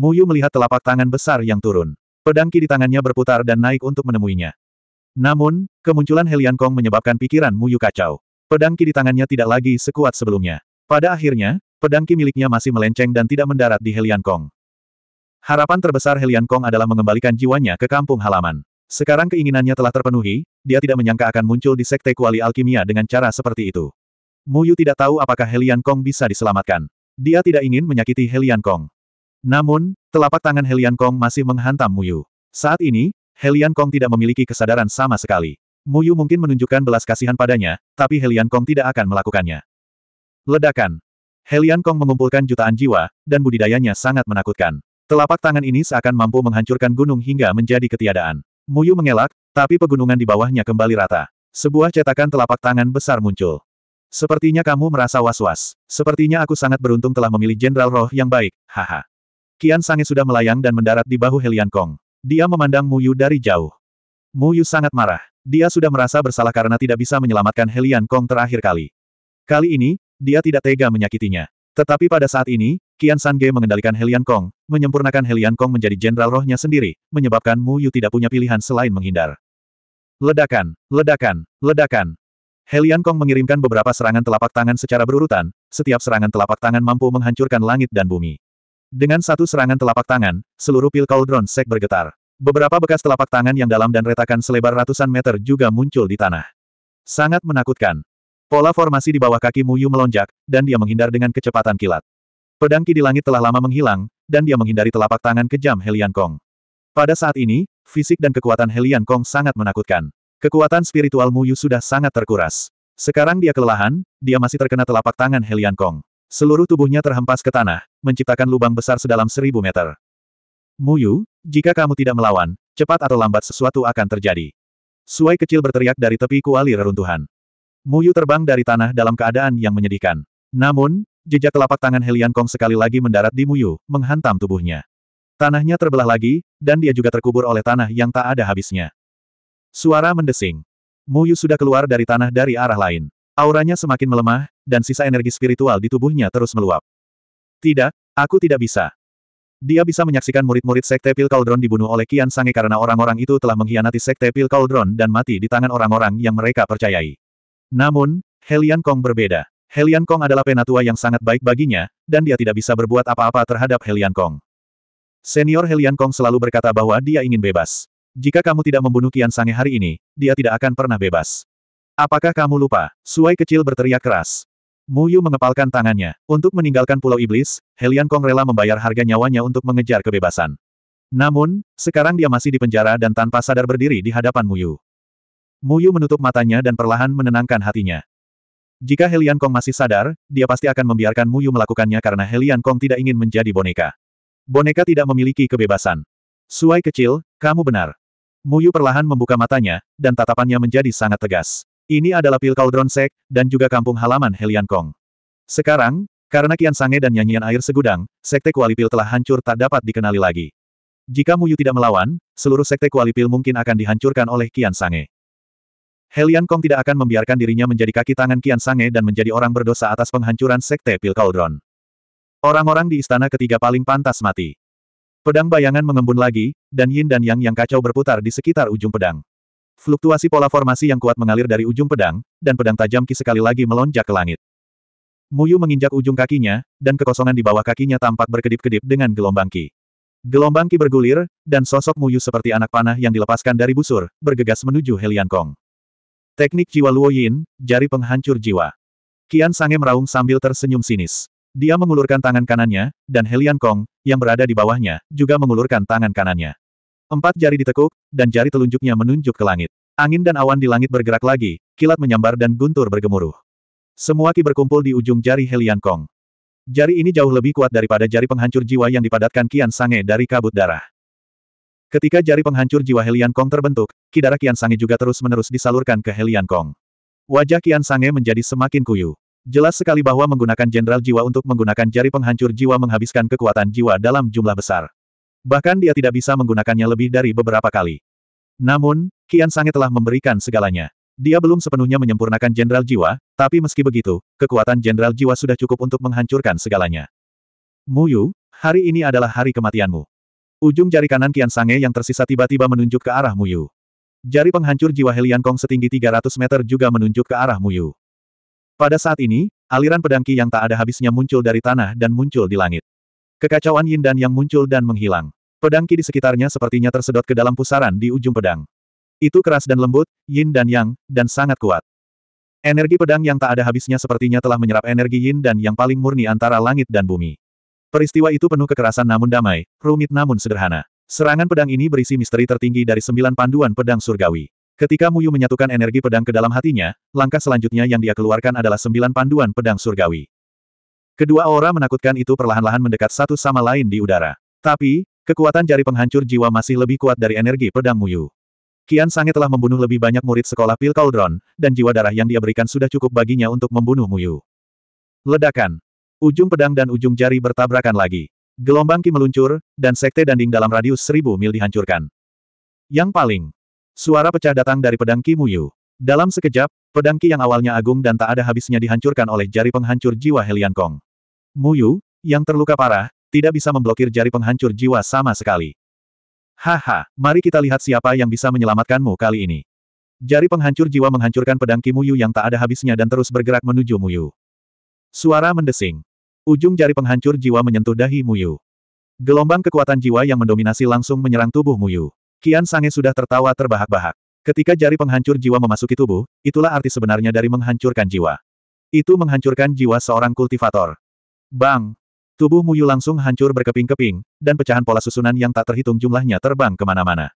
Muyu melihat telapak tangan besar yang turun. Pedang ki di tangannya berputar dan naik untuk menemuinya. Namun, kemunculan Helian Kong menyebabkan pikiran Muyu kacau. Pedang ki di tangannya tidak lagi sekuat sebelumnya. Pada akhirnya, pedang ki miliknya masih melenceng dan tidak mendarat di Helian Kong. Harapan terbesar Helian Kong adalah mengembalikan jiwanya ke kampung halaman. Sekarang keinginannya telah terpenuhi, dia tidak menyangka akan muncul di Sekte Kuali Alkimia dengan cara seperti itu. Muyu tidak tahu apakah Helian Kong bisa diselamatkan. Dia tidak ingin menyakiti Helian Kong. Namun, telapak tangan Helian Kong masih menghantam Muyu. Saat ini, Helian Kong tidak memiliki kesadaran sama sekali. Muyu mungkin menunjukkan belas kasihan padanya, tapi Helian Kong tidak akan melakukannya. Ledakan. Helian Kong mengumpulkan jutaan jiwa, dan budidayanya sangat menakutkan. Telapak tangan ini seakan mampu menghancurkan gunung hingga menjadi ketiadaan. Muyu mengelak, tapi pegunungan di bawahnya kembali rata. Sebuah cetakan telapak tangan besar muncul. Sepertinya kamu merasa was-was. Sepertinya aku sangat beruntung telah memilih Jenderal Roh yang baik, haha. Kian Sange sudah melayang dan mendarat di bahu Helian Kong. Dia memandang Mu Yu dari jauh. Mu Yu sangat marah. Dia sudah merasa bersalah karena tidak bisa menyelamatkan Helian Kong terakhir kali. Kali ini, dia tidak tega menyakitinya. Tetapi pada saat ini, Kian Sange mengendalikan Helian Kong, menyempurnakan Helian Kong menjadi jenderal rohnya sendiri, menyebabkan Mu Yu tidak punya pilihan selain menghindar. Ledakan, ledakan, ledakan. Helian Kong mengirimkan beberapa serangan telapak tangan secara berurutan, setiap serangan telapak tangan mampu menghancurkan langit dan bumi. Dengan satu serangan telapak tangan, seluruh pil cauldron sek bergetar. Beberapa bekas telapak tangan yang dalam dan retakan selebar ratusan meter juga muncul di tanah. Sangat menakutkan. Pola formasi di bawah kaki Muyu melonjak, dan dia menghindar dengan kecepatan kilat. Pedang ki di langit telah lama menghilang, dan dia menghindari telapak tangan kejam Helian Kong. Pada saat ini, fisik dan kekuatan Helian Kong sangat menakutkan. Kekuatan spiritual Muyu sudah sangat terkuras. Sekarang dia kelelahan, dia masih terkena telapak tangan Helian Kong. Seluruh tubuhnya terhempas ke tanah, menciptakan lubang besar sedalam seribu meter. Muyu, jika kamu tidak melawan, cepat atau lambat sesuatu akan terjadi. Suai kecil berteriak dari tepi kuali reruntuhan. Muyu terbang dari tanah dalam keadaan yang menyedihkan. Namun, jejak telapak tangan Helian Kong sekali lagi mendarat di Muyu, menghantam tubuhnya. Tanahnya terbelah lagi, dan dia juga terkubur oleh tanah yang tak ada habisnya. Suara mendesing. Muyu sudah keluar dari tanah dari arah lain. Auranya semakin melemah, dan sisa energi spiritual di tubuhnya terus meluap. Tidak, aku tidak bisa. Dia bisa menyaksikan murid-murid Sekte Pil Cauldron dibunuh oleh Kian Sange karena orang-orang itu telah mengkhianati Sekte Pil Cauldron dan mati di tangan orang-orang yang mereka percayai. Namun, Helian Kong berbeda. Helian Kong adalah penatua yang sangat baik baginya, dan dia tidak bisa berbuat apa-apa terhadap Helian Kong. Senior Helian Kong selalu berkata bahwa dia ingin bebas. Jika kamu tidak membunuh Kian Sange hari ini, dia tidak akan pernah bebas. Apakah kamu lupa? Suai kecil berteriak keras. Mu Yu mengepalkan tangannya. Untuk meninggalkan Pulau Iblis, Helian Kong rela membayar harga nyawanya untuk mengejar kebebasan. Namun, sekarang dia masih di penjara dan tanpa sadar berdiri di hadapan Mu Yu. Mu Yu menutup matanya dan perlahan menenangkan hatinya. Jika Helian Kong masih sadar, dia pasti akan membiarkan Mu Yu melakukannya karena Helian Kong tidak ingin menjadi boneka. Boneka tidak memiliki kebebasan. Suai kecil, kamu benar. Mu Yu perlahan membuka matanya, dan tatapannya menjadi sangat tegas. Ini adalah pil Cauldron Sek, dan juga kampung halaman Helian Kong. Sekarang, karena kian sange dan nyanyian air segudang, sekte Kuali Pil telah hancur tak dapat dikenali lagi. Jika Muyu tidak melawan, seluruh sekte Kuali Pil mungkin akan dihancurkan oleh kian sange. Helian Kong tidak akan membiarkan dirinya menjadi kaki tangan kian sange dan menjadi orang berdosa atas penghancuran sekte Pil Cauldron. Orang-orang di istana ketiga paling pantas mati. Pedang bayangan mengembun lagi, dan yin dan yang yang kacau berputar di sekitar ujung pedang. Fluktuasi pola formasi yang kuat mengalir dari ujung pedang, dan pedang tajam Ki sekali lagi melonjak ke langit. Muyu menginjak ujung kakinya, dan kekosongan di bawah kakinya tampak berkedip-kedip dengan gelombang Ki. Gelombang Ki bergulir, dan sosok Muyu seperti anak panah yang dilepaskan dari busur, bergegas menuju Helian Kong. Teknik jiwa Luo Yin, jari penghancur jiwa. Kian Sange meraung sambil tersenyum sinis. Dia mengulurkan tangan kanannya, dan Helian Kong, yang berada di bawahnya, juga mengulurkan tangan kanannya. Empat jari ditekuk, dan jari telunjuknya menunjuk ke langit. Angin dan awan di langit bergerak lagi, kilat menyambar dan guntur bergemuruh. Semua ki berkumpul di ujung jari Helian Kong. Jari ini jauh lebih kuat daripada jari penghancur jiwa yang dipadatkan Kian Sange dari kabut darah. Ketika jari penghancur jiwa Helian Kong terbentuk, darah Kian Sange juga terus-menerus disalurkan ke Helian Kong. Wajah Kian Sange menjadi semakin kuyu. Jelas sekali bahwa menggunakan jenderal jiwa untuk menggunakan jari penghancur jiwa menghabiskan kekuatan jiwa dalam jumlah besar. Bahkan dia tidak bisa menggunakannya lebih dari beberapa kali. Namun, Kian Sange telah memberikan segalanya. Dia belum sepenuhnya menyempurnakan Jenderal Jiwa, tapi meski begitu, kekuatan Jenderal Jiwa sudah cukup untuk menghancurkan segalanya. Muyu, hari ini adalah hari kematianmu. Ujung jari kanan Kian Sange yang tersisa tiba-tiba menunjuk ke arah Muyu. Jari penghancur jiwa Helian Kong setinggi 300 meter juga menunjuk ke arah Muyu. Pada saat ini, aliran pedangki yang tak ada habisnya muncul dari tanah dan muncul di langit. Kekacauan yin dan yang muncul dan menghilang. Pedang ki di sekitarnya sepertinya tersedot ke dalam pusaran di ujung pedang. Itu keras dan lembut, yin dan yang, dan sangat kuat. Energi pedang yang tak ada habisnya sepertinya telah menyerap energi yin dan yang paling murni antara langit dan bumi. Peristiwa itu penuh kekerasan namun damai, rumit namun sederhana. Serangan pedang ini berisi misteri tertinggi dari sembilan panduan pedang surgawi. Ketika Muyu menyatukan energi pedang ke dalam hatinya, langkah selanjutnya yang dia keluarkan adalah sembilan panduan pedang surgawi. Kedua aura menakutkan itu perlahan-lahan mendekat satu sama lain di udara. Tapi, kekuatan jari penghancur jiwa masih lebih kuat dari energi pedang Muyu. Kian Sange telah membunuh lebih banyak murid sekolah Pil Cauldron, dan jiwa darah yang dia berikan sudah cukup baginya untuk membunuh Muyu. Ledakan. Ujung pedang dan ujung jari bertabrakan lagi. Gelombang Ki meluncur, dan sekte danding dalam radius seribu mil dihancurkan. Yang paling. Suara pecah datang dari pedang Ki Muyu. Dalam sekejap, pedang Ki yang awalnya agung dan tak ada habisnya dihancurkan oleh jari penghancur jiwa Helian Kong. Muyu, yang terluka parah, tidak bisa memblokir jari penghancur jiwa sama sekali. Haha, mari kita lihat siapa yang bisa menyelamatkanmu kali ini. Jari penghancur jiwa menghancurkan pedang Ki Kimuyu yang tak ada habisnya dan terus bergerak menuju Muyu. Suara mendesing. Ujung jari penghancur jiwa menyentuh dahi Muyu. Gelombang kekuatan jiwa yang mendominasi langsung menyerang tubuh Muyu. Kian Sange sudah tertawa terbahak-bahak. Ketika jari penghancur jiwa memasuki tubuh, itulah arti sebenarnya dari menghancurkan jiwa. Itu menghancurkan jiwa seorang kultivator. Bang! Tubuh Muyu langsung hancur berkeping-keping, dan pecahan pola susunan yang tak terhitung jumlahnya terbang kemana-mana.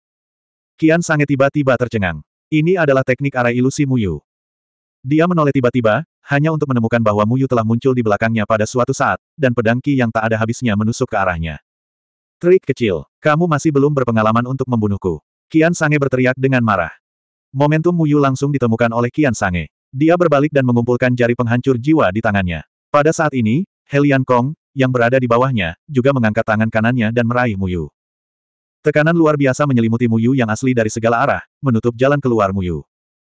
Kian Sange tiba-tiba tercengang. Ini adalah teknik arah ilusi Muyu. Dia menoleh tiba-tiba, hanya untuk menemukan bahwa Muyu telah muncul di belakangnya pada suatu saat, dan pedang Ki yang tak ada habisnya menusuk ke arahnya. Trik kecil, kamu masih belum berpengalaman untuk membunuhku. Kian Sange berteriak dengan marah. Momentum Muyu langsung ditemukan oleh Kian Sange. Dia berbalik dan mengumpulkan jari penghancur jiwa di tangannya. Pada saat ini, Helian Kong, yang berada di bawahnya, juga mengangkat tangan kanannya dan meraih Muyu. Tekanan luar biasa menyelimuti Muyu yang asli dari segala arah, menutup jalan keluar Muyu.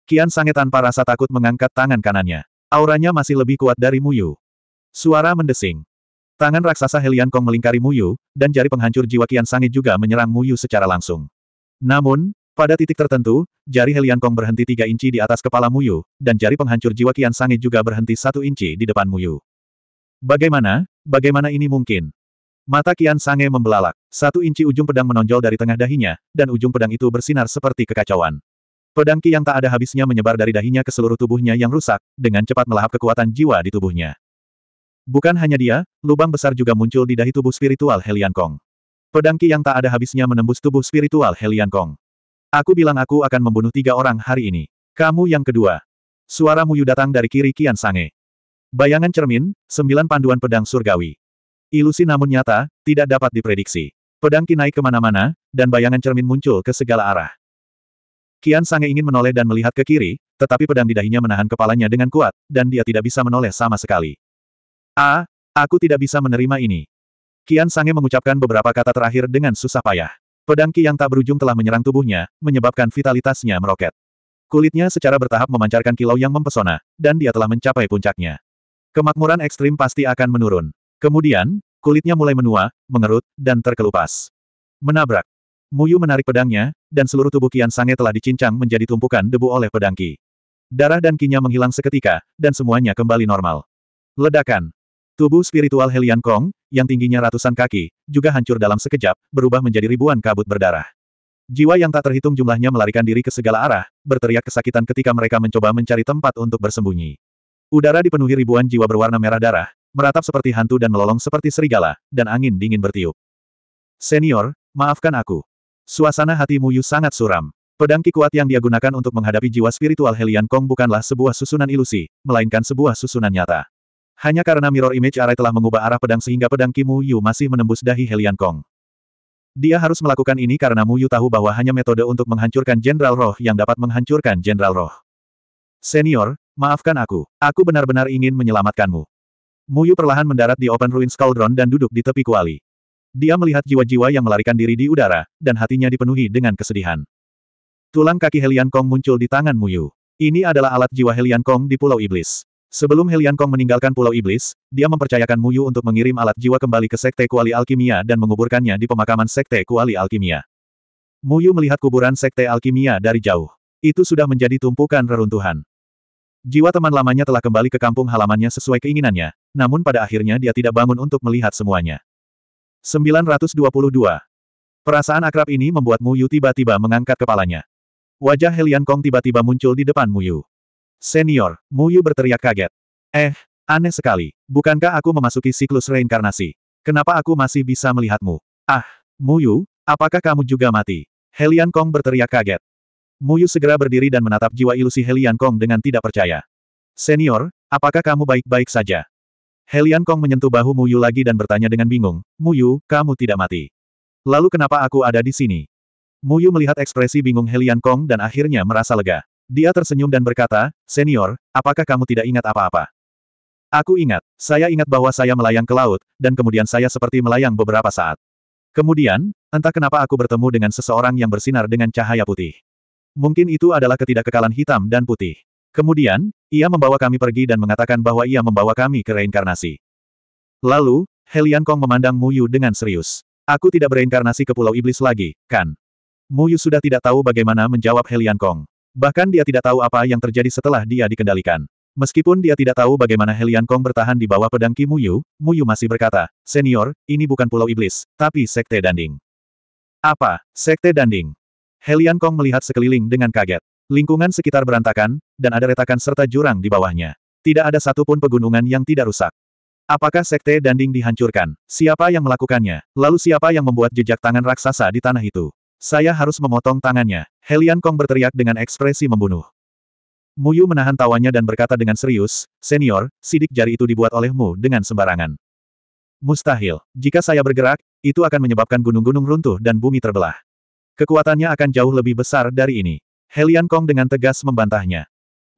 Kian Sange tanpa rasa takut mengangkat tangan kanannya. Auranya masih lebih kuat dari Muyu. Suara mendesing. Tangan raksasa Helian Kong melingkari Muyu, dan jari penghancur jiwa Kian Sange juga menyerang Muyu secara langsung. Namun, pada titik tertentu, jari Helian Kong berhenti tiga inci di atas kepala Muyu, dan jari penghancur jiwa Kian Sange juga berhenti satu inci di depan Muyu. Bagaimana, bagaimana ini mungkin? Mata Kian Sange membelalak. Satu inci ujung pedang menonjol dari tengah dahinya, dan ujung pedang itu bersinar seperti kekacauan. Pedang Ki yang tak ada habisnya menyebar dari dahinya ke seluruh tubuhnya yang rusak, dengan cepat melahap kekuatan jiwa di tubuhnya. Bukan hanya dia, lubang besar juga muncul di dahi tubuh spiritual Helian Kong. Pedang Ki yang tak ada habisnya menembus tubuh spiritual Helian Kong. Aku bilang aku akan membunuh tiga orang hari ini. Kamu yang kedua. Suara Muyu datang dari kiri Kian Sange. Bayangan cermin, sembilan panduan pedang surgawi. Ilusi namun nyata, tidak dapat diprediksi. Pedang kinai kemana-mana, dan bayangan cermin muncul ke segala arah. Kian Sange ingin menoleh dan melihat ke kiri, tetapi pedang di dahinya menahan kepalanya dengan kuat, dan dia tidak bisa menoleh sama sekali. A, aku tidak bisa menerima ini. Kian Sange mengucapkan beberapa kata terakhir dengan susah payah. Pedang Ki yang tak berujung telah menyerang tubuhnya, menyebabkan vitalitasnya meroket. Kulitnya secara bertahap memancarkan kilau yang mempesona, dan dia telah mencapai puncaknya. Kemakmuran ekstrim pasti akan menurun. Kemudian, kulitnya mulai menua, mengerut, dan terkelupas. Menabrak. Muyu menarik pedangnya, dan seluruh tubuh Kian Sange telah dicincang menjadi tumpukan debu oleh pedangki. Darah dan kinya menghilang seketika, dan semuanya kembali normal. Ledakan. Tubuh spiritual Helian Kong, yang tingginya ratusan kaki, juga hancur dalam sekejap, berubah menjadi ribuan kabut berdarah. Jiwa yang tak terhitung jumlahnya melarikan diri ke segala arah, berteriak kesakitan ketika mereka mencoba mencari tempat untuk bersembunyi. Udara dipenuhi ribuan jiwa berwarna merah darah, meratap seperti hantu dan melolong seperti serigala, dan angin dingin bertiup. Senior, maafkan aku. Suasana hati Muyu sangat suram. Pedang kikuat yang dia gunakan untuk menghadapi jiwa spiritual Helian Kong bukanlah sebuah susunan ilusi, melainkan sebuah susunan nyata. Hanya karena mirror image arai telah mengubah arah pedang sehingga pedang kimu Muyu masih menembus dahi Helian Kong. Dia harus melakukan ini karena Muyu tahu bahwa hanya metode untuk menghancurkan Jenderal Roh yang dapat menghancurkan Jenderal Roh. Senior, Maafkan aku, aku benar-benar ingin menyelamatkanmu. Muyu perlahan mendarat di Open Ruins Cauldron dan duduk di tepi kuali. Dia melihat jiwa-jiwa yang melarikan diri di udara, dan hatinya dipenuhi dengan kesedihan. Tulang kaki Helian Kong muncul di tangan Muyu. Ini adalah alat jiwa Helian Kong di Pulau Iblis. Sebelum Helian Kong meninggalkan Pulau Iblis, dia mempercayakan Muyu untuk mengirim alat jiwa kembali ke Sekte Kuali Alkimia dan menguburkannya di pemakaman Sekte Kuali Alkimia. Muyu melihat kuburan Sekte Alkimia dari jauh. Itu sudah menjadi tumpukan reruntuhan. Jiwa teman lamanya telah kembali ke kampung halamannya sesuai keinginannya, namun pada akhirnya dia tidak bangun untuk melihat semuanya. 922. Perasaan akrab ini membuat Mu Yu tiba-tiba mengangkat kepalanya. Wajah Helian Kong tiba-tiba muncul di depan Mu Yu. Senior, Mu Yu berteriak kaget. Eh, aneh sekali. Bukankah aku memasuki siklus reinkarnasi? Kenapa aku masih bisa melihatmu? Ah, Mu Yu, apakah kamu juga mati? Helian Kong berteriak kaget. Muyu segera berdiri dan menatap jiwa ilusi Helian Kong dengan tidak percaya. Senior, apakah kamu baik-baik saja? Helian Kong menyentuh bahu Muyu lagi dan bertanya dengan bingung, Muyu, kamu tidak mati. Lalu kenapa aku ada di sini? Muyu melihat ekspresi bingung Helian Kong dan akhirnya merasa lega. Dia tersenyum dan berkata, Senior, apakah kamu tidak ingat apa-apa? Aku ingat, saya ingat bahwa saya melayang ke laut, dan kemudian saya seperti melayang beberapa saat. Kemudian, entah kenapa aku bertemu dengan seseorang yang bersinar dengan cahaya putih. Mungkin itu adalah ketidakkekalan hitam dan putih. Kemudian, ia membawa kami pergi dan mengatakan bahwa ia membawa kami ke reinkarnasi. Lalu, Helian Kong memandang Mu Yu dengan serius. Aku tidak bereinkarnasi ke Pulau Iblis lagi, kan? Mu Yu sudah tidak tahu bagaimana menjawab Helian Kong. Bahkan dia tidak tahu apa yang terjadi setelah dia dikendalikan. Meskipun dia tidak tahu bagaimana Helian Kong bertahan di bawah pedang Ki Muyu, Muyu masih berkata, Senior, ini bukan Pulau Iblis, tapi Sekte Danding. Apa, Sekte Danding? Helian Kong melihat sekeliling dengan kaget. Lingkungan sekitar berantakan, dan ada retakan serta jurang di bawahnya. Tidak ada satupun pegunungan yang tidak rusak. Apakah sekte Danding dihancurkan? Siapa yang melakukannya? Lalu siapa yang membuat jejak tangan raksasa di tanah itu? Saya harus memotong tangannya. Helian Kong berteriak dengan ekspresi membunuh. Muyu menahan tawanya dan berkata dengan serius, Senior, sidik jari itu dibuat olehmu dengan sembarangan. Mustahil. Jika saya bergerak, itu akan menyebabkan gunung-gunung runtuh dan bumi terbelah. Kekuatannya akan jauh lebih besar dari ini. Helian Kong dengan tegas membantahnya.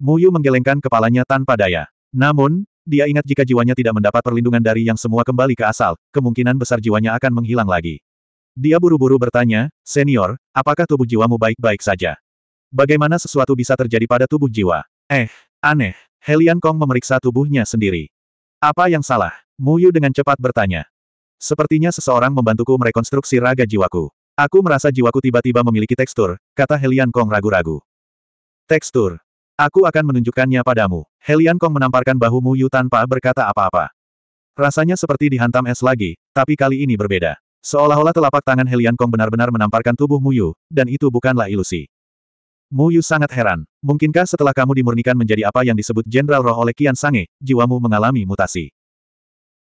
Mu Yu menggelengkan kepalanya tanpa daya. Namun, dia ingat jika jiwanya tidak mendapat perlindungan dari yang semua kembali ke asal, kemungkinan besar jiwanya akan menghilang lagi. Dia buru-buru bertanya, Senior, apakah tubuh jiwamu baik-baik saja? Bagaimana sesuatu bisa terjadi pada tubuh jiwa? Eh, aneh. Helian Kong memeriksa tubuhnya sendiri. Apa yang salah? Mu Yu dengan cepat bertanya. Sepertinya seseorang membantuku merekonstruksi raga jiwaku. Aku merasa jiwaku tiba-tiba memiliki tekstur, kata Helian Kong ragu-ragu. Tekstur. Aku akan menunjukkannya padamu. Helian Kong menamparkan bahu Mu Yu tanpa berkata apa-apa. Rasanya seperti dihantam es lagi, tapi kali ini berbeda. Seolah-olah telapak tangan Helian Kong benar-benar menamparkan tubuh Mu Yu, dan itu bukanlah ilusi. Mu Yu sangat heran. Mungkinkah setelah kamu dimurnikan menjadi apa yang disebut Jenderal Roh oleh Kian Sange, jiwamu mengalami mutasi?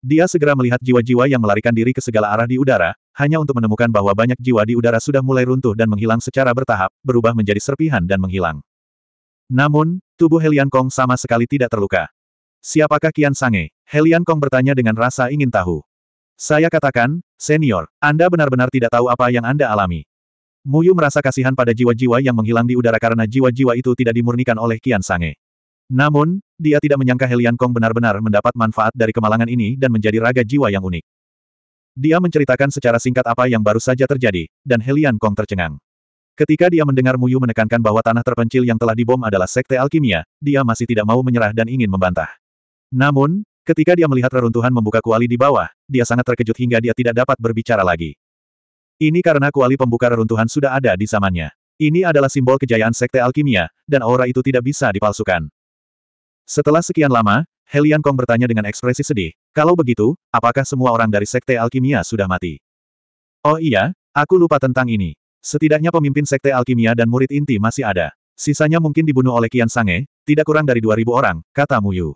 Dia segera melihat jiwa-jiwa yang melarikan diri ke segala arah di udara, hanya untuk menemukan bahwa banyak jiwa di udara sudah mulai runtuh dan menghilang secara bertahap, berubah menjadi serpihan dan menghilang. Namun, tubuh Helian Kong sama sekali tidak terluka. Siapakah Kian Sange? Helian Kong bertanya dengan rasa ingin tahu. Saya katakan, senior, Anda benar-benar tidak tahu apa yang Anda alami. Muyu merasa kasihan pada jiwa-jiwa yang menghilang di udara karena jiwa-jiwa itu tidak dimurnikan oleh Kian Sange. Namun, dia tidak menyangka Helian Kong benar-benar mendapat manfaat dari kemalangan ini dan menjadi raga jiwa yang unik. Dia menceritakan secara singkat apa yang baru saja terjadi, dan Helian Kong tercengang. Ketika dia mendengar Muyu menekankan bahwa tanah terpencil yang telah dibom adalah sekte alkimia, dia masih tidak mau menyerah dan ingin membantah. Namun, ketika dia melihat reruntuhan membuka kuali di bawah, dia sangat terkejut hingga dia tidak dapat berbicara lagi. Ini karena kuali pembuka reruntuhan sudah ada di zamannya. Ini adalah simbol kejayaan sekte alkimia, dan aura itu tidak bisa dipalsukan. Setelah sekian lama, Helian Kong bertanya dengan ekspresi sedih, kalau begitu, apakah semua orang dari Sekte Alkimia sudah mati? Oh iya, aku lupa tentang ini. Setidaknya pemimpin Sekte Alkimia dan murid inti masih ada. Sisanya mungkin dibunuh oleh Kian Sange, tidak kurang dari 2000 orang, kata Mu Yu.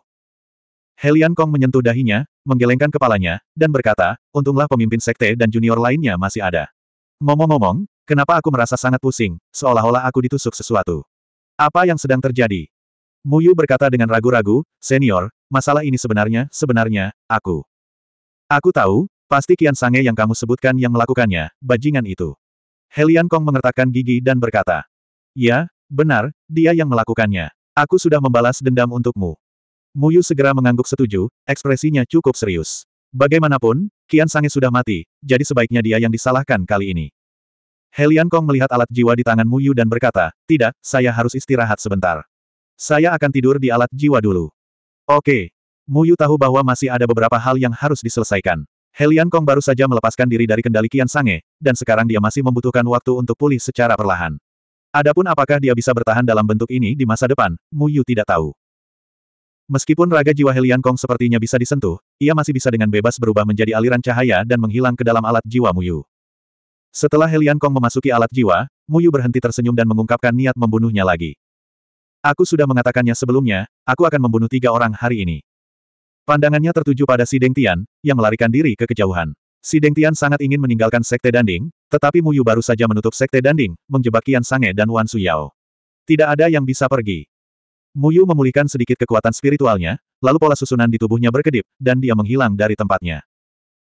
Helian Kong menyentuh dahinya, menggelengkan kepalanya, dan berkata, untunglah pemimpin Sekte dan junior lainnya masih ada. Momong-momong, kenapa aku merasa sangat pusing, seolah-olah aku ditusuk sesuatu. Apa yang sedang terjadi? Muyu berkata dengan ragu-ragu, Senior, masalah ini sebenarnya, sebenarnya, aku. Aku tahu, pasti Kian Sange yang kamu sebutkan yang melakukannya, bajingan itu. Helian Kong mengertakkan gigi dan berkata. Ya, benar, dia yang melakukannya. Aku sudah membalas dendam untukmu. Muyu segera mengangguk setuju, ekspresinya cukup serius. Bagaimanapun, Kian Sange sudah mati, jadi sebaiknya dia yang disalahkan kali ini. Helian Kong melihat alat jiwa di tangan Muyu dan berkata, tidak, saya harus istirahat sebentar. Saya akan tidur di alat jiwa dulu. Oke. Mu Yu tahu bahwa masih ada beberapa hal yang harus diselesaikan. Helian Kong baru saja melepaskan diri dari kendali Kian Sange, dan sekarang dia masih membutuhkan waktu untuk pulih secara perlahan. Adapun apakah dia bisa bertahan dalam bentuk ini di masa depan, Mu Yu tidak tahu. Meskipun raga jiwa Helian Kong sepertinya bisa disentuh, ia masih bisa dengan bebas berubah menjadi aliran cahaya dan menghilang ke dalam alat jiwa Mu Yu. Setelah Helian Kong memasuki alat jiwa, Mu Yu berhenti tersenyum dan mengungkapkan niat membunuhnya lagi. Aku sudah mengatakannya sebelumnya, aku akan membunuh tiga orang hari ini. Pandangannya tertuju pada si Deng Tian, yang melarikan diri ke kejauhan. Si Deng Tian sangat ingin meninggalkan Sekte Danding, tetapi Mu Yu baru saja menutup Sekte Danding, menjebak Qian Sange dan Wan Su Yao. Tidak ada yang bisa pergi. Mu Yu memulihkan sedikit kekuatan spiritualnya, lalu pola susunan di tubuhnya berkedip, dan dia menghilang dari tempatnya.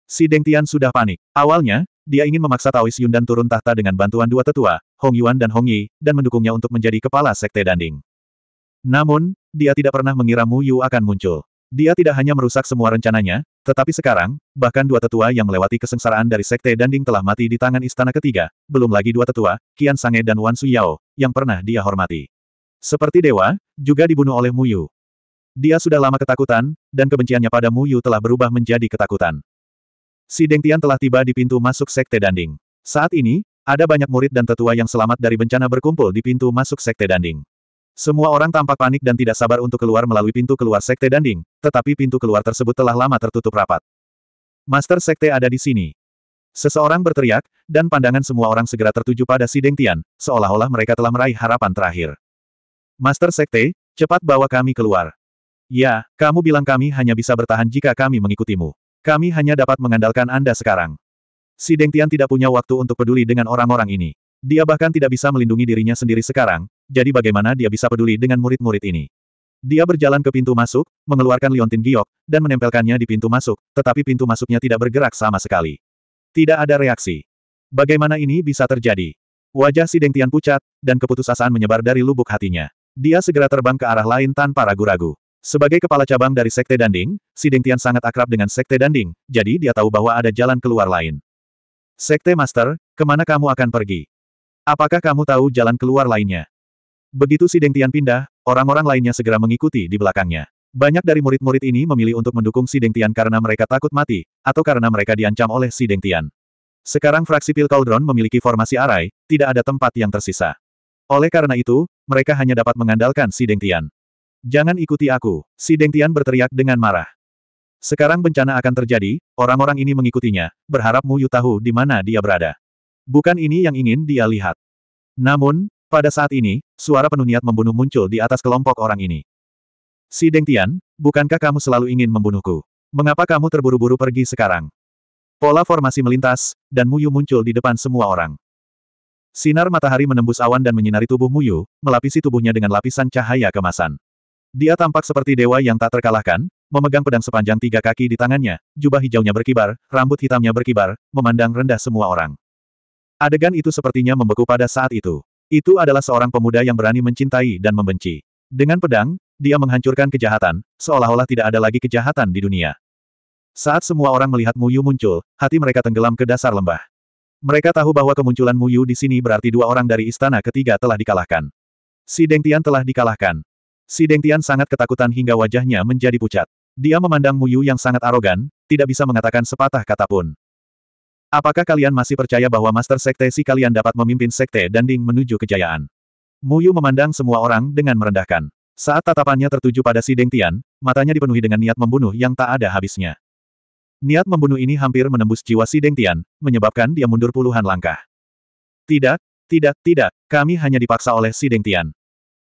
Si Deng Tian sudah panik. Awalnya, dia ingin memaksa Taois dan turun tahta dengan bantuan dua tetua, Hong Yuan dan Hong Yi, dan mendukungnya untuk menjadi kepala Sekte Danding. Namun, dia tidak pernah mengira Mu Yu akan muncul. Dia tidak hanya merusak semua rencananya, tetapi sekarang, bahkan dua tetua yang melewati kesengsaraan dari Sekte Danding telah mati di tangan istana ketiga, belum lagi dua tetua, Qian Sange dan Wan Suyao, yang pernah dia hormati. Seperti dewa, juga dibunuh oleh Mu Yu. Dia sudah lama ketakutan, dan kebenciannya pada Mu Yu telah berubah menjadi ketakutan. Si Deng Tian telah tiba di pintu masuk Sekte Danding. Saat ini, ada banyak murid dan tetua yang selamat dari bencana berkumpul di pintu masuk Sekte Danding. Semua orang tampak panik dan tidak sabar untuk keluar melalui pintu keluar Sekte Danding, tetapi pintu keluar tersebut telah lama tertutup rapat. Master Sekte ada di sini. Seseorang berteriak, dan pandangan semua orang segera tertuju pada si Deng Tian, seolah-olah mereka telah meraih harapan terakhir. Master Sekte, cepat bawa kami keluar. Ya, kamu bilang kami hanya bisa bertahan jika kami mengikutimu. Kami hanya dapat mengandalkan Anda sekarang. Si Deng Tian tidak punya waktu untuk peduli dengan orang-orang ini. Dia bahkan tidak bisa melindungi dirinya sendiri sekarang, jadi bagaimana dia bisa peduli dengan murid-murid ini? Dia berjalan ke pintu masuk, mengeluarkan liontin giok, dan menempelkannya di pintu masuk, tetapi pintu masuknya tidak bergerak sama sekali. Tidak ada reaksi. Bagaimana ini bisa terjadi? Wajah si Deng Tian pucat, dan keputusasaan menyebar dari lubuk hatinya. Dia segera terbang ke arah lain tanpa ragu-ragu. Sebagai kepala cabang dari Sekte Danding, si Deng Tian sangat akrab dengan Sekte Danding, jadi dia tahu bahwa ada jalan keluar lain. Sekte Master, kemana kamu akan pergi? Apakah kamu tahu jalan keluar lainnya? Begitu si Deng Tian pindah, orang-orang lainnya segera mengikuti di belakangnya. Banyak dari murid-murid ini memilih untuk mendukung si Deng Tian karena mereka takut mati, atau karena mereka diancam oleh si Deng Tian. Sekarang fraksi Pil Cauldron memiliki formasi arai, tidak ada tempat yang tersisa. Oleh karena itu, mereka hanya dapat mengandalkan si Deng Tian. Jangan ikuti aku, si Deng Tian berteriak dengan marah. Sekarang bencana akan terjadi, orang-orang ini mengikutinya, berharap Mu Yu tahu di mana dia berada. Bukan ini yang ingin dia lihat. Namun, pada saat ini, suara penuh niat membunuh muncul di atas kelompok orang ini. Si Deng Tian, bukankah kamu selalu ingin membunuhku? Mengapa kamu terburu-buru pergi sekarang? Pola formasi melintas, dan Muyu muncul di depan semua orang. Sinar matahari menembus awan dan menyinari tubuh Muyu, melapisi tubuhnya dengan lapisan cahaya kemasan. Dia tampak seperti dewa yang tak terkalahkan, memegang pedang sepanjang tiga kaki di tangannya, jubah hijaunya berkibar, rambut hitamnya berkibar, memandang rendah semua orang. Adegan itu sepertinya membeku pada saat itu. Itu adalah seorang pemuda yang berani mencintai dan membenci. Dengan pedang, dia menghancurkan kejahatan, seolah-olah tidak ada lagi kejahatan di dunia. Saat semua orang melihat Muyu muncul, hati mereka tenggelam ke dasar lembah. Mereka tahu bahwa kemunculan Muyu di sini berarti dua orang dari istana ketiga telah dikalahkan. Si Dengtian telah dikalahkan. Si Dengtian sangat ketakutan hingga wajahnya menjadi pucat. Dia memandang Muyu yang sangat arogan, tidak bisa mengatakan sepatah kata pun. Apakah kalian masih percaya bahwa Master Sekte si kalian dapat memimpin Sekte Danding menuju kejayaan? Muyu memandang semua orang dengan merendahkan. Saat tatapannya tertuju pada si Deng Tian, matanya dipenuhi dengan niat membunuh yang tak ada habisnya. Niat membunuh ini hampir menembus jiwa si Deng Tian, menyebabkan dia mundur puluhan langkah. Tidak, tidak, tidak, kami hanya dipaksa oleh si Deng Tian.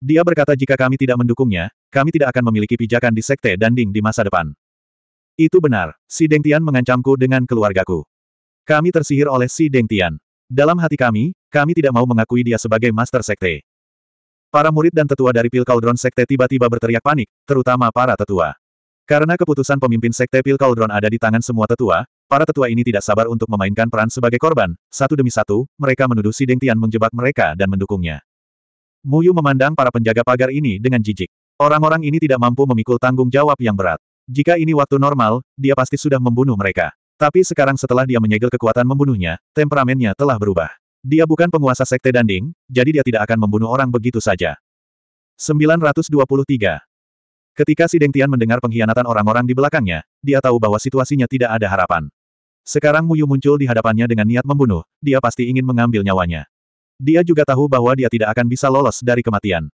Dia berkata jika kami tidak mendukungnya, kami tidak akan memiliki pijakan di Sekte Danding di masa depan. Itu benar, si Deng Tian mengancamku dengan keluargaku. Kami tersihir oleh si Deng Tian. Dalam hati kami, kami tidak mau mengakui dia sebagai Master Sekte. Para murid dan tetua dari Pil Cauldron Sekte tiba-tiba berteriak panik, terutama para tetua. Karena keputusan pemimpin Sekte Pil Cauldron ada di tangan semua tetua, para tetua ini tidak sabar untuk memainkan peran sebagai korban, satu demi satu, mereka menuduh si Deng Tian menjebak mereka dan mendukungnya. Muyu memandang para penjaga pagar ini dengan jijik. Orang-orang ini tidak mampu memikul tanggung jawab yang berat. Jika ini waktu normal, dia pasti sudah membunuh mereka. Tapi sekarang setelah dia menyegel kekuatan membunuhnya, temperamennya telah berubah. Dia bukan penguasa sekte Danding, jadi dia tidak akan membunuh orang begitu saja. 923. Ketika si Deng Tian mendengar pengkhianatan orang-orang di belakangnya, dia tahu bahwa situasinya tidak ada harapan. Sekarang Muyu muncul di hadapannya dengan niat membunuh, dia pasti ingin mengambil nyawanya. Dia juga tahu bahwa dia tidak akan bisa lolos dari kematian.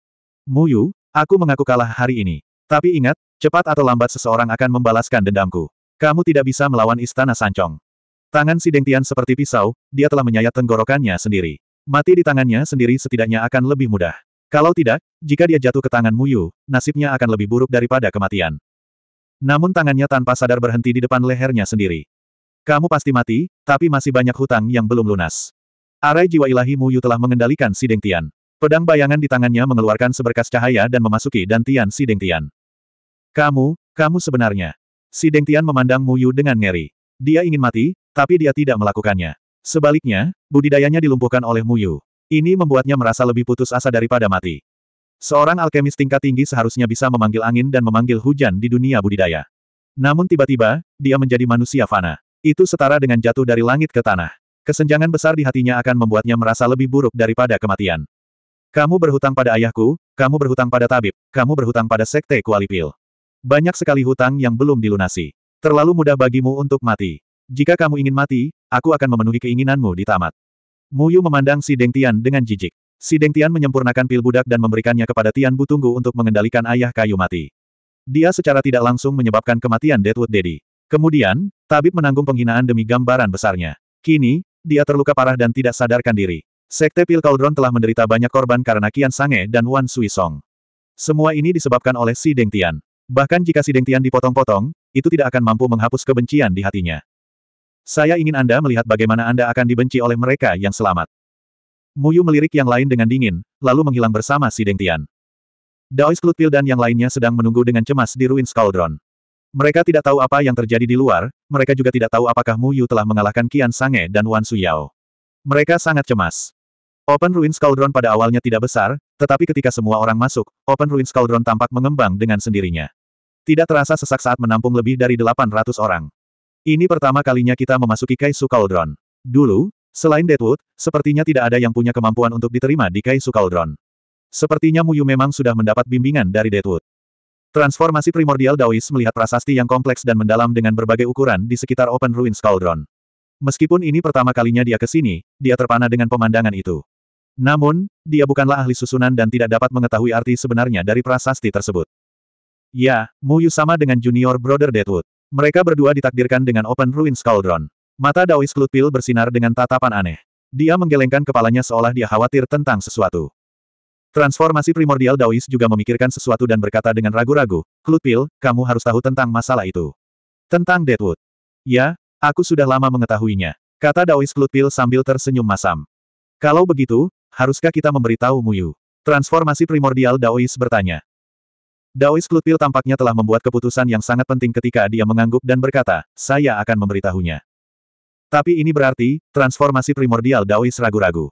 Muyu, aku mengaku kalah hari ini. Tapi ingat, cepat atau lambat seseorang akan membalaskan dendamku. Kamu tidak bisa melawan istana Sancong. Tangan si Dengtian seperti pisau, dia telah menyayat tenggorokannya sendiri. Mati di tangannya sendiri setidaknya akan lebih mudah. Kalau tidak, jika dia jatuh ke tangan Muyu, nasibnya akan lebih buruk daripada kematian. Namun tangannya tanpa sadar berhenti di depan lehernya sendiri. Kamu pasti mati, tapi masih banyak hutang yang belum lunas. Arai jiwa ilahi Muyu telah mengendalikan si Dengtian. Pedang bayangan di tangannya mengeluarkan seberkas cahaya dan memasuki dantian si Dengtian. Kamu, kamu sebenarnya. Si Tian memandang Mu Yu dengan ngeri. Dia ingin mati, tapi dia tidak melakukannya. Sebaliknya, budidayanya dilumpuhkan oleh Mu Yu. Ini membuatnya merasa lebih putus asa daripada mati. Seorang alkemis tingkat tinggi seharusnya bisa memanggil angin dan memanggil hujan di dunia budidaya. Namun tiba-tiba, dia menjadi manusia fana. Itu setara dengan jatuh dari langit ke tanah. Kesenjangan besar di hatinya akan membuatnya merasa lebih buruk daripada kematian. Kamu berhutang pada ayahku, kamu berhutang pada tabib, kamu berhutang pada sekte kualipil. Banyak sekali hutang yang belum dilunasi. Terlalu mudah bagimu untuk mati. Jika kamu ingin mati, aku akan memenuhi keinginanmu di tamat. Muyu memandang si Deng Tian dengan jijik. Si Deng Tian menyempurnakan pil budak dan memberikannya kepada Tian Butunggu untuk mengendalikan ayah kayu mati. Dia secara tidak langsung menyebabkan kematian Deadwood Daddy. Kemudian, tabib menanggung penghinaan demi gambaran besarnya. Kini, dia terluka parah dan tidak sadarkan diri. Sekte Pil Cauldron telah menderita banyak korban karena Kian Sange dan Wan Sui Song. Semua ini disebabkan oleh Si Deng Tian. Bahkan jika si Dengtian dipotong-potong, itu tidak akan mampu menghapus kebencian di hatinya. Saya ingin Anda melihat bagaimana Anda akan dibenci oleh mereka yang selamat. Muyu melirik yang lain dengan dingin, lalu menghilang bersama si Dengtian. Daois Klutpil dan yang lainnya sedang menunggu dengan cemas di ruin Cauldron. Mereka tidak tahu apa yang terjadi di luar, mereka juga tidak tahu apakah Muyu telah mengalahkan Qian Sange dan Wan Suyao. Mereka sangat cemas. Open Ruins Cauldron pada awalnya tidak besar, tetapi ketika semua orang masuk, Open Ruins Cauldron tampak mengembang dengan sendirinya. Tidak terasa sesak saat menampung lebih dari 800 orang. Ini pertama kalinya kita memasuki Kaisu Cauldron. Dulu, selain Deadwood, sepertinya tidak ada yang punya kemampuan untuk diterima di Kaisu Cauldron. Sepertinya Muyu memang sudah mendapat bimbingan dari Deadwood. Transformasi primordial Daois melihat prasasti yang kompleks dan mendalam dengan berbagai ukuran di sekitar Open Ruins Cauldron. Meskipun ini pertama kalinya dia ke sini, dia terpana dengan pemandangan itu. Namun, dia bukanlah ahli susunan dan tidak dapat mengetahui arti sebenarnya dari prasasti tersebut. Ya, Muyu sama dengan junior brother Deadwood. Mereka berdua ditakdirkan dengan Open Ruins Cauldron. Mata Daois Klutpil bersinar dengan tatapan aneh. Dia menggelengkan kepalanya seolah dia khawatir tentang sesuatu. Transformasi primordial Daois juga memikirkan sesuatu dan berkata dengan ragu-ragu, Klutpil, kamu harus tahu tentang masalah itu. Tentang Deadwood. Ya, aku sudah lama mengetahuinya. Kata Daois Klutpil sambil tersenyum masam. Kalau begitu, Haruskah kita memberitahu Muyu? Transformasi primordial Daois bertanya. Daois Klutil tampaknya telah membuat keputusan yang sangat penting ketika dia mengangguk dan berkata, saya akan memberitahunya. Tapi ini berarti, transformasi primordial Daois ragu-ragu.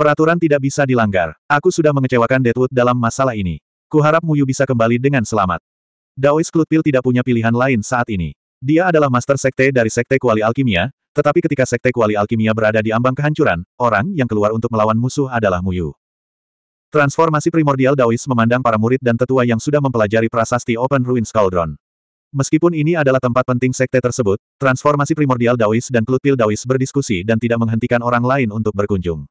Peraturan tidak bisa dilanggar. Aku sudah mengecewakan Deadwood dalam masalah ini. Kuharap Muyu bisa kembali dengan selamat. Daois Klutpil tidak punya pilihan lain saat ini. Dia adalah master sekte dari sekte kuali alkimia, tetapi ketika Sekte Kuali Alkimia berada di ambang kehancuran, orang yang keluar untuk melawan musuh adalah Muyu. Transformasi primordial Daois memandang para murid dan tetua yang sudah mempelajari prasasti Open Ruins Cauldron. Meskipun ini adalah tempat penting sekte tersebut, transformasi primordial Daois dan Klutil Daois berdiskusi dan tidak menghentikan orang lain untuk berkunjung.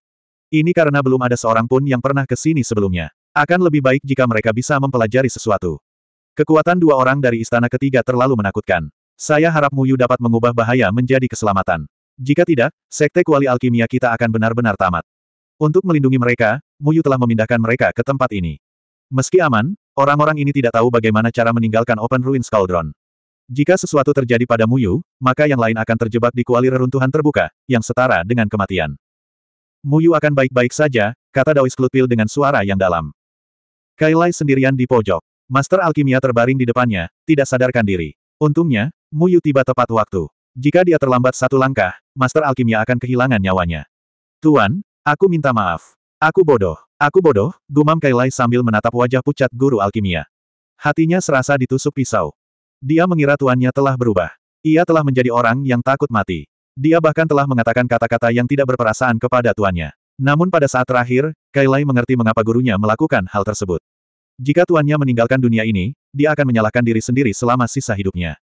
Ini karena belum ada seorang pun yang pernah ke sini sebelumnya. Akan lebih baik jika mereka bisa mempelajari sesuatu. Kekuatan dua orang dari istana ketiga terlalu menakutkan. Saya harap Muyu dapat mengubah bahaya menjadi keselamatan. Jika tidak, sekte kuali alkimia kita akan benar-benar tamat. Untuk melindungi mereka, Muyu telah memindahkan mereka ke tempat ini. Meski aman, orang-orang ini tidak tahu bagaimana cara meninggalkan Open Ruins Cauldron. Jika sesuatu terjadi pada Muyu, maka yang lain akan terjebak di kuali reruntuhan terbuka, yang setara dengan kematian. Muyu akan baik-baik saja, kata Daois Klutpil dengan suara yang dalam. Kailai sendirian di pojok. Master Alkimia terbaring di depannya, tidak sadarkan diri. Untungnya, Muyu tiba tepat waktu. Jika dia terlambat satu langkah, Master Alkimia akan kehilangan nyawanya. Tuan, aku minta maaf. Aku bodoh. Aku bodoh, gumam Kailai sambil menatap wajah pucat guru alkimia. Hatinya serasa ditusuk pisau. Dia mengira tuannya telah berubah. Ia telah menjadi orang yang takut mati. Dia bahkan telah mengatakan kata-kata yang tidak berperasaan kepada tuannya. Namun pada saat terakhir, Kailai mengerti mengapa gurunya melakukan hal tersebut. Jika tuannya meninggalkan dunia ini, dia akan menyalahkan diri sendiri selama sisa hidupnya.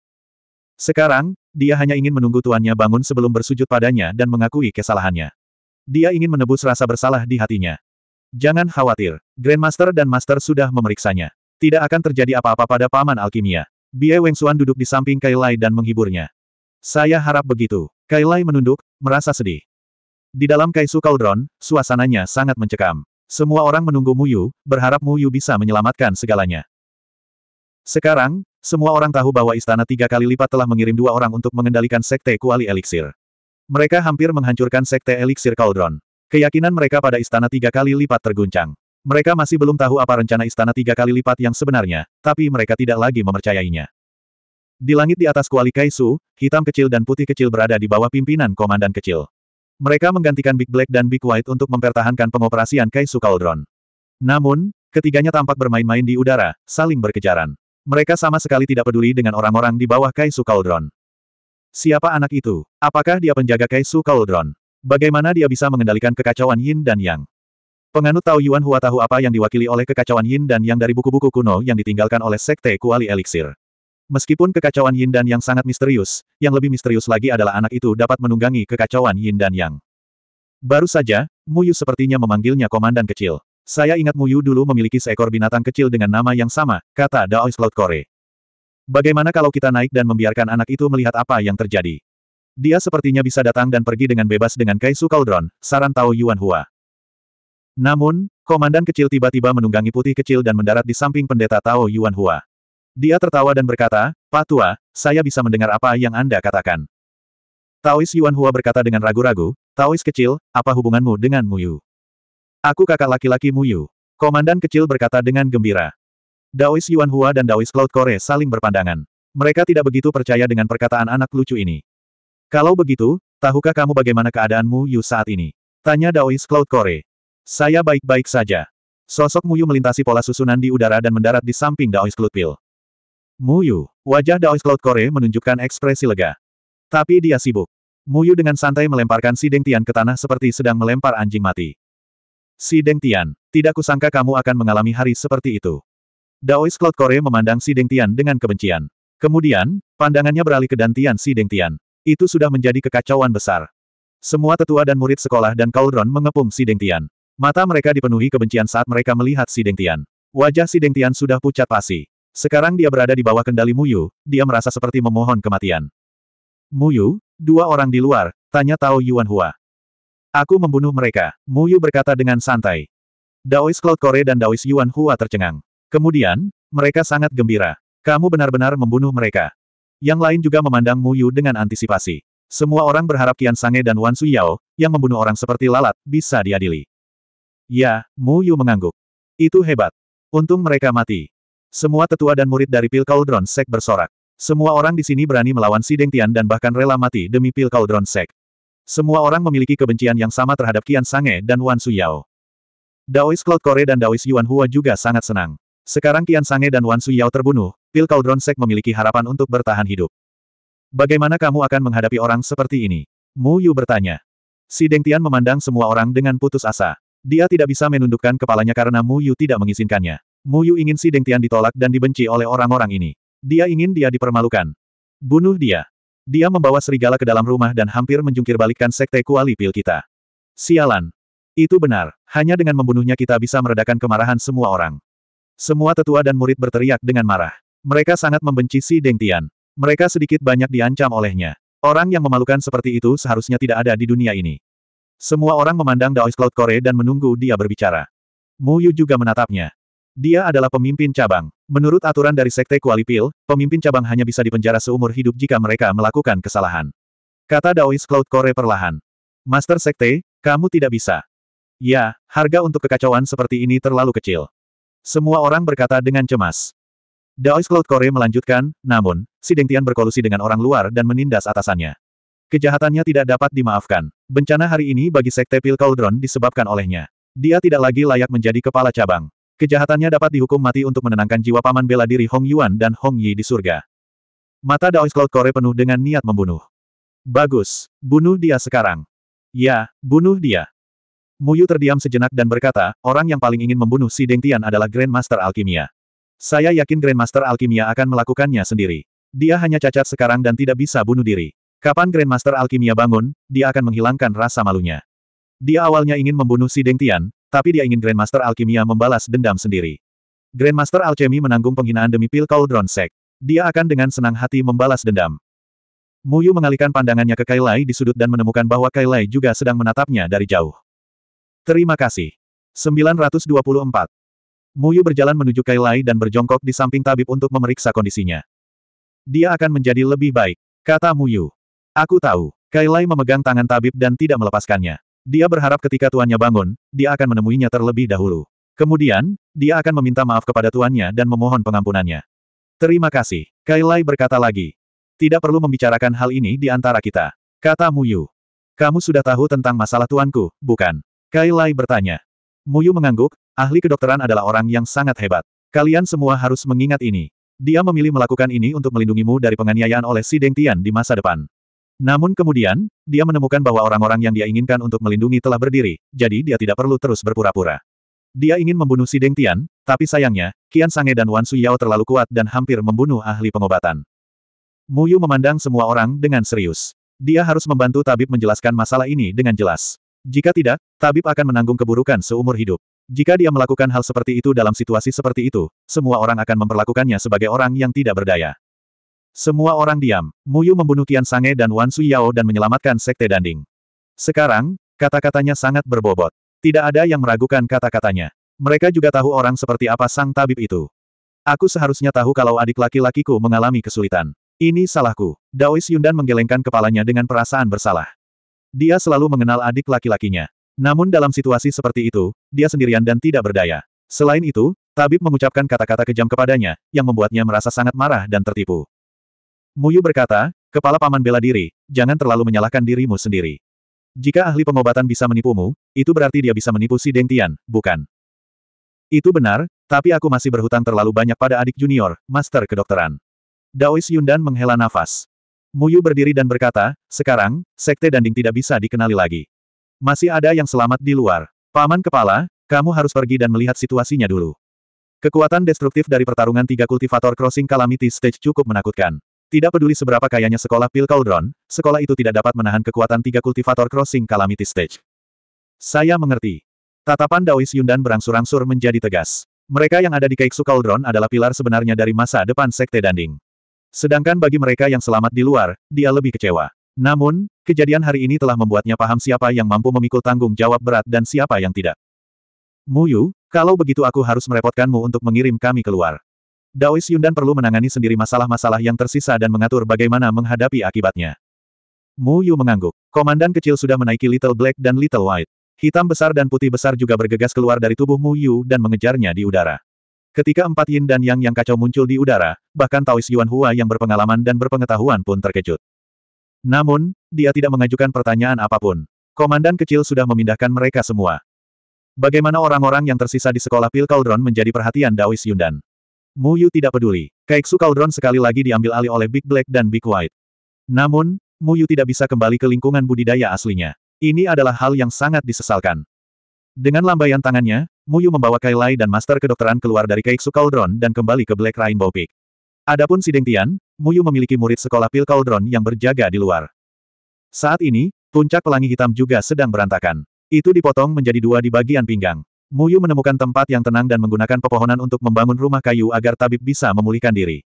Sekarang, dia hanya ingin menunggu tuannya bangun sebelum bersujud padanya dan mengakui kesalahannya. Dia ingin menebus rasa bersalah di hatinya. Jangan khawatir, Grandmaster dan Master sudah memeriksanya. Tidak akan terjadi apa-apa pada Paman Alkimia. Bie Xuan duduk di samping Kailai dan menghiburnya. Saya harap begitu. Kailai menunduk, merasa sedih. Di dalam Kaisu Cauldron, suasananya sangat mencekam. Semua orang menunggu Muyu, berharap Muyu bisa menyelamatkan segalanya. Sekarang, semua orang tahu bahwa istana tiga kali lipat telah mengirim dua orang untuk mengendalikan sekte kuali eliksir. Mereka hampir menghancurkan sekte eliksir Cauldron. Keyakinan mereka pada istana tiga kali lipat terguncang. Mereka masih belum tahu apa rencana istana tiga kali lipat yang sebenarnya, tapi mereka tidak lagi memercayainya. Di langit di atas kuali Kaisu, hitam kecil dan putih kecil berada di bawah pimpinan komandan kecil. Mereka menggantikan Big Black dan Big White untuk mempertahankan pengoperasian Kaisu Cauldron. Namun, ketiganya tampak bermain-main di udara, saling berkejaran. Mereka sama sekali tidak peduli dengan orang-orang di bawah Kaisu Kaldron. Siapa anak itu? Apakah dia penjaga Kaisu Kaldron? Bagaimana dia bisa mengendalikan kekacauan Yin dan Yang? Penganut Tao Yuan Hua tahu apa yang diwakili oleh kekacauan Yin dan Yang dari buku-buku kuno yang ditinggalkan oleh Sekte Kuali Elixir. Meskipun kekacauan Yin dan Yang sangat misterius, yang lebih misterius lagi adalah anak itu dapat menunggangi kekacauan Yin dan Yang. Baru saja, Mu Yu sepertinya memanggilnya komandan kecil. Saya ingat Muyu dulu memiliki seekor binatang kecil dengan nama yang sama, kata Daois Cloud Kore. Bagaimana kalau kita naik dan membiarkan anak itu melihat apa yang terjadi? Dia sepertinya bisa datang dan pergi dengan bebas dengan Kaisu Cauldron, saran Tao Yuan Hua. Namun, komandan kecil tiba-tiba menunggangi putih kecil dan mendarat di samping pendeta Tao Yuan Hua. Dia tertawa dan berkata, Pak Tua, saya bisa mendengar apa yang Anda katakan. Taois Yuan Hua berkata dengan ragu-ragu, Taois kecil, apa hubunganmu dengan Muyu? Aku kakak laki-laki Muyu. Komandan kecil berkata dengan gembira. Daois Yuan Hua dan Daois Cloud Core saling berpandangan. Mereka tidak begitu percaya dengan perkataan anak lucu ini. Kalau begitu, tahukah kamu bagaimana keadaanmu Yu saat ini? Tanya Daois Cloud Core. Saya baik-baik saja. Sosok Muyu melintasi pola susunan di udara dan mendarat di samping Daois Cloud Pil. Muyu, wajah Daois Cloud Core menunjukkan ekspresi lega. Tapi dia sibuk. Muyu dengan santai melemparkan si Tian ke tanah seperti sedang melempar anjing mati. Si Deng Tian, tidak kusangka kamu akan mengalami hari seperti itu. Daois Cloud Core memandang Si Deng Tian dengan kebencian. Kemudian, pandangannya beralih ke Dantian Si Deng Tian. Itu sudah menjadi kekacauan besar. Semua tetua dan murid sekolah dan Cauldron mengepung Si Deng Tian. Mata mereka dipenuhi kebencian saat mereka melihat Si Deng Tian. Wajah Si Deng Tian sudah pucat pasi. Sekarang dia berada di bawah kendali Muyu, dia merasa seperti memohon kematian. Muyu, dua orang di luar, tanya Tao Yuan Hua. Aku membunuh mereka, Mu Yu berkata dengan santai. Daois Cloud Core dan Daois Yuan Hua tercengang. Kemudian, mereka sangat gembira. Kamu benar-benar membunuh mereka. Yang lain juga memandang Mu Yu dengan antisipasi. Semua orang berharap Qian Sange dan Wan Suyao, yang membunuh orang seperti lalat, bisa diadili. Ya, Mu Yu mengangguk. Itu hebat. Untung mereka mati. Semua tetua dan murid dari Pil Cauldron Sek bersorak. Semua orang di sini berani melawan Si Deng Tian dan bahkan rela mati demi Pil Cauldron Sek. Semua orang memiliki kebencian yang sama terhadap Qian Sange dan Wan Suyao. Daois Cloud Kore dan Daois Yuan Hua juga sangat senang. Sekarang Qian Sange dan Wan Suyao terbunuh, Pil Cauldron Sek memiliki harapan untuk bertahan hidup. Bagaimana kamu akan menghadapi orang seperti ini? Mu Yu bertanya. Si Deng Tian memandang semua orang dengan putus asa. Dia tidak bisa menundukkan kepalanya karena Mu Yu tidak mengizinkannya. Mu Yu ingin si Deng Tian ditolak dan dibenci oleh orang-orang ini. Dia ingin dia dipermalukan. Bunuh dia. Dia membawa serigala ke dalam rumah dan hampir menjungkirbalikkan sekte kuali pil kita. Sialan. Itu benar, hanya dengan membunuhnya kita bisa meredakan kemarahan semua orang. Semua tetua dan murid berteriak dengan marah. Mereka sangat membenci si Deng Tian. Mereka sedikit banyak diancam olehnya. Orang yang memalukan seperti itu seharusnya tidak ada di dunia ini. Semua orang memandang Daois Cloud Core dan menunggu dia berbicara. Mu Yu juga menatapnya. Dia adalah pemimpin cabang. Menurut aturan dari Sekte Kuali Pil, pemimpin cabang hanya bisa dipenjara seumur hidup jika mereka melakukan kesalahan. Kata Daois Cloud Core perlahan. Master Sekte, kamu tidak bisa. Ya, harga untuk kekacauan seperti ini terlalu kecil. Semua orang berkata dengan cemas. Daois Cloud Core melanjutkan, namun, si Dengtian berkolusi dengan orang luar dan menindas atasannya. Kejahatannya tidak dapat dimaafkan. Bencana hari ini bagi Sekte Pil Cauldron disebabkan olehnya. Dia tidak lagi layak menjadi kepala cabang. Kejahatannya dapat dihukum mati untuk menenangkan jiwa paman bela diri Hong Yuan dan Hong Yi di surga. Mata Daois Cloud Core penuh dengan niat membunuh. Bagus, bunuh dia sekarang. Ya, bunuh dia. Muyu terdiam sejenak dan berkata, orang yang paling ingin membunuh si Deng Tian adalah Grandmaster Alkimia. Saya yakin Grandmaster Alkimia akan melakukannya sendiri. Dia hanya cacat sekarang dan tidak bisa bunuh diri. Kapan Grandmaster Alkimia bangun, dia akan menghilangkan rasa malunya. Dia awalnya ingin membunuh si Deng Tian, tapi dia ingin Grandmaster Alkimia membalas dendam sendiri. Grandmaster Alchemy menanggung penghinaan demi pil Cauldron Sek. Dia akan dengan senang hati membalas dendam. Muyu mengalihkan pandangannya ke Kailai di sudut dan menemukan bahwa Kailai juga sedang menatapnya dari jauh. Terima kasih. 924. Muyu berjalan menuju Kailai dan berjongkok di samping tabib untuk memeriksa kondisinya. Dia akan menjadi lebih baik, kata Muyu. Aku tahu. Kailai memegang tangan tabib dan tidak melepaskannya. Dia berharap ketika tuannya bangun, dia akan menemuinya terlebih dahulu. Kemudian, dia akan meminta maaf kepada tuannya dan memohon pengampunannya. Terima kasih. Kailai berkata lagi. Tidak perlu membicarakan hal ini di antara kita. Kata Muyu. Kamu sudah tahu tentang masalah tuanku, bukan? Kailai bertanya. Muyu mengangguk, ahli kedokteran adalah orang yang sangat hebat. Kalian semua harus mengingat ini. Dia memilih melakukan ini untuk melindungimu dari penganiayaan oleh si Deng Tian di masa depan. Namun kemudian, dia menemukan bahwa orang-orang yang dia inginkan untuk melindungi telah berdiri, jadi dia tidak perlu terus berpura-pura. Dia ingin membunuh si Deng Tian, tapi sayangnya, Qian Sange dan Wan Suyao terlalu kuat dan hampir membunuh ahli pengobatan. Mu Yu memandang semua orang dengan serius. Dia harus membantu tabib menjelaskan masalah ini dengan jelas. Jika tidak, tabib akan menanggung keburukan seumur hidup. Jika dia melakukan hal seperti itu dalam situasi seperti itu, semua orang akan memperlakukannya sebagai orang yang tidak berdaya. Semua orang diam. Muyu membunuh Tian Sange dan Wan Suyao dan menyelamatkan Sekte Danding. Sekarang, kata-katanya sangat berbobot. Tidak ada yang meragukan kata-katanya. Mereka juga tahu orang seperti apa sang tabib itu. Aku seharusnya tahu kalau adik laki-lakiku mengalami kesulitan. Ini salahku. Daois Yundan menggelengkan kepalanya dengan perasaan bersalah. Dia selalu mengenal adik laki-lakinya. Namun dalam situasi seperti itu, dia sendirian dan tidak berdaya. Selain itu, tabib mengucapkan kata-kata kejam kepadanya, yang membuatnya merasa sangat marah dan tertipu. Muyu berkata, kepala paman bela diri, jangan terlalu menyalahkan dirimu sendiri. Jika ahli pengobatan bisa menipumu, itu berarti dia bisa menipu si Deng Tian, bukan? Itu benar, tapi aku masih berhutang terlalu banyak pada adik junior, master kedokteran. Daois Yundan menghela nafas. Muyu berdiri dan berkata, sekarang, sekte danding tidak bisa dikenali lagi. Masih ada yang selamat di luar. Paman kepala, kamu harus pergi dan melihat situasinya dulu. Kekuatan destruktif dari pertarungan tiga kultivator crossing calamity stage cukup menakutkan. Tidak peduli seberapa kayanya sekolah Pil Cauldron, sekolah itu tidak dapat menahan kekuatan tiga kultivator crossing Calamity Stage. Saya mengerti. Tatapan Daois Yundan berangsur-angsur menjadi tegas. Mereka yang ada di Keiksu Cauldron adalah pilar sebenarnya dari masa depan Sekte Danding. Sedangkan bagi mereka yang selamat di luar, dia lebih kecewa. Namun, kejadian hari ini telah membuatnya paham siapa yang mampu memikul tanggung jawab berat dan siapa yang tidak. Muyu, kalau begitu aku harus merepotkanmu untuk mengirim kami keluar. Daois Yundan perlu menangani sendiri masalah-masalah yang tersisa dan mengatur bagaimana menghadapi akibatnya. Mu Yu mengangguk. Komandan kecil sudah menaiki Little Black dan Little White. Hitam besar dan putih besar juga bergegas keluar dari tubuh Mu Yu dan mengejarnya di udara. Ketika empat yin dan yang yang kacau muncul di udara, bahkan Taois Yuan Hua yang berpengalaman dan berpengetahuan pun terkejut. Namun, dia tidak mengajukan pertanyaan apapun. Komandan kecil sudah memindahkan mereka semua. Bagaimana orang-orang yang tersisa di sekolah Pil Cauldron menjadi perhatian Daois Yundan? Mu Yu tidak peduli. Kaiksu Kaldron sekali lagi diambil alih oleh Big Black dan Big White. Namun, Mu Yu tidak bisa kembali ke lingkungan budidaya aslinya. Ini adalah hal yang sangat disesalkan. Dengan lambaian tangannya, Mu Yu membawa Kailai dan Master Kedokteran keluar dari Kaiksu Kaldron dan kembali ke Black Rainbow Peak. Adapun si Tian, Mu Yu memiliki murid sekolah Pil Kaldron yang berjaga di luar. Saat ini, puncak pelangi hitam juga sedang berantakan. Itu dipotong menjadi dua di bagian pinggang. Muyu menemukan tempat yang tenang dan menggunakan pepohonan untuk membangun rumah kayu agar tabib bisa memulihkan diri.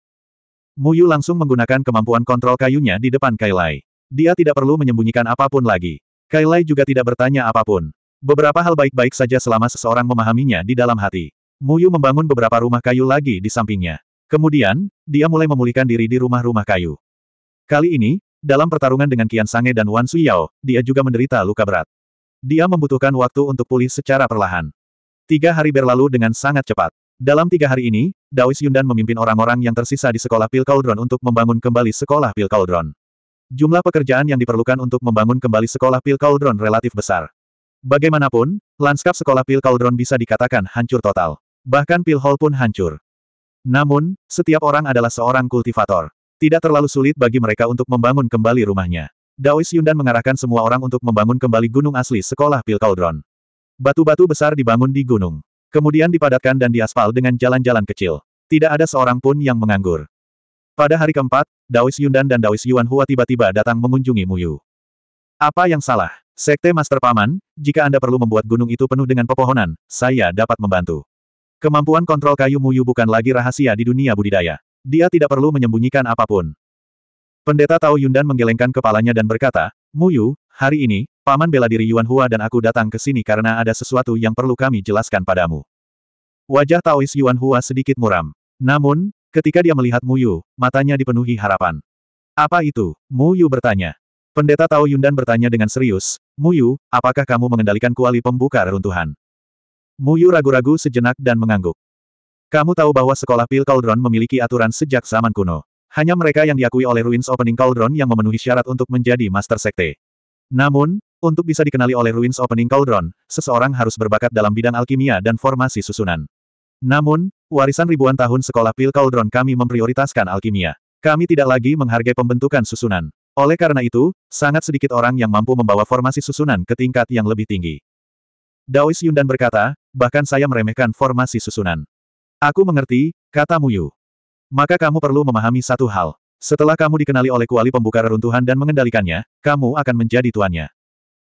Muyu langsung menggunakan kemampuan kontrol kayunya di depan Kailai. Dia tidak perlu menyembunyikan apapun lagi. Kailai juga tidak bertanya apapun. Beberapa hal baik-baik saja selama seseorang memahaminya di dalam hati. Muyu membangun beberapa rumah kayu lagi di sampingnya. Kemudian, dia mulai memulihkan diri di rumah-rumah kayu. Kali ini, dalam pertarungan dengan Kian Sange dan Wan Suyao, dia juga menderita luka berat. Dia membutuhkan waktu untuk pulih secara perlahan. Tiga hari berlalu dengan sangat cepat. Dalam tiga hari ini, Daois Yundan memimpin orang-orang yang tersisa di sekolah Pil Cauldron untuk membangun kembali sekolah Pil Cauldron. Jumlah pekerjaan yang diperlukan untuk membangun kembali sekolah Pil Cauldron relatif besar. Bagaimanapun, lanskap sekolah Pil Cauldron bisa dikatakan hancur total. Bahkan Pil Hall pun hancur. Namun, setiap orang adalah seorang kultivator. Tidak terlalu sulit bagi mereka untuk membangun kembali rumahnya. Daois Yundan mengarahkan semua orang untuk membangun kembali gunung asli sekolah Pil Cauldron. Batu-batu besar dibangun di gunung. Kemudian dipadatkan dan diaspal dengan jalan-jalan kecil. Tidak ada seorang pun yang menganggur. Pada hari keempat, Daois Yundan dan Daois Yuan Hua tiba-tiba datang mengunjungi Muyu. Apa yang salah? Sekte Master Paman, jika Anda perlu membuat gunung itu penuh dengan pepohonan, saya dapat membantu. Kemampuan kontrol kayu Muyu bukan lagi rahasia di dunia budidaya. Dia tidak perlu menyembunyikan apapun. Pendeta Tao Yundan menggelengkan kepalanya dan berkata, Muyu, hari ini, Paman bela diri Yuan Hua dan aku datang ke sini karena ada sesuatu yang perlu kami jelaskan padamu. Wajah Taois Yuan Hua sedikit muram. Namun, ketika dia melihat Mu Yu, matanya dipenuhi harapan. Apa itu? Mu Yu bertanya. Pendeta Tao Yundan bertanya dengan serius, Mu Yu, apakah kamu mengendalikan kuali pembuka reruntuhan? Mu Yu ragu-ragu sejenak dan mengangguk. Kamu tahu bahwa sekolah Pil Cauldron memiliki aturan sejak zaman kuno. Hanya mereka yang diakui oleh Ruins Opening Cauldron yang memenuhi syarat untuk menjadi Master Sekte. Namun, untuk bisa dikenali oleh Ruins Opening Cauldron, seseorang harus berbakat dalam bidang alkimia dan formasi susunan. Namun, warisan ribuan tahun sekolah pil Cauldron kami memprioritaskan alkimia. Kami tidak lagi menghargai pembentukan susunan. Oleh karena itu, sangat sedikit orang yang mampu membawa formasi susunan ke tingkat yang lebih tinggi. Daois Yundan berkata, bahkan saya meremehkan formasi susunan. Aku mengerti, kata Muyu. Maka kamu perlu memahami satu hal. Setelah kamu dikenali oleh kuali pembuka reruntuhan dan mengendalikannya, kamu akan menjadi tuannya.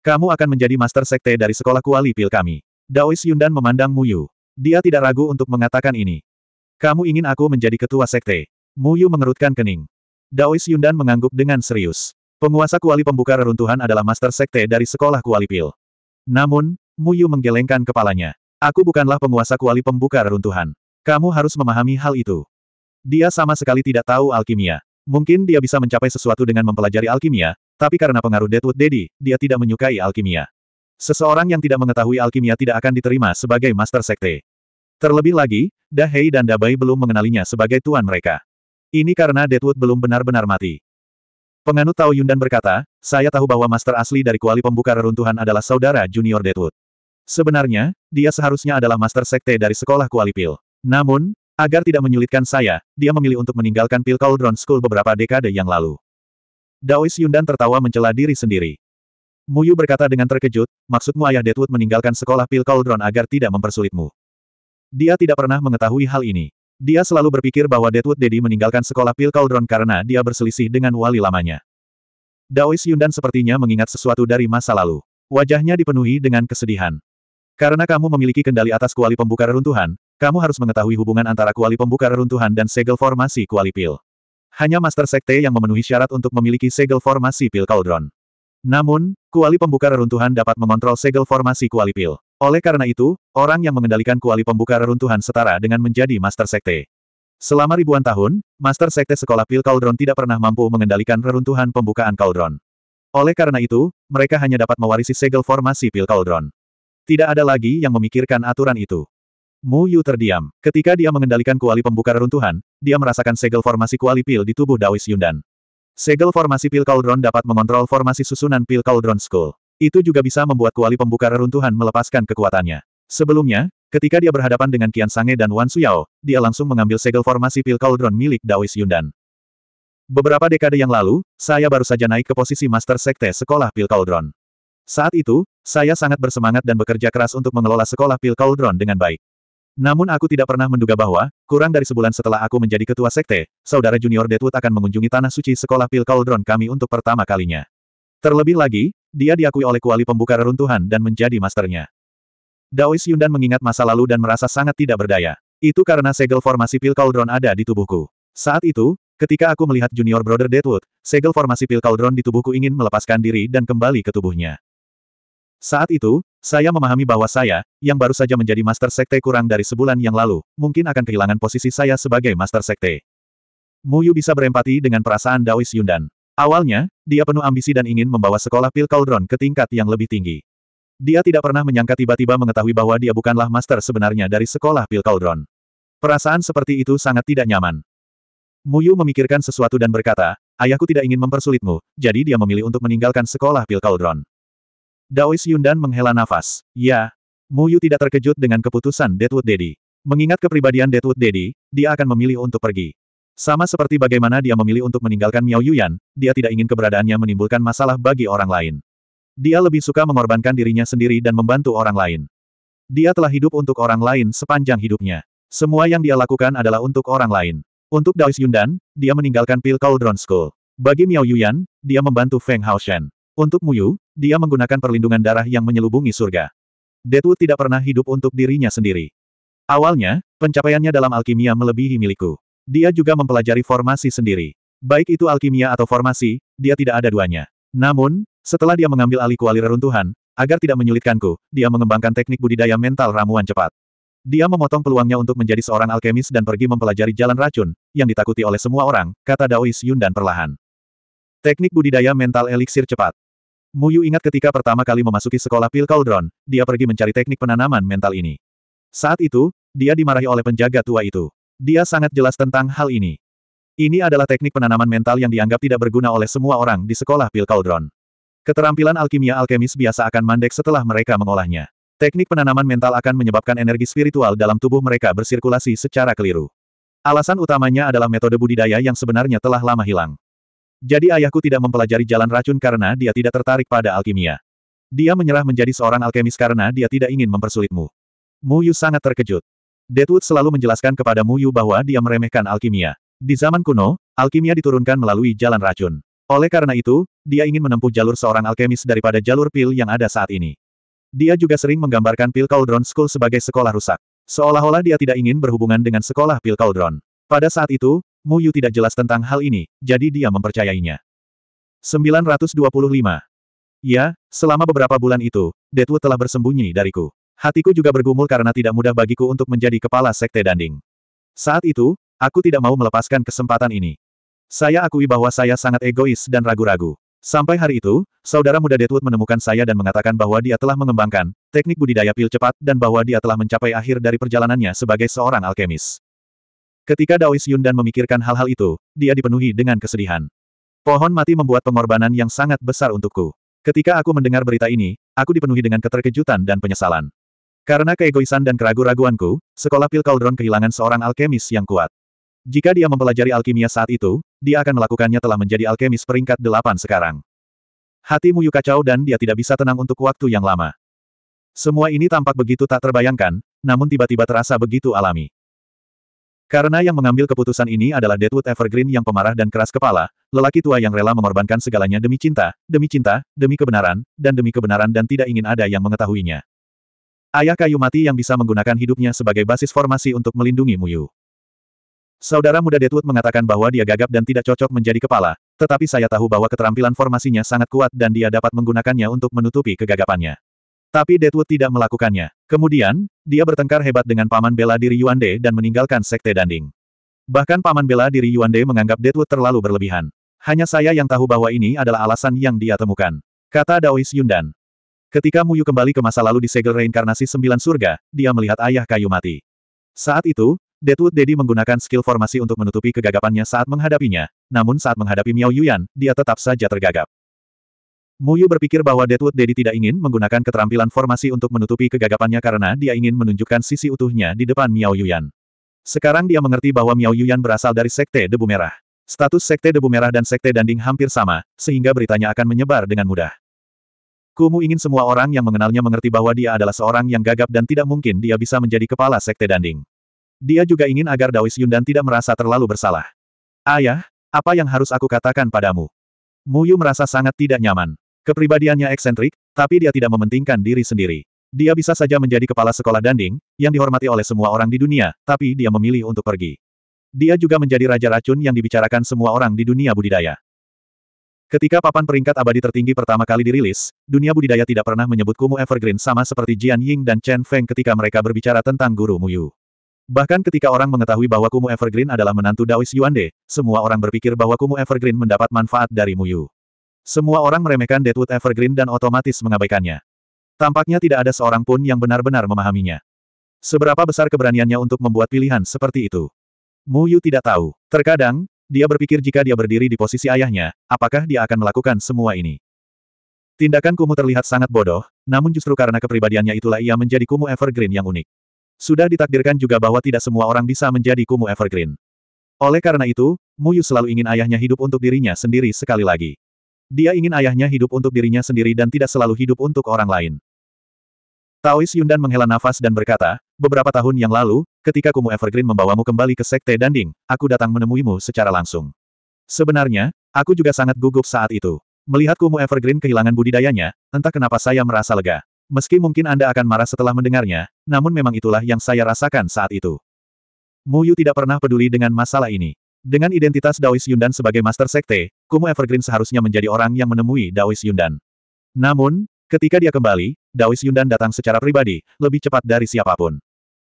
Kamu akan menjadi master sekte dari sekolah kuali pil kami. Daois Yundan memandang Mu Yu. Dia tidak ragu untuk mengatakan ini. Kamu ingin aku menjadi ketua sekte. Mu Yu mengerutkan kening. Daois Yundan mengangguk dengan serius. Penguasa kuali pembuka reruntuhan adalah master sekte dari sekolah kuali pil. Namun, Mu Yu menggelengkan kepalanya. Aku bukanlah penguasa kuali pembuka reruntuhan. Kamu harus memahami hal itu. Dia sama sekali tidak tahu alkimia. Mungkin dia bisa mencapai sesuatu dengan mempelajari alkimia, tapi karena pengaruh Deadwood Daddy, dia tidak menyukai alkimia. Seseorang yang tidak mengetahui alkimia tidak akan diterima sebagai master sekte. Terlebih lagi, Dahei dan Dabai belum mengenalinya sebagai tuan mereka. Ini karena Deadwood belum benar-benar mati. Penganut Tao Yundan berkata, saya tahu bahwa master asli dari kuali pembuka reruntuhan adalah saudara junior Deadwood. Sebenarnya, dia seharusnya adalah master sekte dari sekolah kuali pil. Namun, agar tidak menyulitkan saya, dia memilih untuk meninggalkan pil Cauldron School beberapa dekade yang lalu. Daois Yundan tertawa mencela diri sendiri. Muyu berkata dengan terkejut, maksudmu ayah Deadwood meninggalkan sekolah Pil Cauldron agar tidak mempersulitmu. Dia tidak pernah mengetahui hal ini. Dia selalu berpikir bahwa Deadwood Dedi meninggalkan sekolah Pil Cauldron karena dia berselisih dengan wali lamanya. Daois Yundan sepertinya mengingat sesuatu dari masa lalu. Wajahnya dipenuhi dengan kesedihan. Karena kamu memiliki kendali atas kuali pembuka reruntuhan, kamu harus mengetahui hubungan antara kuali pembuka reruntuhan dan segel formasi kuali pil. Hanya Master Sekte yang memenuhi syarat untuk memiliki segel formasi pil Cauldron. Namun, kuali pembuka reruntuhan dapat mengontrol segel formasi kuali pil. Oleh karena itu, orang yang mengendalikan kuali pembuka reruntuhan setara dengan menjadi Master Sekte. Selama ribuan tahun, Master Sekte Sekolah Pil Cauldron tidak pernah mampu mengendalikan reruntuhan pembukaan Cauldron. Oleh karena itu, mereka hanya dapat mewarisi segel formasi Pil Cauldron. Tidak ada lagi yang memikirkan aturan itu. Mu Yu terdiam. Ketika dia mengendalikan kuali pembuka reruntuhan, dia merasakan segel formasi kuali pil di tubuh Dawis Yundan. Segel formasi pil Cauldron dapat mengontrol formasi susunan pil Cauldron School. Itu juga bisa membuat kuali pembuka reruntuhan melepaskan kekuatannya. Sebelumnya, ketika dia berhadapan dengan Qian Sange dan Wan Suyao, dia langsung mengambil segel formasi pil Cauldron milik Dawis Yundan. Beberapa dekade yang lalu, saya baru saja naik ke posisi Master Sekte Sekolah Pil Cauldron. Saat itu, saya sangat bersemangat dan bekerja keras untuk mengelola sekolah Pil Cauldron dengan baik. Namun aku tidak pernah menduga bahwa, kurang dari sebulan setelah aku menjadi ketua sekte, saudara junior Deadwood akan mengunjungi tanah suci sekolah Pil Cauldron kami untuk pertama kalinya. Terlebih lagi, dia diakui oleh kuali pembuka reruntuhan dan menjadi masternya. Daois Yundan mengingat masa lalu dan merasa sangat tidak berdaya. Itu karena segel formasi Pil Cauldron ada di tubuhku. Saat itu, ketika aku melihat junior brother Deadwood, segel formasi Pil Cauldron di tubuhku ingin melepaskan diri dan kembali ke tubuhnya. Saat itu, saya memahami bahwa saya, yang baru saja menjadi Master Sekte kurang dari sebulan yang lalu, mungkin akan kehilangan posisi saya sebagai Master Sekte. Mu Yu bisa berempati dengan perasaan Daois Yundan. Awalnya, dia penuh ambisi dan ingin membawa sekolah Pil Cauldron ke tingkat yang lebih tinggi. Dia tidak pernah menyangka tiba-tiba mengetahui bahwa dia bukanlah master sebenarnya dari sekolah Pil Cauldron. Perasaan seperti itu sangat tidak nyaman. Mu Yu memikirkan sesuatu dan berkata, ayahku tidak ingin mempersulitmu, jadi dia memilih untuk meninggalkan sekolah Pil Cauldron. Daois Yundan menghela nafas. Ya, Mu Yu tidak terkejut dengan keputusan Deadwood Daddy. Mengingat kepribadian Deadwood Daddy, dia akan memilih untuk pergi. Sama seperti bagaimana dia memilih untuk meninggalkan Miao Yuyan, dia tidak ingin keberadaannya menimbulkan masalah bagi orang lain. Dia lebih suka mengorbankan dirinya sendiri dan membantu orang lain. Dia telah hidup untuk orang lain sepanjang hidupnya. Semua yang dia lakukan adalah untuk orang lain. Untuk Daois Yundan, dia meninggalkan Pil Cauldron School. Bagi Miao Yuyan, dia membantu Feng Haoshen. Untuk Muyu, dia menggunakan perlindungan darah yang menyelubungi surga. Detu tidak pernah hidup untuk dirinya sendiri. Awalnya, pencapaiannya dalam alkimia melebihi milikku. Dia juga mempelajari formasi sendiri. Baik itu alkimia atau formasi, dia tidak ada duanya. Namun, setelah dia mengambil alih kuali reruntuhan, agar tidak menyulitkanku, dia mengembangkan teknik budidaya mental ramuan cepat. Dia memotong peluangnya untuk menjadi seorang alkemis dan pergi mempelajari jalan racun, yang ditakuti oleh semua orang, kata Daois Yun dan perlahan. Teknik budidaya mental eliksir cepat. Muyu ingat ketika pertama kali memasuki sekolah Pil Cauldron, dia pergi mencari teknik penanaman mental ini. Saat itu, dia dimarahi oleh penjaga tua itu. Dia sangat jelas tentang hal ini. Ini adalah teknik penanaman mental yang dianggap tidak berguna oleh semua orang di sekolah Pil Cauldron. Keterampilan alkimia alkemis biasa akan mandek setelah mereka mengolahnya. Teknik penanaman mental akan menyebabkan energi spiritual dalam tubuh mereka bersirkulasi secara keliru. Alasan utamanya adalah metode budidaya yang sebenarnya telah lama hilang. Jadi ayahku tidak mempelajari jalan racun karena dia tidak tertarik pada alkimia. Dia menyerah menjadi seorang alkemis karena dia tidak ingin mempersulitmu. Mu Yu sangat terkejut. Deadwood selalu menjelaskan kepada Mu Yu bahwa dia meremehkan alkimia. Di zaman kuno, alkimia diturunkan melalui jalan racun. Oleh karena itu, dia ingin menempuh jalur seorang alkemis daripada jalur pil yang ada saat ini. Dia juga sering menggambarkan Pil Cauldron School sebagai sekolah rusak. Seolah-olah dia tidak ingin berhubungan dengan sekolah Pil Cauldron. Pada saat itu, Mu Yu tidak jelas tentang hal ini, jadi dia mempercayainya. 925. Ya, selama beberapa bulan itu, Detwu telah bersembunyi dariku. Hatiku juga bergumul karena tidak mudah bagiku untuk menjadi kepala sekte Danding. Saat itu, aku tidak mau melepaskan kesempatan ini. Saya akui bahwa saya sangat egois dan ragu-ragu. Sampai hari itu, saudara muda Deadwood menemukan saya dan mengatakan bahwa dia telah mengembangkan teknik budidaya pil cepat dan bahwa dia telah mencapai akhir dari perjalanannya sebagai seorang alkemis. Ketika Daois dan memikirkan hal-hal itu, dia dipenuhi dengan kesedihan. Pohon mati membuat pengorbanan yang sangat besar untukku. Ketika aku mendengar berita ini, aku dipenuhi dengan keterkejutan dan penyesalan. Karena keegoisan dan keragu-raguanku, sekolah Pil Cauldron kehilangan seorang alkemis yang kuat. Jika dia mempelajari alkimia saat itu, dia akan melakukannya telah menjadi alkemis peringkat delapan sekarang. Hati Muyu kacau dan dia tidak bisa tenang untuk waktu yang lama. Semua ini tampak begitu tak terbayangkan, namun tiba-tiba terasa begitu alami. Karena yang mengambil keputusan ini adalah Deadwood Evergreen yang pemarah dan keras kepala, lelaki tua yang rela mengorbankan segalanya demi cinta, demi cinta, demi kebenaran, dan demi kebenaran dan tidak ingin ada yang mengetahuinya. Ayah kayu mati yang bisa menggunakan hidupnya sebagai basis formasi untuk melindungi Muyu. Saudara muda Deadwood mengatakan bahwa dia gagap dan tidak cocok menjadi kepala, tetapi saya tahu bahwa keterampilan formasinya sangat kuat dan dia dapat menggunakannya untuk menutupi kegagapannya. Tapi Deadwood tidak melakukannya. Kemudian, dia bertengkar hebat dengan paman bela diri Yuan De dan meninggalkan sekte Danding. Bahkan paman bela diri Yuan De menganggap Deadwood terlalu berlebihan. Hanya saya yang tahu bahwa ini adalah alasan yang dia temukan. Kata Daois Yundan. Ketika Muyu kembali ke masa lalu di segel reinkarnasi sembilan surga, dia melihat ayah kayu mati. Saat itu, Deadwood Dedi menggunakan skill formasi untuk menutupi kegagapannya saat menghadapinya, namun saat menghadapi Miao Yuan, dia tetap saja tergagap. Muyu berpikir bahwa Deadwood Daddy tidak ingin menggunakan keterampilan formasi untuk menutupi kegagapannya karena dia ingin menunjukkan sisi utuhnya di depan Miao Yuyan. Sekarang dia mengerti bahwa Miao Yuyan berasal dari Sekte Debu Merah. Status Sekte Debu Merah dan Sekte Danding hampir sama, sehingga beritanya akan menyebar dengan mudah. Kumu ingin semua orang yang mengenalnya mengerti bahwa dia adalah seorang yang gagap dan tidak mungkin dia bisa menjadi kepala Sekte Danding. Dia juga ingin agar Yun Yundan tidak merasa terlalu bersalah. Ayah, ya, apa yang harus aku katakan padamu? Muyu merasa sangat tidak nyaman. Kepribadiannya eksentrik, tapi dia tidak mementingkan diri sendiri. Dia bisa saja menjadi kepala sekolah danding, yang dihormati oleh semua orang di dunia, tapi dia memilih untuk pergi. Dia juga menjadi raja racun yang dibicarakan semua orang di dunia budidaya. Ketika papan peringkat abadi tertinggi pertama kali dirilis, dunia budidaya tidak pernah menyebut Kumu Evergreen sama seperti Jian Ying dan Chen Feng ketika mereka berbicara tentang guru Mu Yu. Bahkan ketika orang mengetahui bahwa Kumu Evergreen adalah menantu Daois Yuande, semua orang berpikir bahwa Kumu Evergreen mendapat manfaat dari Mu Yu. Semua orang meremehkan Deadwood Evergreen dan otomatis mengabaikannya. Tampaknya tidak ada seorang pun yang benar-benar memahaminya. Seberapa besar keberaniannya untuk membuat pilihan seperti itu? Mu Yu tidak tahu. Terkadang, dia berpikir jika dia berdiri di posisi ayahnya, apakah dia akan melakukan semua ini? Tindakan Kumu terlihat sangat bodoh, namun justru karena kepribadiannya itulah ia menjadi Kumu Evergreen yang unik. Sudah ditakdirkan juga bahwa tidak semua orang bisa menjadi Kumu Evergreen. Oleh karena itu, Mu Yu selalu ingin ayahnya hidup untuk dirinya sendiri sekali lagi. Dia ingin ayahnya hidup untuk dirinya sendiri dan tidak selalu hidup untuk orang lain. Taois Yundan menghela nafas dan berkata, beberapa tahun yang lalu, ketika Kumu Evergreen membawamu kembali ke Sekte Danding, aku datang menemuimu secara langsung. Sebenarnya, aku juga sangat gugup saat itu. Melihat Kumu Evergreen kehilangan budidayanya, entah kenapa saya merasa lega. Meski mungkin Anda akan marah setelah mendengarnya, namun memang itulah yang saya rasakan saat itu. Muyu tidak pernah peduli dengan masalah ini. Dengan identitas Daois Yundan sebagai Master Sekte, Kumu Evergreen seharusnya menjadi orang yang menemui Daois Yundan. Namun, ketika dia kembali, Daois Yundan datang secara pribadi, lebih cepat dari siapapun.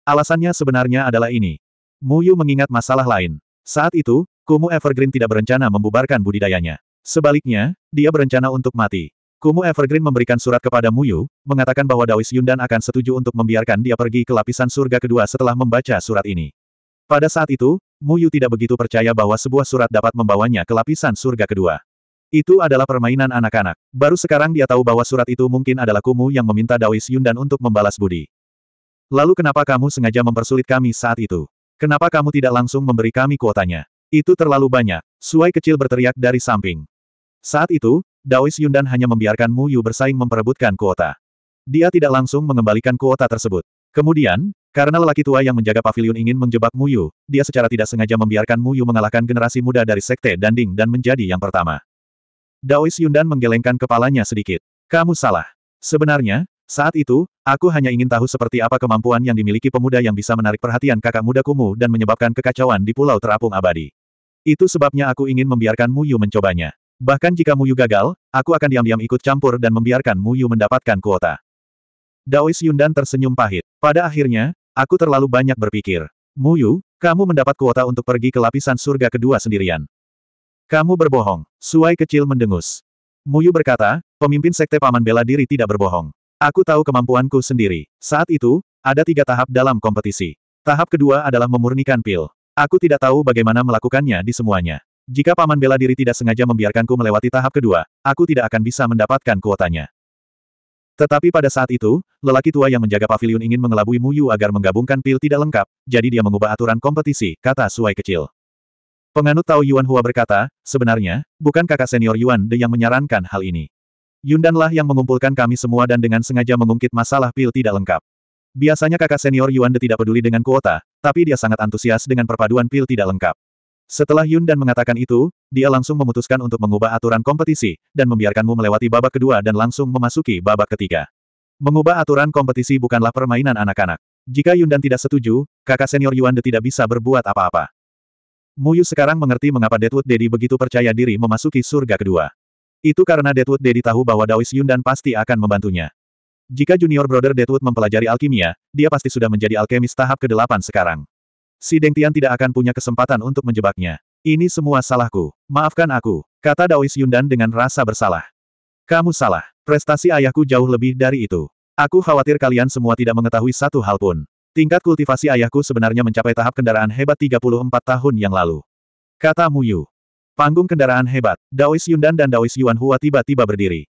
Alasannya sebenarnya adalah ini. Muyu mengingat masalah lain. Saat itu, Kumu Evergreen tidak berencana membubarkan budidayanya. Sebaliknya, dia berencana untuk mati. Kumu Evergreen memberikan surat kepada Muyu, mengatakan bahwa Daois Yundan akan setuju untuk membiarkan dia pergi ke lapisan surga kedua setelah membaca surat ini. Pada saat itu, Mu Muyu tidak begitu percaya bahwa sebuah surat dapat membawanya ke lapisan surga kedua. Itu adalah permainan anak-anak. Baru sekarang dia tahu bahwa surat itu mungkin adalah Kumu yang meminta Daois Yundan untuk membalas budi. Lalu kenapa kamu sengaja mempersulit kami saat itu? Kenapa kamu tidak langsung memberi kami kuotanya? Itu terlalu banyak. Suai kecil berteriak dari samping. Saat itu, Daois Yundan hanya membiarkan Mu Yu bersaing memperebutkan kuota. Dia tidak langsung mengembalikan kuota tersebut. Kemudian, karena lelaki tua yang menjaga pavilion ingin menjebak Muyu, dia secara tidak sengaja membiarkan Muyu mengalahkan generasi muda dari Sekte Danding dan menjadi yang pertama. Daois Yundan menggelengkan kepalanya sedikit. Kamu salah. Sebenarnya, saat itu, aku hanya ingin tahu seperti apa kemampuan yang dimiliki pemuda yang bisa menarik perhatian kakak muda Kumu dan menyebabkan kekacauan di pulau terapung abadi. Itu sebabnya aku ingin membiarkan Muyu mencobanya. Bahkan jika Muyu gagal, aku akan diam-diam ikut campur dan membiarkan Muyu mendapatkan kuota. Daois Yundan tersenyum pahit. Pada akhirnya, Aku terlalu banyak berpikir. Muyu, kamu mendapat kuota untuk pergi ke lapisan surga kedua sendirian. Kamu berbohong. Suai kecil mendengus. Muyu berkata, pemimpin sekte paman bela diri tidak berbohong. Aku tahu kemampuanku sendiri. Saat itu, ada tiga tahap dalam kompetisi. Tahap kedua adalah memurnikan pil. Aku tidak tahu bagaimana melakukannya di semuanya. Jika paman bela diri tidak sengaja membiarkanku melewati tahap kedua, aku tidak akan bisa mendapatkan kuotanya. Tetapi pada saat itu, lelaki tua yang menjaga pavilion ingin mengelabui Mu Yu agar menggabungkan pil tidak lengkap, jadi dia mengubah aturan kompetisi, kata Suai kecil. Penganut Tao Yuan Hua berkata, sebenarnya, bukan kakak senior Yuan De yang menyarankan hal ini. Yundanlah yang mengumpulkan kami semua dan dengan sengaja mengungkit masalah pil tidak lengkap. Biasanya kakak senior Yuan De tidak peduli dengan kuota, tapi dia sangat antusias dengan perpaduan pil tidak lengkap. Setelah Yun Dan mengatakan itu, dia langsung memutuskan untuk mengubah aturan kompetisi, dan membiarkanmu melewati babak kedua dan langsung memasuki babak ketiga. Mengubah aturan kompetisi bukanlah permainan anak-anak. Jika Yun Dan tidak setuju, kakak senior Yuan De tidak bisa berbuat apa-apa. Mu Muyu sekarang mengerti mengapa Deadwood Dedi begitu percaya diri memasuki surga kedua. Itu karena Deadwood Dedi tahu bahwa Daois Yun Dan pasti akan membantunya. Jika junior brother Deadwood mempelajari alkimia, dia pasti sudah menjadi alkemis tahap ke-8 sekarang si Deng Tian tidak akan punya kesempatan untuk menjebaknya. Ini semua salahku. Maafkan aku, kata Daois Yundan dengan rasa bersalah. Kamu salah. Prestasi ayahku jauh lebih dari itu. Aku khawatir kalian semua tidak mengetahui satu hal pun. Tingkat kultivasi ayahku sebenarnya mencapai tahap kendaraan hebat 34 tahun yang lalu. Kata Mu Yu. Panggung kendaraan hebat, Daois Yundan dan Daois Yuan Hua tiba-tiba berdiri.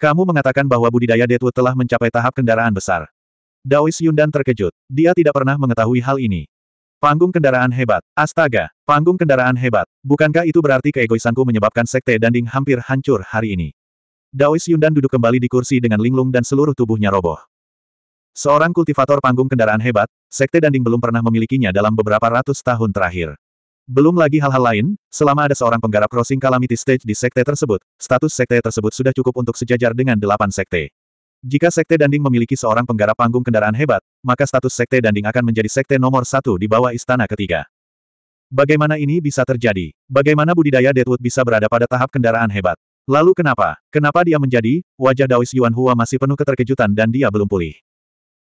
Kamu mengatakan bahwa budidaya Detwu telah mencapai tahap kendaraan besar. Daois Yundan terkejut. Dia tidak pernah mengetahui hal ini. Panggung kendaraan hebat. Astaga, panggung kendaraan hebat. Bukankah itu berarti keegoisanku menyebabkan sekte Danding hampir hancur hari ini? Daois Yundan duduk kembali di kursi dengan linglung dan seluruh tubuhnya roboh. Seorang kultivator panggung kendaraan hebat, sekte Danding belum pernah memilikinya dalam beberapa ratus tahun terakhir. Belum lagi hal-hal lain, selama ada seorang penggarap crossing calamity stage di sekte tersebut, status sekte tersebut sudah cukup untuk sejajar dengan delapan sekte. Jika Sekte Danding memiliki seorang penggarap panggung kendaraan hebat, maka status Sekte Danding akan menjadi Sekte nomor satu di bawah istana ketiga. Bagaimana ini bisa terjadi? Bagaimana budidaya Deadwood bisa berada pada tahap kendaraan hebat? Lalu kenapa? Kenapa dia menjadi? Wajah Daois Yuan Hua masih penuh keterkejutan dan dia belum pulih.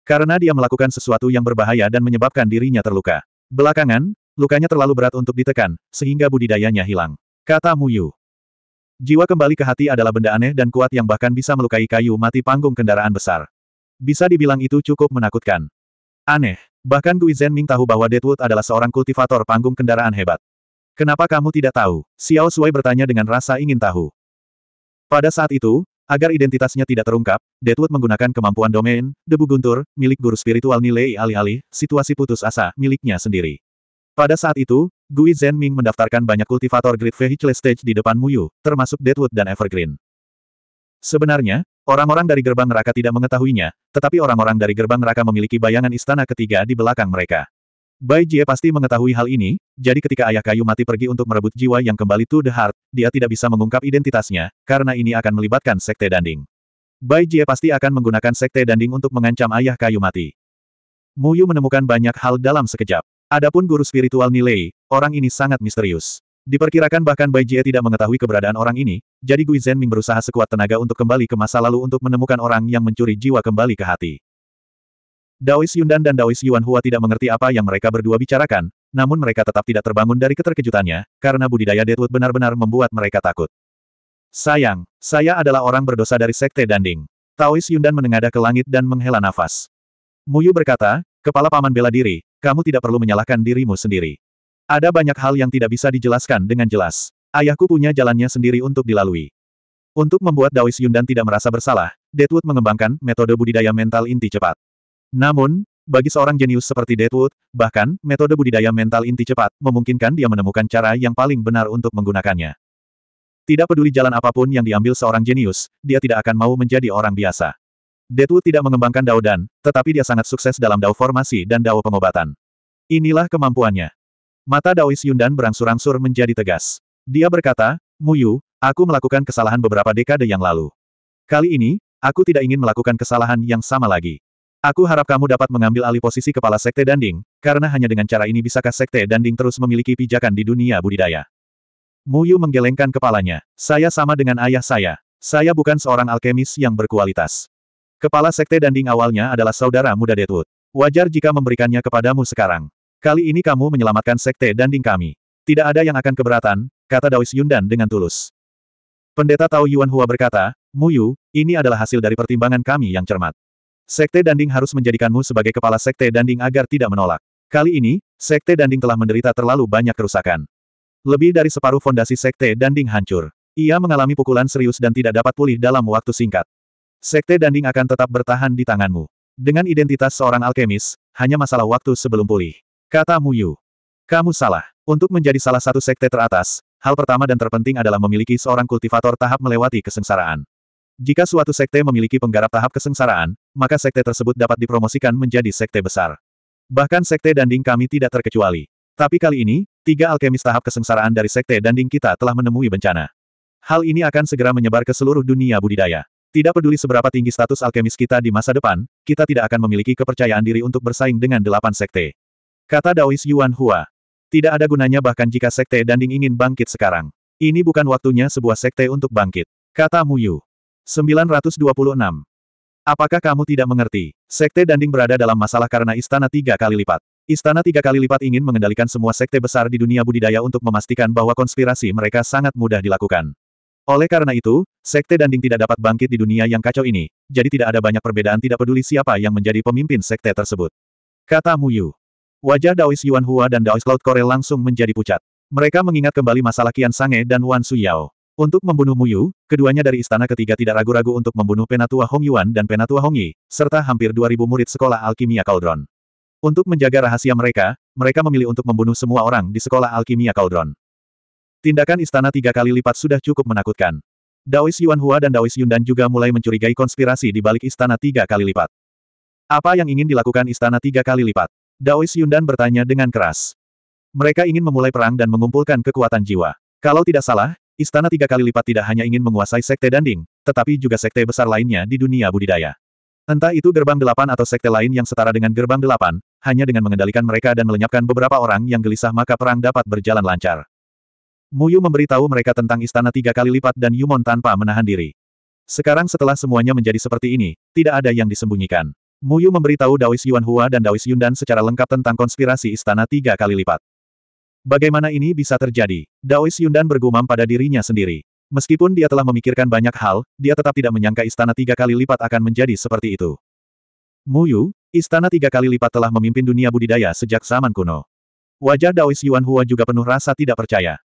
Karena dia melakukan sesuatu yang berbahaya dan menyebabkan dirinya terluka. Belakangan, lukanya terlalu berat untuk ditekan, sehingga budidayanya hilang. Kata Mu Yu. Jiwa kembali ke hati adalah benda aneh dan kuat yang bahkan bisa melukai kayu mati panggung kendaraan besar. Bisa dibilang itu cukup menakutkan. Aneh. Bahkan Gui Zhenming tahu bahwa Deadwood adalah seorang kultivator panggung kendaraan hebat. Kenapa kamu tidak tahu? Xiao Sui bertanya dengan rasa ingin tahu. Pada saat itu, agar identitasnya tidak terungkap, Deadwood menggunakan kemampuan domain, debu guntur, milik guru spiritual nilai alih-alih, situasi putus asa, miliknya sendiri. Pada saat itu, Gui Zhenming mendaftarkan banyak kultivator Great Vehicle Stage di depan Muyu, termasuk Deadwood dan Evergreen. Sebenarnya, orang-orang dari gerbang neraka tidak mengetahuinya, tetapi orang-orang dari gerbang neraka memiliki bayangan istana ketiga di belakang mereka. Bai Jie pasti mengetahui hal ini, jadi ketika ayah kayu mati pergi untuk merebut jiwa yang kembali to the heart, dia tidak bisa mengungkap identitasnya, karena ini akan melibatkan sekte danding. Bai Jie pasti akan menggunakan sekte danding untuk mengancam ayah kayu mati. Muyu menemukan banyak hal dalam sekejap. Adapun guru spiritual Nilei, orang ini sangat misterius. Diperkirakan bahkan Bai Jie tidak mengetahui keberadaan orang ini, jadi Gui Zhenming berusaha sekuat tenaga untuk kembali ke masa lalu untuk menemukan orang yang mencuri jiwa kembali ke hati. Daois Yundan dan Daois Yuan Hua tidak mengerti apa yang mereka berdua bicarakan, namun mereka tetap tidak terbangun dari keterkejutannya, karena budidaya Deadwood benar-benar membuat mereka takut. Sayang, saya adalah orang berdosa dari Sekte Danding. Taois Yundan menengadah ke langit dan menghela nafas. Muyu berkata, kepala paman bela diri, kamu tidak perlu menyalahkan dirimu sendiri. Ada banyak hal yang tidak bisa dijelaskan dengan jelas. Ayahku punya jalannya sendiri untuk dilalui. Untuk membuat Daois Yundan tidak merasa bersalah, Deadwood mengembangkan metode budidaya mental inti cepat. Namun, bagi seorang jenius seperti Deadwood, bahkan, metode budidaya mental inti cepat memungkinkan dia menemukan cara yang paling benar untuk menggunakannya. Tidak peduli jalan apapun yang diambil seorang jenius, dia tidak akan mau menjadi orang biasa. Detu tidak mengembangkan Dao Dan, tetapi dia sangat sukses dalam Dao formasi dan Dao pengobatan. Inilah kemampuannya. Mata Daois Yundan berangsur-angsur menjadi tegas. Dia berkata, Muyu, aku melakukan kesalahan beberapa dekade yang lalu. Kali ini, aku tidak ingin melakukan kesalahan yang sama lagi. Aku harap kamu dapat mengambil alih posisi kepala Sekte Danding, karena hanya dengan cara ini bisakah Sekte Danding terus memiliki pijakan di dunia budidaya. Muyu menggelengkan kepalanya. Saya sama dengan ayah saya. Saya bukan seorang alkemis yang berkualitas. Kepala Sekte Danding awalnya adalah saudara muda Deadwood. Wajar jika memberikannya kepadamu sekarang. Kali ini kamu menyelamatkan Sekte Danding kami. Tidak ada yang akan keberatan, kata Daois Yundan dengan tulus. Pendeta Tao Yuan Hua berkata, Muyu, ini adalah hasil dari pertimbangan kami yang cermat. Sekte Danding harus menjadikanmu sebagai kepala Sekte Danding agar tidak menolak. Kali ini, Sekte Danding telah menderita terlalu banyak kerusakan. Lebih dari separuh fondasi Sekte Danding hancur. Ia mengalami pukulan serius dan tidak dapat pulih dalam waktu singkat. Sekte Danding akan tetap bertahan di tanganmu. Dengan identitas seorang alkemis, hanya masalah waktu sebelum pulih. Kata Mu Yu. Kamu salah. Untuk menjadi salah satu sekte teratas, hal pertama dan terpenting adalah memiliki seorang kultivator tahap melewati kesengsaraan. Jika suatu sekte memiliki penggarap tahap kesengsaraan, maka sekte tersebut dapat dipromosikan menjadi sekte besar. Bahkan sekte danding kami tidak terkecuali. Tapi kali ini, tiga alkemis tahap kesengsaraan dari sekte danding kita telah menemui bencana. Hal ini akan segera menyebar ke seluruh dunia budidaya. Tidak peduli seberapa tinggi status alkemis kita di masa depan, kita tidak akan memiliki kepercayaan diri untuk bersaing dengan delapan sekte. Kata Daois Yuan Hua. Tidak ada gunanya bahkan jika sekte Danding ingin bangkit sekarang. Ini bukan waktunya sebuah sekte untuk bangkit. Kata Mu Yu. 926. Apakah kamu tidak mengerti? Sekte Danding berada dalam masalah karena istana tiga kali lipat. Istana tiga kali lipat ingin mengendalikan semua sekte besar di dunia budidaya untuk memastikan bahwa konspirasi mereka sangat mudah dilakukan. Oleh karena itu, Sekte Danding tidak dapat bangkit di dunia yang kacau ini, jadi tidak ada banyak perbedaan tidak peduli siapa yang menjadi pemimpin Sekte tersebut. Kata Mu Yu. Wajah Daois Yuan Hua dan Daois Cloud Core langsung menjadi pucat. Mereka mengingat kembali masalah Kian Sange dan Wan Suyao. Untuk membunuh Mu Yu, keduanya dari istana ketiga tidak ragu-ragu untuk membunuh Penatua Hong Yuan dan Penatua Hong Yi, serta hampir 2000 murid sekolah alkimia Cauldron. Untuk menjaga rahasia mereka, mereka memilih untuk membunuh semua orang di sekolah alkimia Cauldron. Tindakan istana tiga kali lipat sudah cukup menakutkan. Daois Yuan Hua dan Daois Dan juga mulai mencurigai konspirasi di balik istana tiga kali lipat. Apa yang ingin dilakukan istana tiga kali lipat? Daois Dan bertanya dengan keras. Mereka ingin memulai perang dan mengumpulkan kekuatan jiwa. Kalau tidak salah, istana tiga kali lipat tidak hanya ingin menguasai sekte Danding, tetapi juga sekte besar lainnya di dunia budidaya. Entah itu gerbang delapan atau sekte lain yang setara dengan gerbang delapan, hanya dengan mengendalikan mereka dan melenyapkan beberapa orang yang gelisah maka perang dapat berjalan lancar. Muyu memberitahu mereka tentang istana tiga kali lipat dan Yumon tanpa menahan diri. Sekarang setelah semuanya menjadi seperti ini, tidak ada yang disembunyikan. Muyu memberitahu Daois Yuan Hua dan Daois Yundan secara lengkap tentang konspirasi istana tiga kali lipat. Bagaimana ini bisa terjadi? Daois Yundan bergumam pada dirinya sendiri. Meskipun dia telah memikirkan banyak hal, dia tetap tidak menyangka istana tiga kali lipat akan menjadi seperti itu. Muyu, istana tiga kali lipat telah memimpin dunia budidaya sejak zaman kuno. Wajah Daois Yuan Hua juga penuh rasa tidak percaya.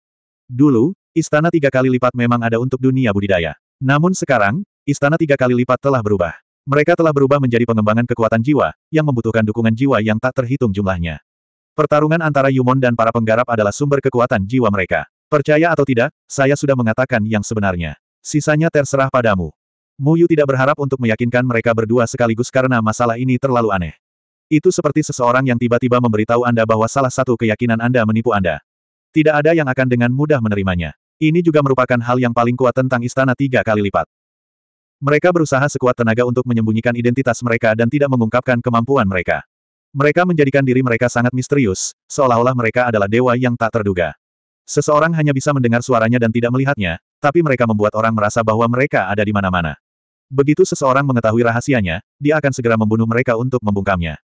Dulu, istana tiga kali lipat memang ada untuk dunia budidaya. Namun sekarang, istana tiga kali lipat telah berubah. Mereka telah berubah menjadi pengembangan kekuatan jiwa, yang membutuhkan dukungan jiwa yang tak terhitung jumlahnya. Pertarungan antara Yumon dan para penggarap adalah sumber kekuatan jiwa mereka. Percaya atau tidak, saya sudah mengatakan yang sebenarnya. Sisanya terserah padamu. Muyu tidak berharap untuk meyakinkan mereka berdua sekaligus karena masalah ini terlalu aneh. Itu seperti seseorang yang tiba-tiba memberitahu Anda bahwa salah satu keyakinan Anda menipu Anda. Tidak ada yang akan dengan mudah menerimanya. Ini juga merupakan hal yang paling kuat tentang istana tiga kali lipat. Mereka berusaha sekuat tenaga untuk menyembunyikan identitas mereka dan tidak mengungkapkan kemampuan mereka. Mereka menjadikan diri mereka sangat misterius, seolah-olah mereka adalah dewa yang tak terduga. Seseorang hanya bisa mendengar suaranya dan tidak melihatnya, tapi mereka membuat orang merasa bahwa mereka ada di mana-mana. Begitu seseorang mengetahui rahasianya, dia akan segera membunuh mereka untuk membungkamnya.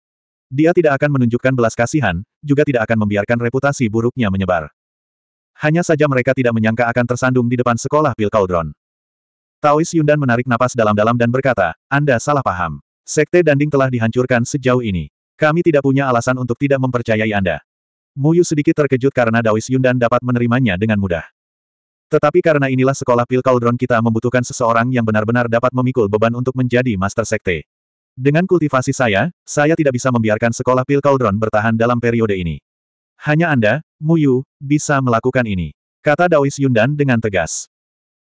Dia tidak akan menunjukkan belas kasihan, juga tidak akan membiarkan reputasi buruknya menyebar. Hanya saja mereka tidak menyangka akan tersandung di depan sekolah Pil Cauldron. Taois Yundan menarik napas dalam-dalam dan berkata, Anda salah paham. Sekte Danding telah dihancurkan sejauh ini. Kami tidak punya alasan untuk tidak mempercayai Anda. Muyu sedikit terkejut karena Daois Yundan dapat menerimanya dengan mudah. Tetapi karena inilah sekolah Pil Cauldron kita membutuhkan seseorang yang benar-benar dapat memikul beban untuk menjadi Master Sekte. Dengan kultivasi saya, saya tidak bisa membiarkan sekolah Pil Cauldron bertahan dalam periode ini. Hanya Anda, Muyu, bisa melakukan ini. Kata Daois Yundan dengan tegas.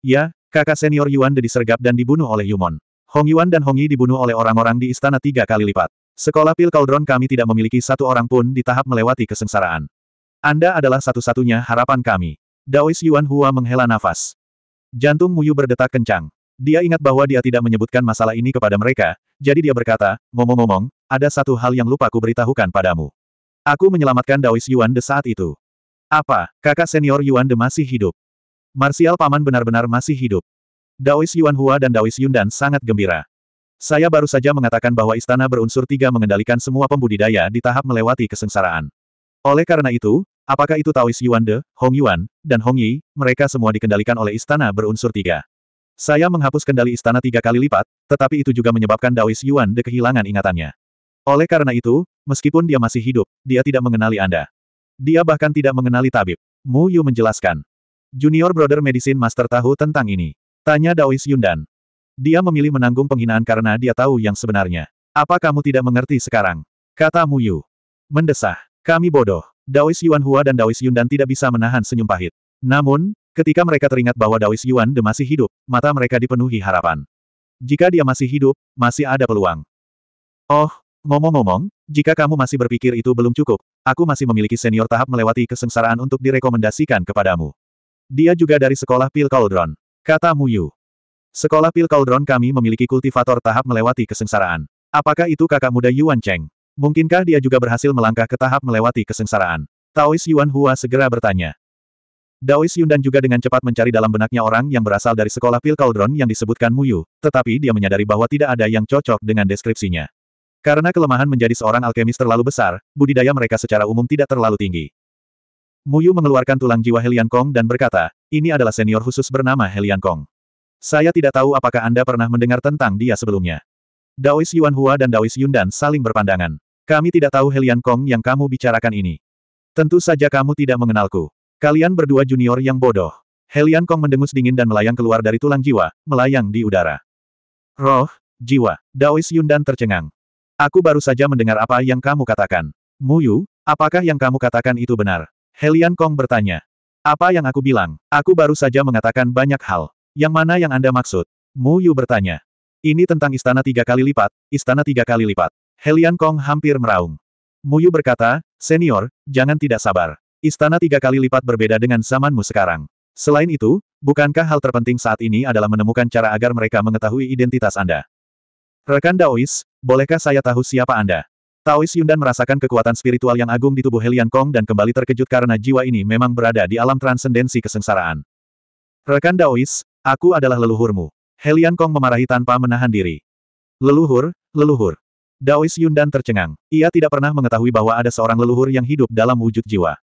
Ya, kakak senior Yuan De disergap dan dibunuh oleh Yumon. Hong Yuan dan Hong Yi dibunuh oleh orang-orang di istana tiga kali lipat. Sekolah Pil Cauldron kami tidak memiliki satu orang pun di tahap melewati kesengsaraan. Anda adalah satu-satunya harapan kami. Daois Yuan Hua menghela nafas. Jantung Muyu berdetak kencang. Dia ingat bahwa dia tidak menyebutkan masalah ini kepada mereka, jadi dia berkata, ngomong-ngomong, ada satu hal yang lupa ku beritahukan padamu. Aku menyelamatkan Daois Yuan De saat itu. Apa, kakak senior Yuan De masih hidup? Marsial Paman benar-benar masih hidup. Daois Yuan Hua dan Daois Yundan sangat gembira. Saya baru saja mengatakan bahwa istana berunsur tiga mengendalikan semua pembudidaya di tahap melewati kesengsaraan. Oleh karena itu, apakah itu Taois Yuan De, Hong Yuan, dan Hong Yi, mereka semua dikendalikan oleh istana berunsur tiga. Saya menghapus kendali istana tiga kali lipat, tetapi itu juga menyebabkan Daois Yuan De kehilangan ingatannya. Oleh karena itu, Meskipun dia masih hidup, dia tidak mengenali Anda. Dia bahkan tidak mengenali tabib. Mu Yu menjelaskan. Junior Brother Medicine Master tahu tentang ini. Tanya Daois Yundan. Dia memilih menanggung penghinaan karena dia tahu yang sebenarnya. Apa kamu tidak mengerti sekarang? Kata Mu Yu. Mendesah. Kami bodoh. Daois Yuan Hua dan Daois Yundan tidak bisa menahan senyum pahit. Namun, ketika mereka teringat bahwa Daois Yuan De masih hidup, mata mereka dipenuhi harapan. Jika dia masih hidup, masih ada peluang. Oh, Ngomong-ngomong, jika kamu masih berpikir itu belum cukup, aku masih memiliki senior tahap melewati kesengsaraan untuk direkomendasikan kepadamu. Dia juga dari sekolah Pil Cauldron. Kata Mu Yu. Sekolah Pil Cauldron kami memiliki kultivator tahap melewati kesengsaraan. Apakah itu kakak muda Yuan Cheng? Mungkinkah dia juga berhasil melangkah ke tahap melewati kesengsaraan? Taois Yuan Hua segera bertanya. Daois Yun dan juga dengan cepat mencari dalam benaknya orang yang berasal dari sekolah Pil Cauldron yang disebutkan Mu Yu, tetapi dia menyadari bahwa tidak ada yang cocok dengan deskripsinya. Karena kelemahan menjadi seorang alkemis terlalu besar, budidaya mereka secara umum tidak terlalu tinggi. Muyu mengeluarkan tulang jiwa Helian Kong dan berkata, ini adalah senior khusus bernama Helian Kong. Saya tidak tahu apakah Anda pernah mendengar tentang dia sebelumnya. Daois Yuan Hua dan Daois Yundan saling berpandangan. Kami tidak tahu Helian Kong yang kamu bicarakan ini. Tentu saja kamu tidak mengenalku. Kalian berdua junior yang bodoh. Helian Kong mendengus dingin dan melayang keluar dari tulang jiwa, melayang di udara. Roh, jiwa, Daois Yundan tercengang. Aku baru saja mendengar apa yang kamu katakan. Muyu, apakah yang kamu katakan itu benar? Helian Kong bertanya. Apa yang aku bilang? Aku baru saja mengatakan banyak hal. Yang mana yang Anda maksud? Muyu bertanya. Ini tentang istana tiga kali lipat, istana tiga kali lipat. Helian Kong hampir meraung. Muyu berkata, senior, jangan tidak sabar. Istana tiga kali lipat berbeda dengan zamanmu sekarang. Selain itu, bukankah hal terpenting saat ini adalah menemukan cara agar mereka mengetahui identitas Anda? Rekan Daois, bolehkah saya tahu siapa Anda? Taois Yundan merasakan kekuatan spiritual yang agung di tubuh Helian Kong dan kembali terkejut karena jiwa ini memang berada di alam transendensi kesengsaraan. Rekan Daois, aku adalah leluhurmu. Helian Kong memarahi tanpa menahan diri. Leluhur, leluhur. Daois Yundan tercengang. Ia tidak pernah mengetahui bahwa ada seorang leluhur yang hidup dalam wujud jiwa.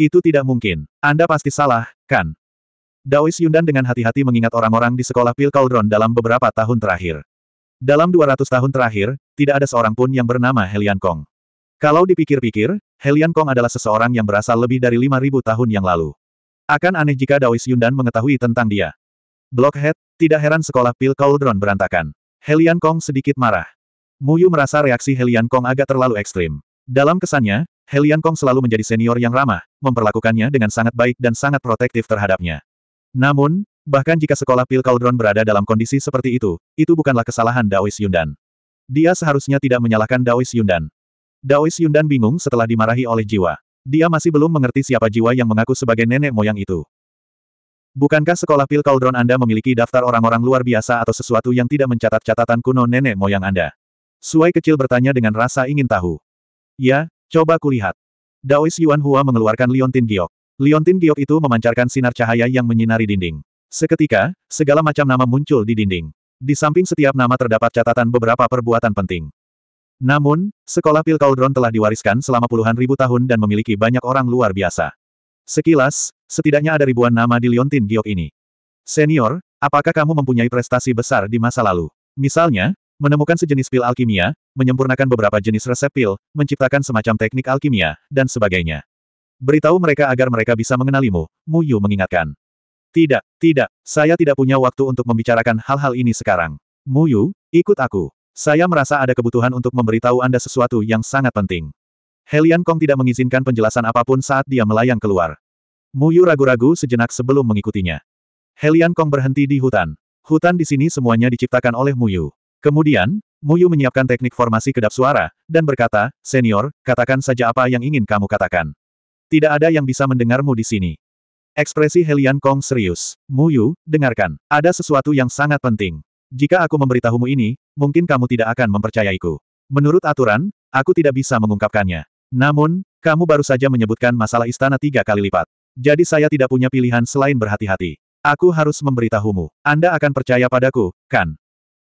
Itu tidak mungkin. Anda pasti salah, kan? Daois Yundan dengan hati-hati mengingat orang-orang di sekolah Pil Cauldron dalam beberapa tahun terakhir. Dalam 200 tahun terakhir, tidak ada seorang pun yang bernama Helian Kong. Kalau dipikir-pikir, Helian Kong adalah seseorang yang berasal lebih dari 5.000 tahun yang lalu. Akan aneh jika Daois Yundan mengetahui tentang dia. Blockhead, tidak heran sekolah Pil Cauldron berantakan. Helian Kong sedikit marah. Muyu merasa reaksi Helian Kong agak terlalu ekstrim. Dalam kesannya, Helian Kong selalu menjadi senior yang ramah, memperlakukannya dengan sangat baik dan sangat protektif terhadapnya. Namun, Bahkan jika sekolah Pil Cauldron berada dalam kondisi seperti itu, itu bukanlah kesalahan Daois Yundan. Dia seharusnya tidak menyalahkan Daois Yundan. Daois Yundan bingung setelah dimarahi oleh Jiwa. Dia masih belum mengerti siapa Jiwa yang mengaku sebagai nenek moyang itu. Bukankah sekolah Pil Cauldron Anda memiliki daftar orang-orang luar biasa atau sesuatu yang tidak mencatat catatan kuno nenek moyang Anda? Suai kecil bertanya dengan rasa ingin tahu. Ya, coba kulihat. Daois Yuan Hua mengeluarkan Liontin Giok. Liontin Giok itu memancarkan sinar cahaya yang menyinari dinding. Seketika, segala macam nama muncul di dinding. Di samping setiap nama terdapat catatan beberapa perbuatan penting. Namun, sekolah Pil Cauldron telah diwariskan selama puluhan ribu tahun dan memiliki banyak orang luar biasa. Sekilas, setidaknya ada ribuan nama di Liontin Giok ini. Senior, apakah kamu mempunyai prestasi besar di masa lalu? Misalnya, menemukan sejenis pil alkimia, menyempurnakan beberapa jenis resep pil, menciptakan semacam teknik alkimia, dan sebagainya. Beritahu mereka agar mereka bisa mengenalimu, Mu Yu mengingatkan. Tidak, tidak, saya tidak punya waktu untuk membicarakan hal-hal ini sekarang. Muyu, ikut aku. Saya merasa ada kebutuhan untuk memberitahu Anda sesuatu yang sangat penting. Helian Kong tidak mengizinkan penjelasan apapun saat dia melayang keluar. Muyu ragu-ragu sejenak sebelum mengikutinya. Helian Kong berhenti di hutan. Hutan di sini semuanya diciptakan oleh Muyu. Kemudian, Muyu menyiapkan teknik formasi kedap suara, dan berkata, Senior, katakan saja apa yang ingin kamu katakan. Tidak ada yang bisa mendengarmu di sini. Ekspresi Helian Kong serius. Muyu, dengarkan. Ada sesuatu yang sangat penting. Jika aku memberitahumu ini, mungkin kamu tidak akan mempercayaiku. Menurut aturan, aku tidak bisa mengungkapkannya. Namun, kamu baru saja menyebutkan masalah istana tiga kali lipat. Jadi saya tidak punya pilihan selain berhati-hati. Aku harus memberitahumu. Anda akan percaya padaku, kan?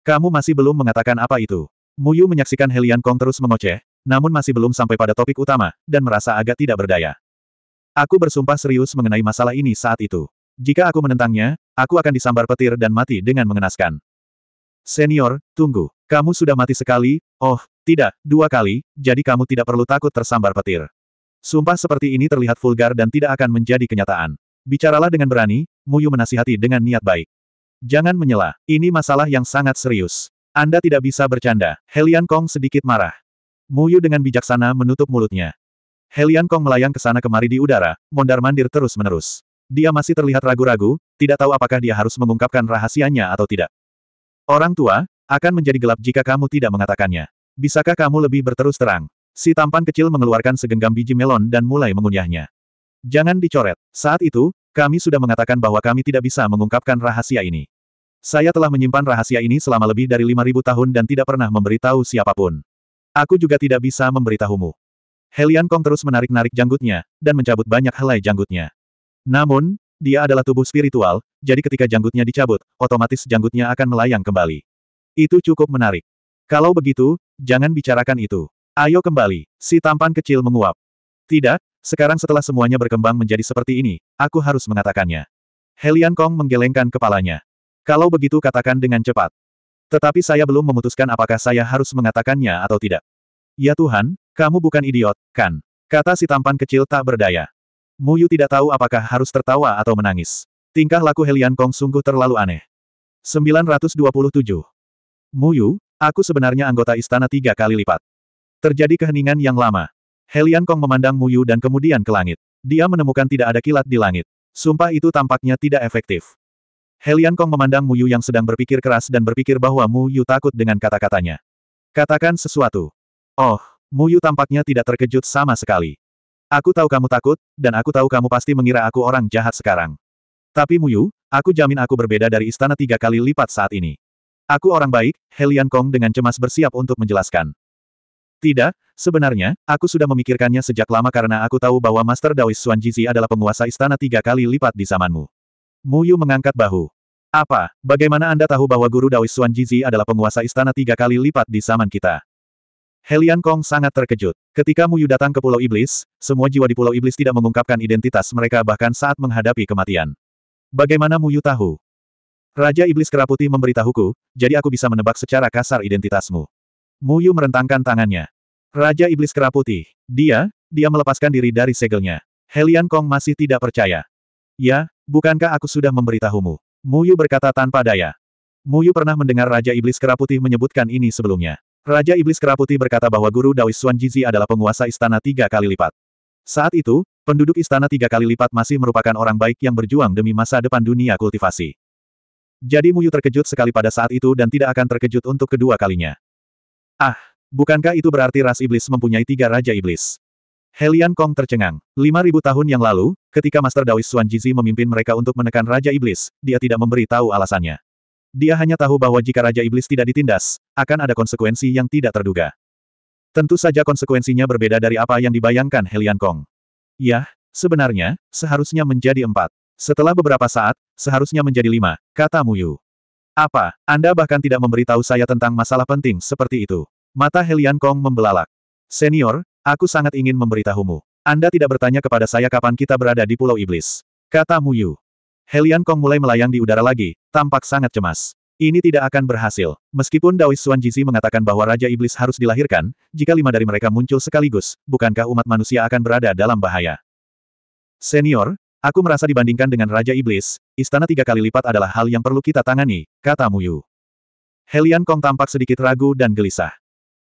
Kamu masih belum mengatakan apa itu. Muyu menyaksikan Helian Kong terus mengoceh, namun masih belum sampai pada topik utama, dan merasa agak tidak berdaya. Aku bersumpah serius mengenai masalah ini saat itu. Jika aku menentangnya, aku akan disambar petir dan mati dengan mengenaskan. Senior, tunggu. Kamu sudah mati sekali, oh, tidak, dua kali, jadi kamu tidak perlu takut tersambar petir. Sumpah seperti ini terlihat vulgar dan tidak akan menjadi kenyataan. Bicaralah dengan berani, Muyu menasihati dengan niat baik. Jangan menyela, ini masalah yang sangat serius. Anda tidak bisa bercanda, Helian Kong sedikit marah. Muyu dengan bijaksana menutup mulutnya. Helian Kong melayang ke sana kemari di udara, mondar-mandir terus-menerus. Dia masih terlihat ragu-ragu, tidak tahu apakah dia harus mengungkapkan rahasianya atau tidak. Orang tua, akan menjadi gelap jika kamu tidak mengatakannya. Bisakah kamu lebih berterus terang? Si tampan kecil mengeluarkan segenggam biji melon dan mulai mengunyahnya. Jangan dicoret. Saat itu, kami sudah mengatakan bahwa kami tidak bisa mengungkapkan rahasia ini. Saya telah menyimpan rahasia ini selama lebih dari 5.000 tahun dan tidak pernah memberitahu siapapun. Aku juga tidak bisa memberitahumu. Helian Kong terus menarik-narik janggutnya, dan mencabut banyak helai janggutnya. Namun, dia adalah tubuh spiritual, jadi ketika janggutnya dicabut, otomatis janggutnya akan melayang kembali. Itu cukup menarik. Kalau begitu, jangan bicarakan itu. Ayo kembali, si tampan kecil menguap. Tidak, sekarang setelah semuanya berkembang menjadi seperti ini, aku harus mengatakannya. Helian Kong menggelengkan kepalanya. Kalau begitu katakan dengan cepat. Tetapi saya belum memutuskan apakah saya harus mengatakannya atau tidak. Ya Tuhan, kamu bukan idiot, kan? Kata si tampan kecil tak berdaya. Muyu tidak tahu apakah harus tertawa atau menangis. Tingkah laku Helian Kong sungguh terlalu aneh. 927. Muyu, aku sebenarnya anggota istana tiga kali lipat. Terjadi keheningan yang lama. Helian Kong memandang Muyu dan kemudian ke langit. Dia menemukan tidak ada kilat di langit. Sumpah itu tampaknya tidak efektif. Helian Kong memandang Muyu yang sedang berpikir keras dan berpikir bahwa Muyu takut dengan kata-katanya. Katakan sesuatu. Oh, Muyu tampaknya tidak terkejut sama sekali. Aku tahu kamu takut, dan aku tahu kamu pasti mengira aku orang jahat sekarang. Tapi Muyu, aku jamin aku berbeda dari istana tiga kali lipat saat ini. Aku orang baik, Helian Kong dengan cemas bersiap untuk menjelaskan. Tidak, sebenarnya, aku sudah memikirkannya sejak lama karena aku tahu bahwa Master Daois Xuan Jizi adalah penguasa istana tiga kali lipat di zamanmu. Muyu mengangkat bahu. Apa, bagaimana Anda tahu bahwa guru Daois Xuan Jizi adalah penguasa istana tiga kali lipat di zaman kita? Helian Kong sangat terkejut. Ketika Muyu datang ke Pulau Iblis, semua jiwa di Pulau Iblis tidak mengungkapkan identitas mereka bahkan saat menghadapi kematian. Bagaimana Muyu tahu? Raja Iblis Keraputi memberitahuku, jadi aku bisa menebak secara kasar identitasmu. Muyu merentangkan tangannya. Raja Iblis Keraputi. Dia, dia melepaskan diri dari segelnya. Helian Kong masih tidak percaya. Ya, bukankah aku sudah memberitahumu? Muyu berkata tanpa daya. Muyu pernah mendengar Raja Iblis Keraputi menyebutkan ini sebelumnya. Raja Iblis Keraputi berkata bahwa Guru Dawis Xuan Jizi adalah penguasa istana tiga kali lipat. Saat itu, penduduk istana tiga kali lipat masih merupakan orang baik yang berjuang demi masa depan dunia kultivasi. Jadi Muyu terkejut sekali pada saat itu dan tidak akan terkejut untuk kedua kalinya. Ah, bukankah itu berarti ras iblis mempunyai tiga raja iblis? Helian Kong tercengang. 5.000 tahun yang lalu, ketika Master Dawis Xuan Jizi memimpin mereka untuk menekan Raja Iblis, dia tidak memberi tahu alasannya. Dia hanya tahu bahwa jika Raja Iblis tidak ditindas, akan ada konsekuensi yang tidak terduga. Tentu saja konsekuensinya berbeda dari apa yang dibayangkan Helian Kong. Yah, sebenarnya, seharusnya menjadi empat. Setelah beberapa saat, seharusnya menjadi lima, kata Muyu. Apa, Anda bahkan tidak memberitahu saya tentang masalah penting seperti itu. Mata Helian Kong membelalak. Senior, aku sangat ingin memberitahumu. Anda tidak bertanya kepada saya kapan kita berada di Pulau Iblis. Kata Muyu. Helian Kong mulai melayang di udara lagi, tampak sangat cemas. Ini tidak akan berhasil. Meskipun Daoist Xuan Jizi mengatakan bahwa Raja Iblis harus dilahirkan, jika lima dari mereka muncul sekaligus, bukankah umat manusia akan berada dalam bahaya? Senior, aku merasa dibandingkan dengan Raja Iblis, istana tiga kali lipat adalah hal yang perlu kita tangani, kata Muyu. Helian Kong tampak sedikit ragu dan gelisah.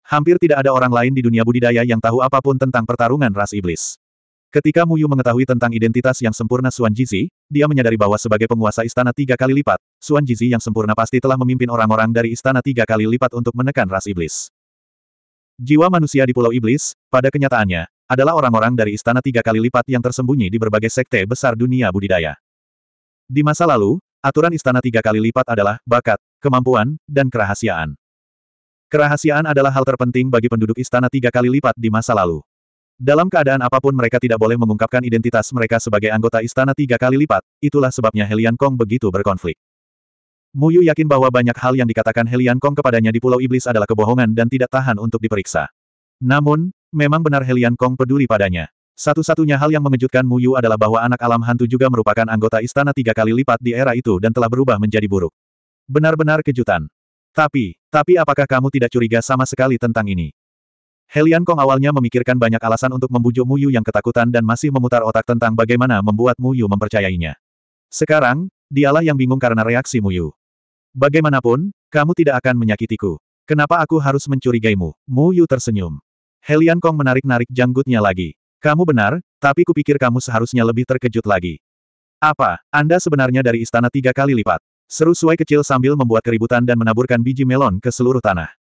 Hampir tidak ada orang lain di dunia budidaya yang tahu apapun tentang pertarungan ras iblis. Ketika Mu Yu mengetahui tentang identitas yang sempurna Suan Jizi, dia menyadari bahwa sebagai penguasa istana tiga kali lipat, Xuan Jizi yang sempurna pasti telah memimpin orang-orang dari istana tiga kali lipat untuk menekan ras iblis. Jiwa manusia di Pulau Iblis, pada kenyataannya, adalah orang-orang dari istana tiga kali lipat yang tersembunyi di berbagai sekte besar dunia budidaya. Di masa lalu, aturan istana tiga kali lipat adalah bakat, kemampuan, dan kerahasiaan. Kerahasiaan adalah hal terpenting bagi penduduk istana tiga kali lipat di masa lalu. Dalam keadaan apapun mereka tidak boleh mengungkapkan identitas mereka sebagai anggota istana tiga kali lipat, itulah sebabnya Helian Kong begitu berkonflik. Muyu yakin bahwa banyak hal yang dikatakan Helian Kong kepadanya di Pulau Iblis adalah kebohongan dan tidak tahan untuk diperiksa. Namun, memang benar Helian Kong peduli padanya. Satu-satunya hal yang mengejutkan Muyu adalah bahwa anak alam hantu juga merupakan anggota istana tiga kali lipat di era itu dan telah berubah menjadi buruk. Benar-benar kejutan. Tapi, tapi apakah kamu tidak curiga sama sekali tentang ini? Helian Kong awalnya memikirkan banyak alasan untuk membujuk Mu Yu yang ketakutan dan masih memutar otak tentang bagaimana membuat Mu Yu mempercayainya. Sekarang, dialah yang bingung karena reaksi Mu Yu. Bagaimanapun, kamu tidak akan menyakitiku. Kenapa aku harus mencurigaimu? Yu tersenyum. Helian Kong menarik-narik janggutnya lagi. Kamu benar, tapi kupikir kamu seharusnya lebih terkejut lagi. Apa, Anda sebenarnya dari istana tiga kali lipat? Seru Suai kecil sambil membuat keributan dan menaburkan biji melon ke seluruh tanah.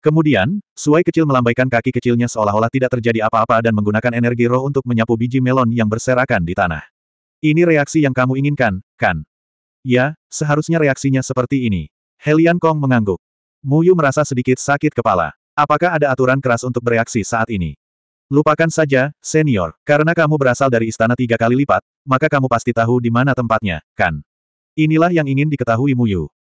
Kemudian, Suai kecil melambaikan kaki kecilnya seolah-olah tidak terjadi apa-apa dan menggunakan energi roh untuk menyapu biji melon yang berserakan di tanah. Ini reaksi yang kamu inginkan, kan? Ya, seharusnya reaksinya seperti ini. Helian Kong mengangguk. Muyu merasa sedikit sakit kepala. Apakah ada aturan keras untuk bereaksi saat ini? Lupakan saja, senior, karena kamu berasal dari istana tiga kali lipat, maka kamu pasti tahu di mana tempatnya, kan? Inilah yang ingin diketahui Muyu.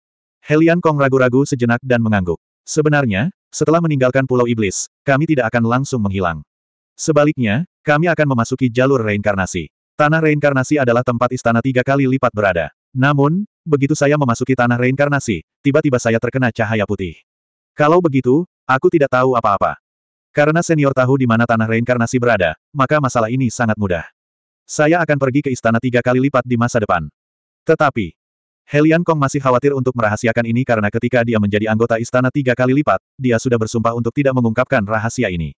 Helian Kong ragu-ragu sejenak dan mengangguk. Sebenarnya, setelah meninggalkan Pulau Iblis, kami tidak akan langsung menghilang. Sebaliknya, kami akan memasuki jalur reinkarnasi. Tanah reinkarnasi adalah tempat istana tiga kali lipat berada. Namun, begitu saya memasuki tanah reinkarnasi, tiba-tiba saya terkena cahaya putih. Kalau begitu, aku tidak tahu apa-apa. Karena senior tahu di mana tanah reinkarnasi berada, maka masalah ini sangat mudah. Saya akan pergi ke istana tiga kali lipat di masa depan. Tetapi, Helian Kong masih khawatir untuk merahasiakan ini karena ketika dia menjadi anggota istana tiga kali lipat, dia sudah bersumpah untuk tidak mengungkapkan rahasia ini.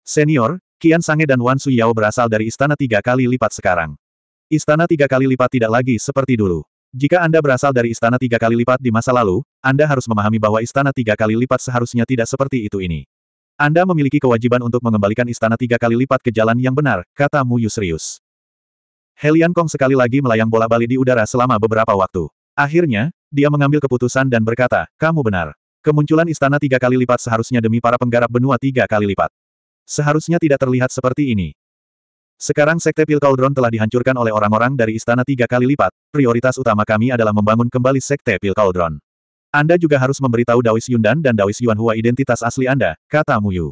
Senior, Kian Sange dan Wan Suyao berasal dari istana tiga kali lipat sekarang. Istana tiga kali lipat tidak lagi seperti dulu. Jika Anda berasal dari istana tiga kali lipat di masa lalu, Anda harus memahami bahwa istana tiga kali lipat seharusnya tidak seperti itu ini. Anda memiliki kewajiban untuk mengembalikan istana tiga kali lipat ke jalan yang benar, kata Mu Yusrius. Helian Kong sekali lagi melayang bola bali di udara selama beberapa waktu. Akhirnya, dia mengambil keputusan dan berkata, kamu benar. Kemunculan istana tiga kali lipat seharusnya demi para penggarap benua tiga kali lipat. Seharusnya tidak terlihat seperti ini. Sekarang Sekte Pil Cauldron telah dihancurkan oleh orang-orang dari istana tiga kali lipat, prioritas utama kami adalah membangun kembali Sekte Pil Cauldron. Anda juga harus memberitahu Dawis Yundan dan Dawis Yuanhua identitas asli Anda, kata Muyu.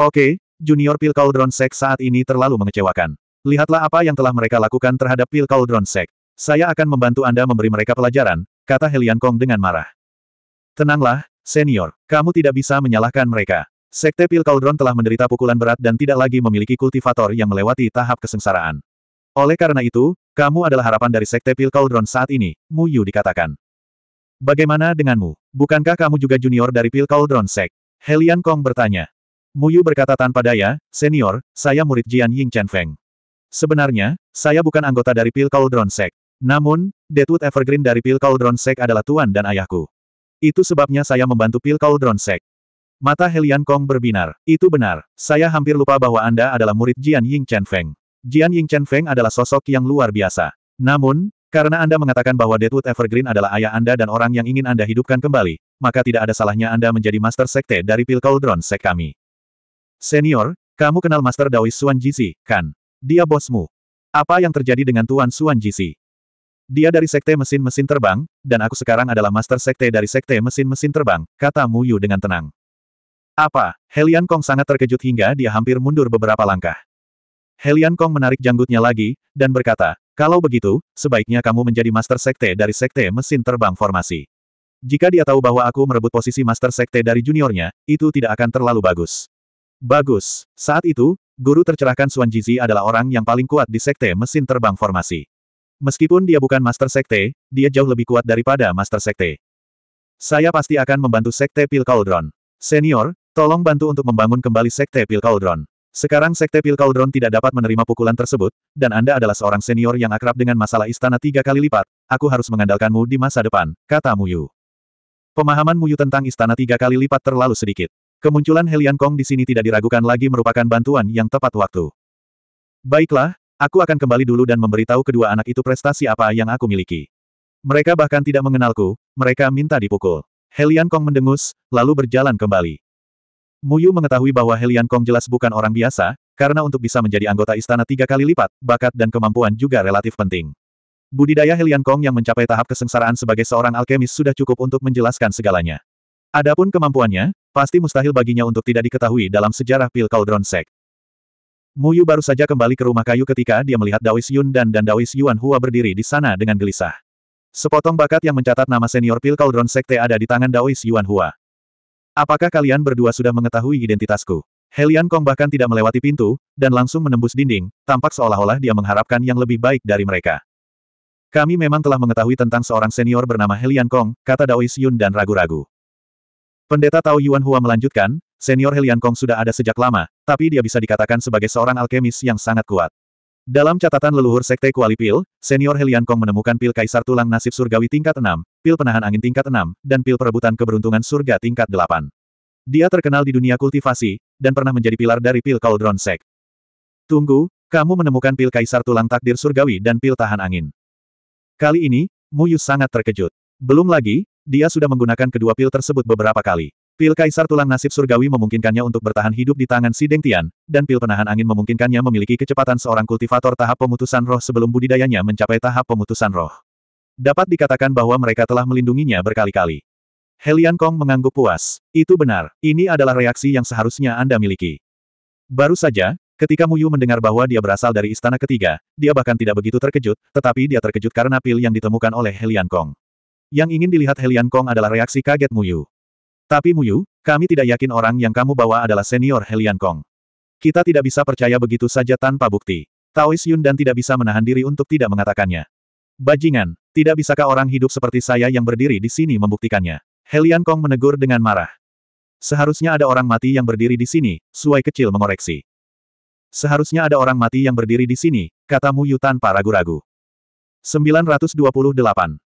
Oke, Junior Pil Cauldron Sek saat ini terlalu mengecewakan. Lihatlah apa yang telah mereka lakukan terhadap Pil Cauldron Sek. Saya akan membantu Anda memberi mereka pelajaran, kata Helian Kong dengan marah. Tenanglah, senior. Kamu tidak bisa menyalahkan mereka. Sekte Pil Cauldron telah menderita pukulan berat dan tidak lagi memiliki kultivator yang melewati tahap kesengsaraan. Oleh karena itu, kamu adalah harapan dari Sekte Pil Cauldron saat ini, Mu Yu dikatakan. Bagaimana denganmu? Bukankah kamu juga junior dari Pil Cauldron Sek? Helian Kong bertanya. Mu Yu berkata tanpa daya, senior, saya murid Jian Ying Chen Feng. Sebenarnya, saya bukan anggota dari Pil Cauldron Sek. Namun, Deadwood Evergreen dari Pil Cauldron Sek adalah tuan dan ayahku. Itu sebabnya saya membantu Pil Cauldron Sek. Mata Helian Kong berbinar. Itu benar. Saya hampir lupa bahwa Anda adalah murid Jian Ying Chen Feng. Jian Ying Chen Feng adalah sosok yang luar biasa. Namun, karena Anda mengatakan bahwa Deadwood Evergreen adalah ayah Anda dan orang yang ingin Anda hidupkan kembali, maka tidak ada salahnya Anda menjadi Master Sekte dari Pil Cauldron Sek kami. Senior, kamu kenal Master Daoist Suan Jizi, kan? Dia bosmu. Apa yang terjadi dengan Tuan Suan Jisi? Dia dari Sekte Mesin-Mesin Terbang, dan aku sekarang adalah Master Sekte dari Sekte Mesin-Mesin Terbang, kata Mu Yu dengan tenang. Apa? Helian Kong sangat terkejut hingga dia hampir mundur beberapa langkah. Helian Kong menarik janggutnya lagi, dan berkata, kalau begitu, sebaiknya kamu menjadi Master Sekte dari Sekte Mesin Terbang Formasi. Jika dia tahu bahwa aku merebut posisi Master Sekte dari juniornya, itu tidak akan terlalu bagus. Bagus. Saat itu, Guru tercerahkan Suan Jizi adalah orang yang paling kuat di Sekte Mesin Terbang Formasi. Meskipun dia bukan Master Sekte, dia jauh lebih kuat daripada Master Sekte. Saya pasti akan membantu Sekte Pil Cauldron. Senior, tolong bantu untuk membangun kembali Sekte Pil Cauldron. Sekarang Sekte Pil Cauldron tidak dapat menerima pukulan tersebut, dan Anda adalah seorang senior yang akrab dengan masalah istana tiga kali lipat, aku harus mengandalkanmu di masa depan, kata Muyu. Pemahaman Muyu tentang istana tiga kali lipat terlalu sedikit. Kemunculan Helian Kong di sini tidak diragukan lagi merupakan bantuan yang tepat waktu. Baiklah, aku akan kembali dulu dan memberitahu kedua anak itu prestasi apa yang aku miliki. Mereka bahkan tidak mengenalku, mereka minta dipukul. Helian Kong mendengus, lalu berjalan kembali. Muyu mengetahui bahwa Helian Kong jelas bukan orang biasa, karena untuk bisa menjadi anggota istana tiga kali lipat, bakat dan kemampuan juga relatif penting. Budidaya Helian Kong yang mencapai tahap kesengsaraan sebagai seorang alkemis sudah cukup untuk menjelaskan segalanya. Adapun kemampuannya, pasti mustahil baginya untuk tidak diketahui dalam sejarah pil Cauldron Sect. Muyu baru saja kembali ke rumah kayu ketika dia melihat Dawis Yun Dan dan Dawis Yuan Hua berdiri di sana dengan gelisah. Sepotong bakat yang mencatat nama senior Pil Cauldron Sekte ada di tangan Dawis Yuan Hua. Apakah kalian berdua sudah mengetahui identitasku? Helian Kong bahkan tidak melewati pintu, dan langsung menembus dinding, tampak seolah-olah dia mengharapkan yang lebih baik dari mereka. Kami memang telah mengetahui tentang seorang senior bernama Helian Kong, kata Dawis Yun dan ragu-ragu. Pendeta Tao Yuan Hua melanjutkan, senior Helian Kong sudah ada sejak lama, tapi dia bisa dikatakan sebagai seorang alkemis yang sangat kuat. Dalam catatan leluhur Sekte Kuali Pil, senior Helian Kong menemukan pil kaisar tulang nasib surgawi tingkat 6, pil penahan angin tingkat 6, dan pil perebutan keberuntungan surga tingkat 8. Dia terkenal di dunia kultivasi, dan pernah menjadi pilar dari pil Cauldron Sek. Tunggu, kamu menemukan pil kaisar tulang takdir surgawi dan pil tahan angin. Kali ini, Muyu sangat terkejut. Belum lagi, dia sudah menggunakan kedua pil tersebut beberapa kali. Pil Kaisar Tulang Nasib Surgawi memungkinkannya untuk bertahan hidup di tangan si Deng Tian, dan pil penahan angin memungkinkannya memiliki kecepatan seorang kultivator tahap pemutusan roh sebelum budidayanya mencapai tahap pemutusan roh. Dapat dikatakan bahwa mereka telah melindunginya berkali-kali. Helian Kong mengangguk puas. Itu benar, ini adalah reaksi yang seharusnya Anda miliki. Baru saja, ketika Muyu mendengar bahwa dia berasal dari istana ketiga, dia bahkan tidak begitu terkejut, tetapi dia terkejut karena pil yang ditemukan oleh Helian Kong. Yang ingin dilihat Helian Kong adalah reaksi kaget Muyu. Tapi Muyu, kami tidak yakin orang yang kamu bawa adalah senior Helian Kong. Kita tidak bisa percaya begitu saja tanpa bukti. Taois Yun dan tidak bisa menahan diri untuk tidak mengatakannya. Bajingan, tidak bisakah orang hidup seperti saya yang berdiri di sini membuktikannya? Helian Kong menegur dengan marah. Seharusnya ada orang mati yang berdiri di sini, Suai kecil mengoreksi. Seharusnya ada orang mati yang berdiri di sini, kata Muyu tanpa ragu-ragu. 928.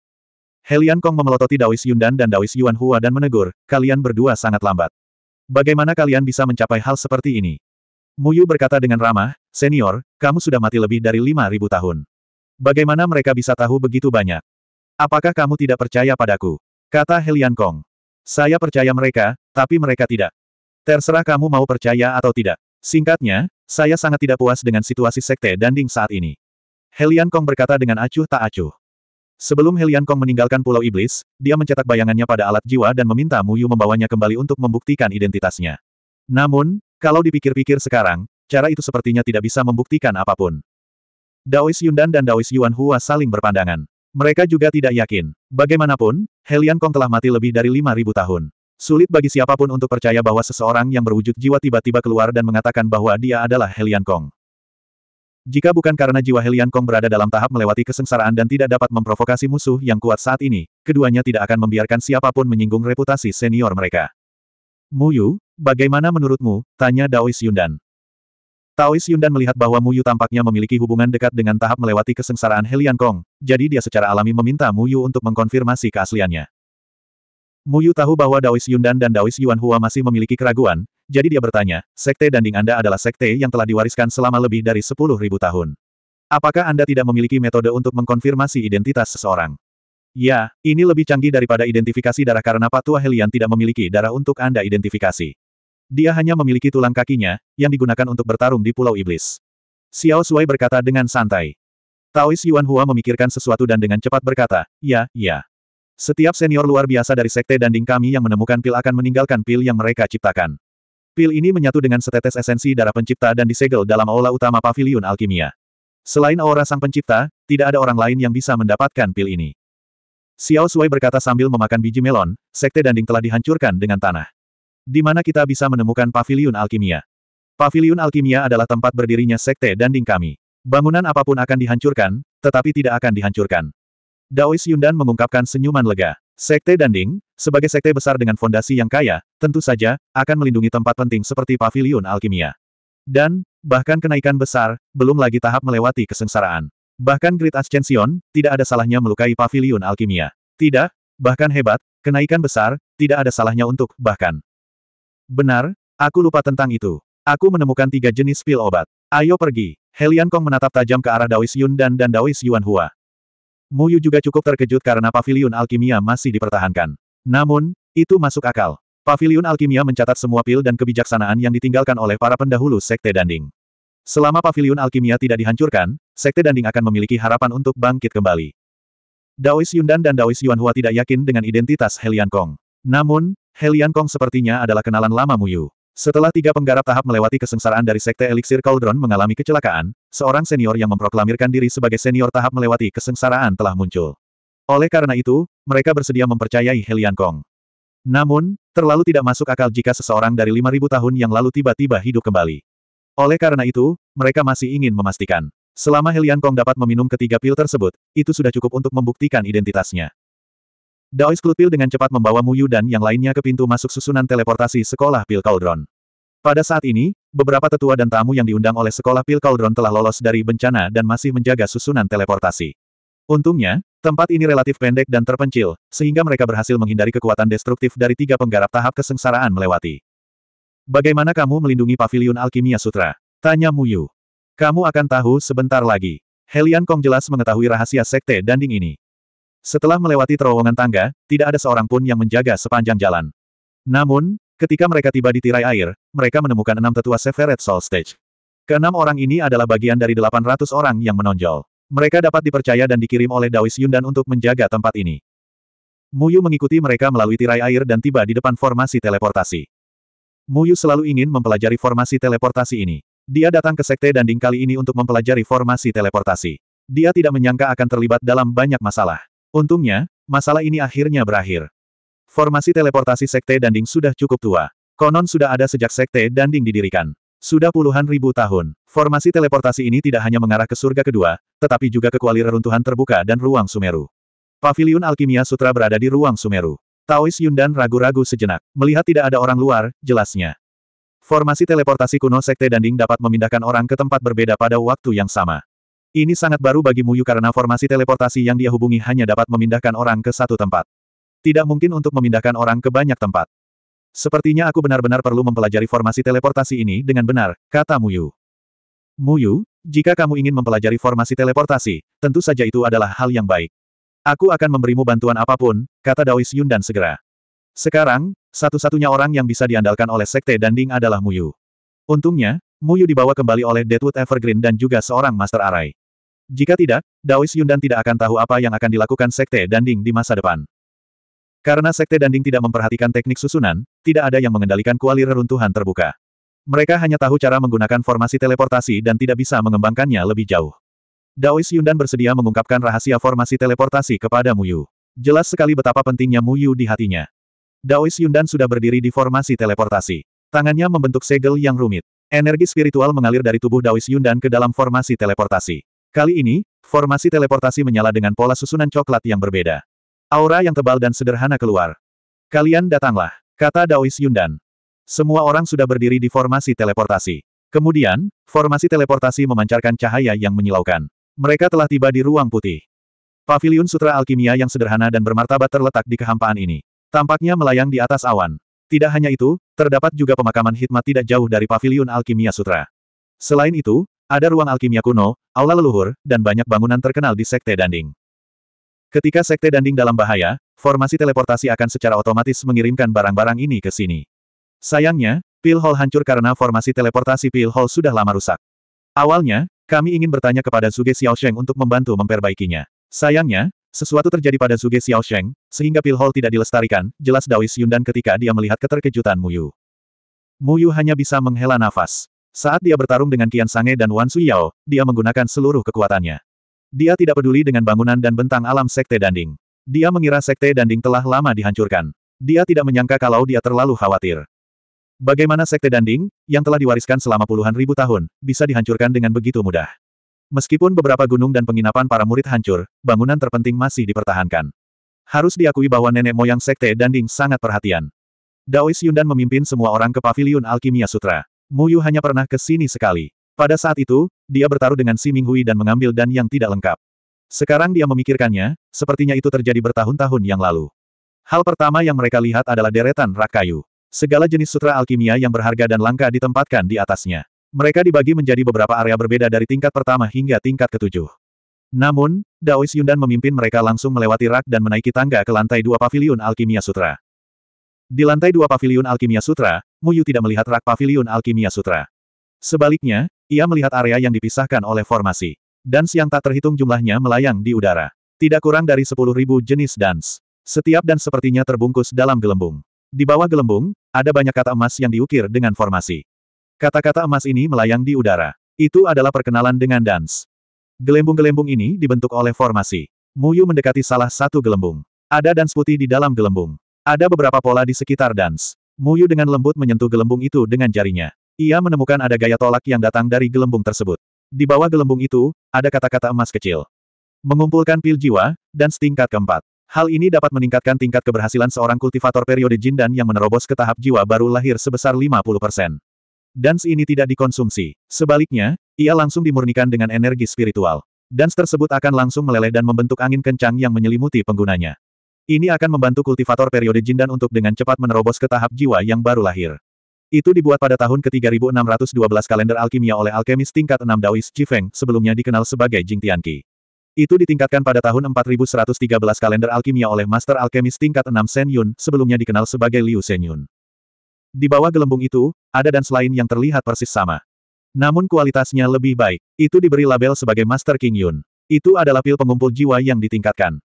Helian Kong memelototi Daois Yundan dan Daois Yuan Hua dan menegur, kalian berdua sangat lambat. Bagaimana kalian bisa mencapai hal seperti ini? Muyu berkata dengan ramah, senior, kamu sudah mati lebih dari 5.000 tahun. Bagaimana mereka bisa tahu begitu banyak? Apakah kamu tidak percaya padaku? Kata Helian Kong. Saya percaya mereka, tapi mereka tidak. Terserah kamu mau percaya atau tidak. Singkatnya, saya sangat tidak puas dengan situasi sekte Danding saat ini. Helian Kong berkata dengan acuh tak acuh. Sebelum Helian Kong meninggalkan Pulau Iblis, dia mencetak bayangannya pada alat jiwa dan meminta Mu Yu membawanya kembali untuk membuktikan identitasnya. Namun, kalau dipikir-pikir sekarang, cara itu sepertinya tidak bisa membuktikan apapun. Daois Yundan dan Daois Yuan Hua saling berpandangan. Mereka juga tidak yakin. Bagaimanapun, Helian Kong telah mati lebih dari 5.000 tahun. Sulit bagi siapapun untuk percaya bahwa seseorang yang berwujud jiwa tiba-tiba keluar dan mengatakan bahwa dia adalah Helian Kong. Jika bukan karena jiwa Helian Kong berada dalam tahap melewati kesengsaraan dan tidak dapat memprovokasi musuh yang kuat saat ini, keduanya tidak akan membiarkan siapapun menyinggung reputasi senior mereka. Mu Yu, bagaimana menurutmu? Tanya Daois Yundan. Taois Yundan melihat bahwa Mu Yu tampaknya memiliki hubungan dekat dengan tahap melewati kesengsaraan Helian Kong, jadi dia secara alami meminta Mu Yu untuk mengkonfirmasi keasliannya. Muyu tahu bahwa Daois Yundan dan Daois Yuan Hua masih memiliki keraguan, jadi dia bertanya, Sekte Danding Anda adalah sekte yang telah diwariskan selama lebih dari 10.000 tahun. Apakah Anda tidak memiliki metode untuk mengkonfirmasi identitas seseorang? Ya, ini lebih canggih daripada identifikasi darah karena Patua Helian tidak memiliki darah untuk Anda identifikasi. Dia hanya memiliki tulang kakinya, yang digunakan untuk bertarung di Pulau Iblis. Xiao Sui berkata dengan santai. Taois Yuan Hua memikirkan sesuatu dan dengan cepat berkata, ya, ya. Setiap senior luar biasa dari sekte danding kami yang menemukan pil akan meninggalkan pil yang mereka ciptakan. Pil ini menyatu dengan setetes esensi darah pencipta dan disegel dalam aula utama pavilion alkimia. Selain aura sang pencipta, tidak ada orang lain yang bisa mendapatkan pil ini. Xiao Sui berkata sambil memakan biji melon, sekte danding telah dihancurkan dengan tanah. Di mana kita bisa menemukan pavilion alkimia? Pavilion alkimia adalah tempat berdirinya sekte danding kami. Bangunan apapun akan dihancurkan, tetapi tidak akan dihancurkan. Daois Yundan mengungkapkan senyuman lega. Sekte Danding, sebagai sekte besar dengan fondasi yang kaya, tentu saja, akan melindungi tempat penting seperti pavilion alkimia. Dan, bahkan kenaikan besar, belum lagi tahap melewati kesengsaraan. Bahkan Great Ascension, tidak ada salahnya melukai pavilion alkimia. Tidak, bahkan hebat, kenaikan besar, tidak ada salahnya untuk, bahkan. Benar, aku lupa tentang itu. Aku menemukan tiga jenis pil obat. Ayo pergi. Helian Kong menatap tajam ke arah Daois Yun dan Daois Yuan Hua. Muyu juga cukup terkejut karena pavilion alkimia masih dipertahankan. Namun, itu masuk akal. Pavilion alkimia mencatat semua pil dan kebijaksanaan yang ditinggalkan oleh para pendahulu Sekte Danding. Selama pavilion alkimia tidak dihancurkan, Sekte Danding akan memiliki harapan untuk bangkit kembali. Daois Yundan dan Daois Yuanhua tidak yakin dengan identitas Helian Kong. Namun, Helian Kong sepertinya adalah kenalan lama Muyu. Setelah tiga penggarap tahap melewati kesengsaraan dari Sekte Elixir Cauldron mengalami kecelakaan, seorang senior yang memproklamirkan diri sebagai senior tahap melewati kesengsaraan telah muncul. Oleh karena itu, mereka bersedia mempercayai Helian Kong. Namun, terlalu tidak masuk akal jika seseorang dari 5.000 tahun yang lalu tiba-tiba hidup kembali. Oleh karena itu, mereka masih ingin memastikan. Selama Helian Kong dapat meminum ketiga pil tersebut, itu sudah cukup untuk membuktikan identitasnya. Daois Clotilde dengan cepat membawa Mu Yu dan yang lainnya ke pintu masuk susunan teleportasi sekolah Pil Cauldron. Pada saat ini, beberapa tetua dan tamu yang diundang oleh sekolah Pil Cauldron telah lolos dari bencana dan masih menjaga susunan teleportasi. Untungnya, tempat ini relatif pendek dan terpencil, sehingga mereka berhasil menghindari kekuatan destruktif dari tiga penggarap tahap kesengsaraan melewati. Bagaimana kamu melindungi Paviliun Alkimia Sutra? Tanya Mu Yu. Kamu akan tahu sebentar lagi. Helian Kong jelas mengetahui rahasia sekte danding ini. Setelah melewati terowongan tangga, tidak ada seorang pun yang menjaga sepanjang jalan. Namun, ketika mereka tiba di tirai air, mereka menemukan enam tetua Severed Soul Stage. Keenam orang ini adalah bagian dari 800 orang yang menonjol. Mereka dapat dipercaya dan dikirim oleh Dawis Yundan untuk menjaga tempat ini. Muyu mengikuti mereka melalui tirai air dan tiba di depan formasi teleportasi. Muyu selalu ingin mempelajari formasi teleportasi ini. Dia datang ke Sekte Danding kali ini untuk mempelajari formasi teleportasi. Dia tidak menyangka akan terlibat dalam banyak masalah. Untungnya, masalah ini akhirnya berakhir. Formasi teleportasi Sekte Danding sudah cukup tua. Konon sudah ada sejak Sekte Danding didirikan. Sudah puluhan ribu tahun, formasi teleportasi ini tidak hanya mengarah ke surga kedua, tetapi juga ke kuali reruntuhan terbuka dan ruang Sumeru. Paviliun Alkimia Sutra berada di ruang Sumeru. Taois Yundan ragu-ragu sejenak, melihat tidak ada orang luar, jelasnya. Formasi teleportasi kuno Sekte Danding dapat memindahkan orang ke tempat berbeda pada waktu yang sama. Ini sangat baru bagi Muyu karena formasi teleportasi yang dia hubungi hanya dapat memindahkan orang ke satu tempat. Tidak mungkin untuk memindahkan orang ke banyak tempat. Sepertinya aku benar-benar perlu mempelajari formasi teleportasi ini dengan benar, kata Muyu. Muyu, jika kamu ingin mempelajari formasi teleportasi, tentu saja itu adalah hal yang baik. Aku akan memberimu bantuan apapun, kata Daois Yun dan segera. Sekarang, satu-satunya orang yang bisa diandalkan oleh Sekte Danding adalah Muyu. Untungnya, Muyu dibawa kembali oleh Deadwood Evergreen dan juga seorang Master Arai. Jika tidak, Daois Yundan tidak akan tahu apa yang akan dilakukan Sekte Danding di masa depan. Karena Sekte Danding tidak memperhatikan teknik susunan, tidak ada yang mengendalikan kuali reruntuhan terbuka. Mereka hanya tahu cara menggunakan formasi teleportasi dan tidak bisa mengembangkannya lebih jauh. Daois Yundan bersedia mengungkapkan rahasia formasi teleportasi kepada Muyu. Jelas sekali betapa pentingnya Muyu di hatinya. Daois Yundan sudah berdiri di formasi teleportasi. Tangannya membentuk segel yang rumit. Energi spiritual mengalir dari tubuh Daois Yundan ke dalam formasi teleportasi. Kali ini, formasi teleportasi menyala dengan pola susunan coklat yang berbeda. Aura yang tebal dan sederhana keluar. Kalian datanglah, kata Daois Yundan. Semua orang sudah berdiri di formasi teleportasi. Kemudian, formasi teleportasi memancarkan cahaya yang menyilaukan. Mereka telah tiba di ruang putih. Paviliun Sutra Alkimia yang sederhana dan bermartabat terletak di kehampaan ini. Tampaknya melayang di atas awan. Tidak hanya itu, terdapat juga pemakaman hikmat tidak jauh dari pavilion Alkimia Sutra. Selain itu, ada ruang alkimia kuno, aula leluhur, dan banyak bangunan terkenal di Sekte Danding. Ketika Sekte Danding dalam bahaya, formasi teleportasi akan secara otomatis mengirimkan barang-barang ini ke sini. Sayangnya, Pil Hall hancur karena formasi teleportasi Pil Hall sudah lama rusak. Awalnya, kami ingin bertanya kepada Zuge Sheng untuk membantu memperbaikinya. Sayangnya, sesuatu terjadi pada Zuge Sheng, sehingga Pil Hall tidak dilestarikan, jelas Dawis Yundan ketika dia melihat keterkejutan Muyu. Muyu hanya bisa menghela nafas. Saat dia bertarung dengan Qian Sange dan Wan Suyao, dia menggunakan seluruh kekuatannya. Dia tidak peduli dengan bangunan dan bentang alam Sekte Danding. Dia mengira Sekte Danding telah lama dihancurkan. Dia tidak menyangka kalau dia terlalu khawatir. Bagaimana Sekte Danding, yang telah diwariskan selama puluhan ribu tahun, bisa dihancurkan dengan begitu mudah. Meskipun beberapa gunung dan penginapan para murid hancur, bangunan terpenting masih dipertahankan. Harus diakui bahwa nenek moyang Sekte Danding sangat perhatian. Daois Yundan memimpin semua orang ke Paviliun Alkimia Sutra. Muyu hanya pernah ke sini sekali. Pada saat itu, dia bertaruh dengan Si Minghui dan mengambil dan yang tidak lengkap. Sekarang dia memikirkannya, sepertinya itu terjadi bertahun-tahun yang lalu. Hal pertama yang mereka lihat adalah deretan rak kayu. Segala jenis sutra alkimia yang berharga dan langka ditempatkan di atasnya. Mereka dibagi menjadi beberapa area berbeda dari tingkat pertama hingga tingkat ketujuh. Namun, Daois Yundan memimpin mereka langsung melewati rak dan menaiki tangga ke lantai dua pavilion alkimia sutra. Di lantai dua pavilion Alkimia Sutra, Muyu tidak melihat rak pavilion Alkimia Sutra. Sebaliknya, ia melihat area yang dipisahkan oleh formasi. Dans yang tak terhitung jumlahnya melayang di udara. Tidak kurang dari 10.000 jenis dance. Setiap dan sepertinya terbungkus dalam gelembung. Di bawah gelembung, ada banyak kata emas yang diukir dengan formasi. Kata-kata emas ini melayang di udara. Itu adalah perkenalan dengan dance. Gelembung-gelembung ini dibentuk oleh formasi. Muyu mendekati salah satu gelembung. Ada dans putih di dalam gelembung. Ada beberapa pola di sekitar Dans. Muyu dengan lembut menyentuh gelembung itu dengan jarinya. Ia menemukan ada gaya tolak yang datang dari gelembung tersebut. Di bawah gelembung itu, ada kata-kata emas kecil. Mengumpulkan pil jiwa, dan setingkat keempat. Hal ini dapat meningkatkan tingkat keberhasilan seorang kultivator periode jin dan yang menerobos ke tahap jiwa baru lahir sebesar 50%. Dance ini tidak dikonsumsi. Sebaliknya, ia langsung dimurnikan dengan energi spiritual. Dance tersebut akan langsung meleleh dan membentuk angin kencang yang menyelimuti penggunanya. Ini akan membantu kultivator periode Jindan untuk dengan cepat menerobos ke tahap jiwa yang baru lahir. Itu dibuat pada tahun ke-3612 kalender alkimia oleh alkemis tingkat 6 Daois Jifeng, sebelumnya dikenal sebagai Jing Tianqi. Itu ditingkatkan pada tahun 4113 kalender alkimia oleh master alkemis tingkat 6 Shen Yun, sebelumnya dikenal sebagai Liu Shen Yun. Di bawah gelembung itu, ada dan selain yang terlihat persis sama. Namun kualitasnya lebih baik. Itu diberi label sebagai Master King Yun. Itu adalah pil pengumpul jiwa yang ditingkatkan.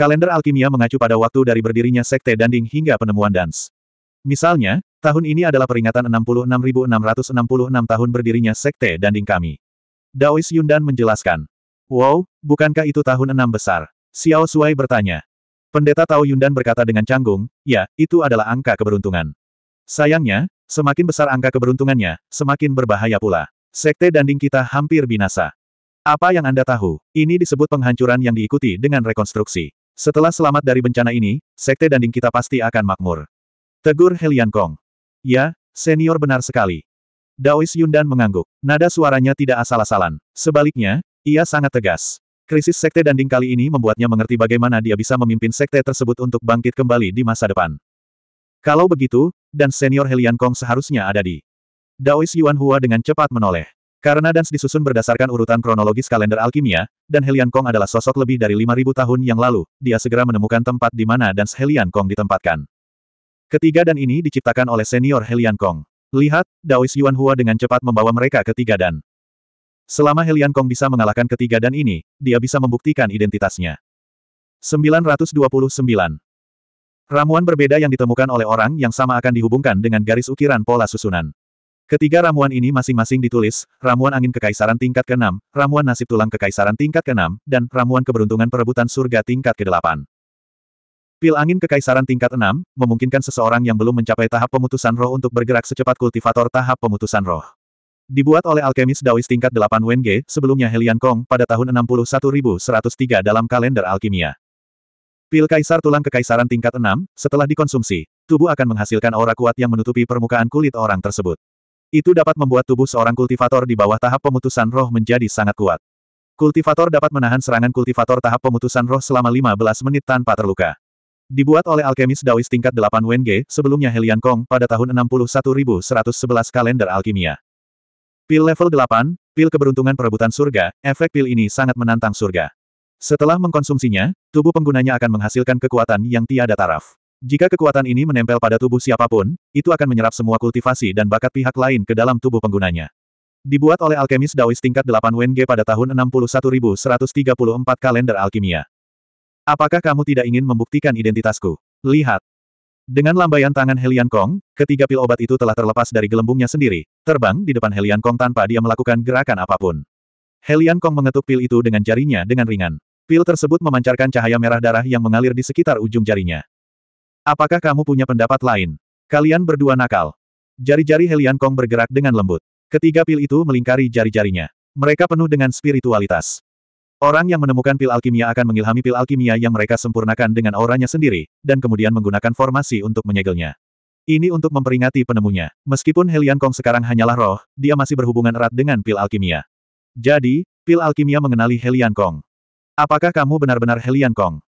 Kalender alkimia mengacu pada waktu dari berdirinya Sekte Danding hingga penemuan Dans. Misalnya, tahun ini adalah peringatan 66.666 tahun berdirinya Sekte Danding kami. Daois Yundan menjelaskan. Wow, bukankah itu tahun enam besar? Xiao Suai bertanya. Pendeta Tao Yundan berkata dengan canggung, ya, itu adalah angka keberuntungan. Sayangnya, semakin besar angka keberuntungannya, semakin berbahaya pula. Sekte Danding kita hampir binasa. Apa yang Anda tahu? Ini disebut penghancuran yang diikuti dengan rekonstruksi. Setelah selamat dari bencana ini, Sekte Danding kita pasti akan makmur. Tegur Helian Kong. Ya, senior benar sekali. Daois Yundan mengangguk. Nada suaranya tidak asal-asalan. Sebaliknya, ia sangat tegas. Krisis Sekte Danding kali ini membuatnya mengerti bagaimana dia bisa memimpin Sekte tersebut untuk bangkit kembali di masa depan. Kalau begitu, dan senior Helian Kong seharusnya ada di. Daois Yuan Hua dengan cepat menoleh. Karena dance disusun berdasarkan urutan kronologis kalender alkimia, dan Helian Kong adalah sosok lebih dari 5.000 tahun yang lalu, dia segera menemukan tempat di mana dance Helian Kong ditempatkan. Ketiga dan ini diciptakan oleh senior Helian Kong. Lihat, Daois Yuan Hua dengan cepat membawa mereka ke tiga dan. Selama Helian Kong bisa mengalahkan ketiga dan ini, dia bisa membuktikan identitasnya. 929. Ramuan berbeda yang ditemukan oleh orang yang sama akan dihubungkan dengan garis ukiran pola susunan. Ketiga ramuan ini masing-masing ditulis, ramuan angin kekaisaran tingkat ke-6, ramuan nasib tulang kekaisaran tingkat ke-6, dan ramuan keberuntungan perebutan surga tingkat ke-8. Pil angin kekaisaran tingkat 6, memungkinkan seseorang yang belum mencapai tahap pemutusan roh untuk bergerak secepat kultivator tahap pemutusan roh. Dibuat oleh alkemis Daois tingkat 8 Wenge, sebelumnya Helian Kong, pada tahun 61103 dalam kalender alkimia. Pil kaisar tulang kekaisaran tingkat 6, setelah dikonsumsi, tubuh akan menghasilkan aura kuat yang menutupi permukaan kulit orang tersebut. Itu dapat membuat tubuh seorang kultivator di bawah tahap pemutusan roh menjadi sangat kuat. Kultivator dapat menahan serangan kultivator tahap pemutusan roh selama 15 menit tanpa terluka. Dibuat oleh alkemis Dawis tingkat 8 Wenge, sebelumnya Helian Kong, pada tahun 61111 kalender alkimia. Pil level 8, pil keberuntungan perebutan surga, efek pil ini sangat menantang surga. Setelah mengkonsumsinya, tubuh penggunanya akan menghasilkan kekuatan yang tiada taraf. Jika kekuatan ini menempel pada tubuh siapapun, itu akan menyerap semua kultivasi dan bakat pihak lain ke dalam tubuh penggunanya. Dibuat oleh alkemis Daoist tingkat 8 Wenge pada tahun 61134 kalender alkimia. Apakah kamu tidak ingin membuktikan identitasku? Lihat. Dengan lambaian tangan Helian Kong, ketiga pil obat itu telah terlepas dari gelembungnya sendiri, terbang di depan Helian Kong tanpa dia melakukan gerakan apapun. Helian Kong mengetuk pil itu dengan jarinya dengan ringan. Pil tersebut memancarkan cahaya merah darah yang mengalir di sekitar ujung jarinya. Apakah kamu punya pendapat lain? Kalian berdua nakal. Jari-jari Helian Kong bergerak dengan lembut. Ketiga pil itu melingkari jari-jarinya. Mereka penuh dengan spiritualitas. Orang yang menemukan pil alkimia akan mengilhami pil alkimia yang mereka sempurnakan dengan auranya sendiri, dan kemudian menggunakan formasi untuk menyegelnya. Ini untuk memperingati penemunya. Meskipun Helian Kong sekarang hanyalah roh, dia masih berhubungan erat dengan pil alkimia. Jadi, pil alkimia mengenali Helian Kong. Apakah kamu benar-benar Helian Kong?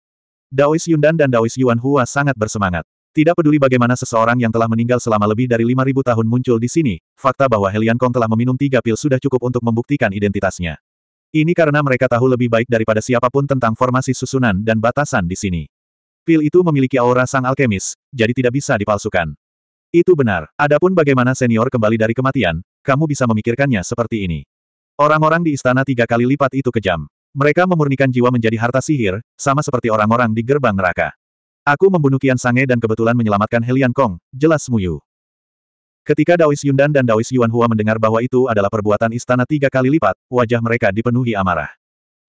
Daois Yundan dan Daois Yuan Hua sangat bersemangat. Tidak peduli bagaimana seseorang yang telah meninggal selama lebih dari 5.000 tahun muncul di sini, fakta bahwa Helian Kong telah meminum tiga pil sudah cukup untuk membuktikan identitasnya. Ini karena mereka tahu lebih baik daripada siapapun tentang formasi susunan dan batasan di sini. Pil itu memiliki aura sang alkemis, jadi tidak bisa dipalsukan. Itu benar. Adapun bagaimana senior kembali dari kematian, kamu bisa memikirkannya seperti ini. Orang-orang di istana tiga kali lipat itu kejam. Mereka memurnikan jiwa menjadi harta sihir, sama seperti orang-orang di gerbang neraka. Aku membunuh Kian Sange dan kebetulan menyelamatkan Helian Kong, jelas Muyu. Ketika Daois Yundan dan Daois Yuan Hua mendengar bahwa itu adalah perbuatan istana tiga kali lipat, wajah mereka dipenuhi amarah.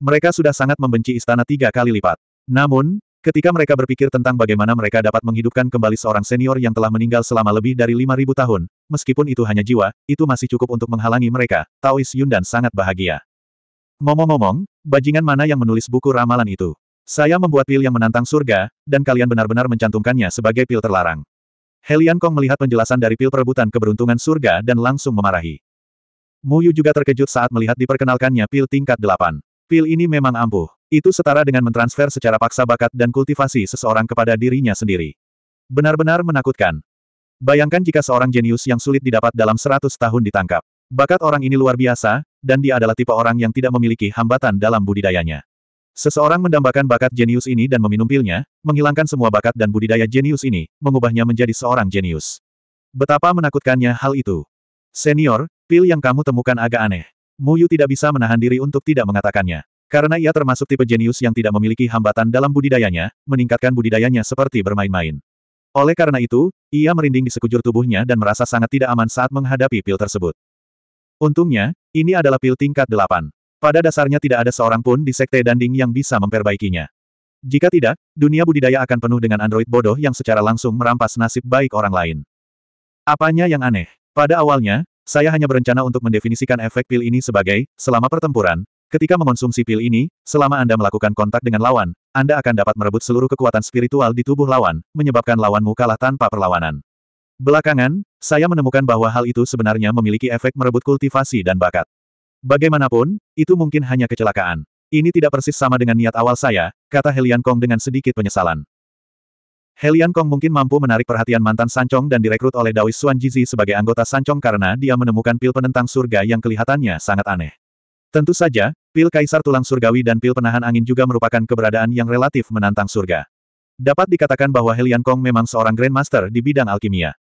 Mereka sudah sangat membenci istana tiga kali lipat. Namun, ketika mereka berpikir tentang bagaimana mereka dapat menghidupkan kembali seorang senior yang telah meninggal selama lebih dari lima ribu tahun, meskipun itu hanya jiwa, itu masih cukup untuk menghalangi mereka, Taois Yundan sangat bahagia. Ngomong-ngomong, bajingan mana yang menulis buku ramalan itu? Saya membuat pil yang menantang surga, dan kalian benar-benar mencantumkannya sebagai pil terlarang. Helian Kong melihat penjelasan dari pil perebutan keberuntungan surga dan langsung memarahi. Mu Yu juga terkejut saat melihat diperkenalkannya pil tingkat delapan. Pil ini memang ampuh. Itu setara dengan mentransfer secara paksa bakat dan kultivasi seseorang kepada dirinya sendiri. Benar-benar menakutkan. Bayangkan jika seorang jenius yang sulit didapat dalam 100 tahun ditangkap. Bakat orang ini luar biasa, dan dia adalah tipe orang yang tidak memiliki hambatan dalam budidayanya. Seseorang mendambakan bakat jenius ini dan meminum pilnya, menghilangkan semua bakat dan budidaya jenius ini, mengubahnya menjadi seorang jenius. Betapa menakutkannya hal itu. Senior, pil yang kamu temukan agak aneh. Muyu tidak bisa menahan diri untuk tidak mengatakannya. Karena ia termasuk tipe jenius yang tidak memiliki hambatan dalam budidayanya, meningkatkan budidayanya seperti bermain-main. Oleh karena itu, ia merinding di sekujur tubuhnya dan merasa sangat tidak aman saat menghadapi pil tersebut. Untungnya, ini adalah pil tingkat delapan. Pada dasarnya tidak ada seorang pun di Sekte Danding yang bisa memperbaikinya. Jika tidak, dunia budidaya akan penuh dengan android bodoh yang secara langsung merampas nasib baik orang lain. Apanya yang aneh? Pada awalnya, saya hanya berencana untuk mendefinisikan efek pil ini sebagai, selama pertempuran, ketika mengonsumsi pil ini, selama Anda melakukan kontak dengan lawan, Anda akan dapat merebut seluruh kekuatan spiritual di tubuh lawan, menyebabkan lawanmu kalah tanpa perlawanan. Belakangan, saya menemukan bahwa hal itu sebenarnya memiliki efek merebut kultivasi dan bakat. Bagaimanapun, itu mungkin hanya kecelakaan. Ini tidak persis sama dengan niat awal saya, kata Helian Kong dengan sedikit penyesalan. Helian Kong mungkin mampu menarik perhatian mantan Sancong dan direkrut oleh Dawis Suan Jizi sebagai anggota Sancong karena dia menemukan pil penentang surga yang kelihatannya sangat aneh. Tentu saja, pil kaisar tulang surgawi dan pil penahan angin juga merupakan keberadaan yang relatif menantang surga. Dapat dikatakan bahwa Helian Kong memang seorang Grandmaster di bidang alkimia.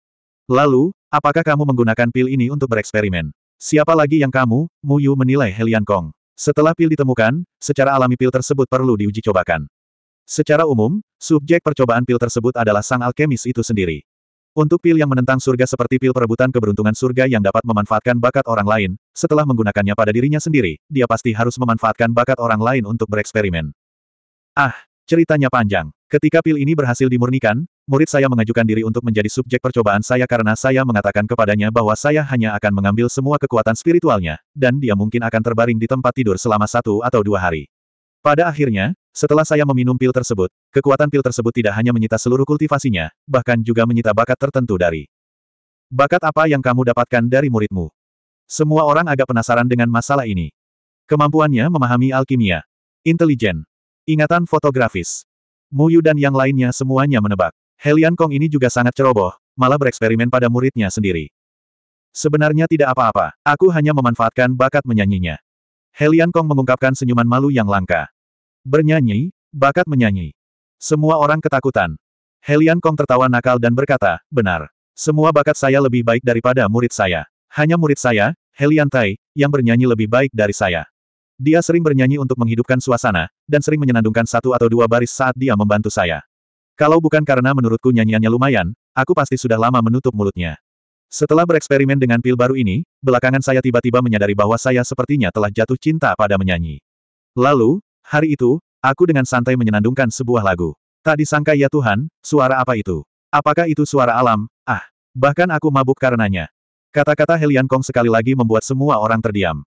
Lalu, apakah kamu menggunakan pil ini untuk bereksperimen? Siapa lagi yang kamu, Mu Yu menilai Helian Kong. Setelah pil ditemukan, secara alami pil tersebut perlu diuji cobakan. Secara umum, subjek percobaan pil tersebut adalah sang alkemis itu sendiri. Untuk pil yang menentang surga seperti pil perebutan keberuntungan surga yang dapat memanfaatkan bakat orang lain, setelah menggunakannya pada dirinya sendiri, dia pasti harus memanfaatkan bakat orang lain untuk bereksperimen. Ah, ceritanya panjang. Ketika pil ini berhasil dimurnikan, Murid saya mengajukan diri untuk menjadi subjek percobaan saya karena saya mengatakan kepadanya bahwa saya hanya akan mengambil semua kekuatan spiritualnya, dan dia mungkin akan terbaring di tempat tidur selama satu atau dua hari. Pada akhirnya, setelah saya meminum pil tersebut, kekuatan pil tersebut tidak hanya menyita seluruh kultivasinya, bahkan juga menyita bakat tertentu dari. Bakat apa yang kamu dapatkan dari muridmu? Semua orang agak penasaran dengan masalah ini. Kemampuannya memahami alkimia. Intelijen. Ingatan fotografis. Muyu dan yang lainnya semuanya menebak. Helian Kong ini juga sangat ceroboh, malah bereksperimen pada muridnya sendiri. Sebenarnya tidak apa-apa, aku hanya memanfaatkan bakat menyanyinya. Helian Kong mengungkapkan senyuman malu yang langka. Bernyanyi, bakat menyanyi. Semua orang ketakutan. Helian Kong tertawa nakal dan berkata, benar. Semua bakat saya lebih baik daripada murid saya. Hanya murid saya, Helian Tai, yang bernyanyi lebih baik dari saya. Dia sering bernyanyi untuk menghidupkan suasana, dan sering menyenandungkan satu atau dua baris saat dia membantu saya. Kalau bukan karena menurutku nyanyiannya lumayan, aku pasti sudah lama menutup mulutnya. Setelah bereksperimen dengan pil baru ini, belakangan saya tiba-tiba menyadari bahwa saya sepertinya telah jatuh cinta pada menyanyi. Lalu, hari itu, aku dengan santai menyenandungkan sebuah lagu. Tak disangka ya Tuhan, suara apa itu? Apakah itu suara alam? Ah, bahkan aku mabuk karenanya. Kata-kata Helian Kong sekali lagi membuat semua orang terdiam.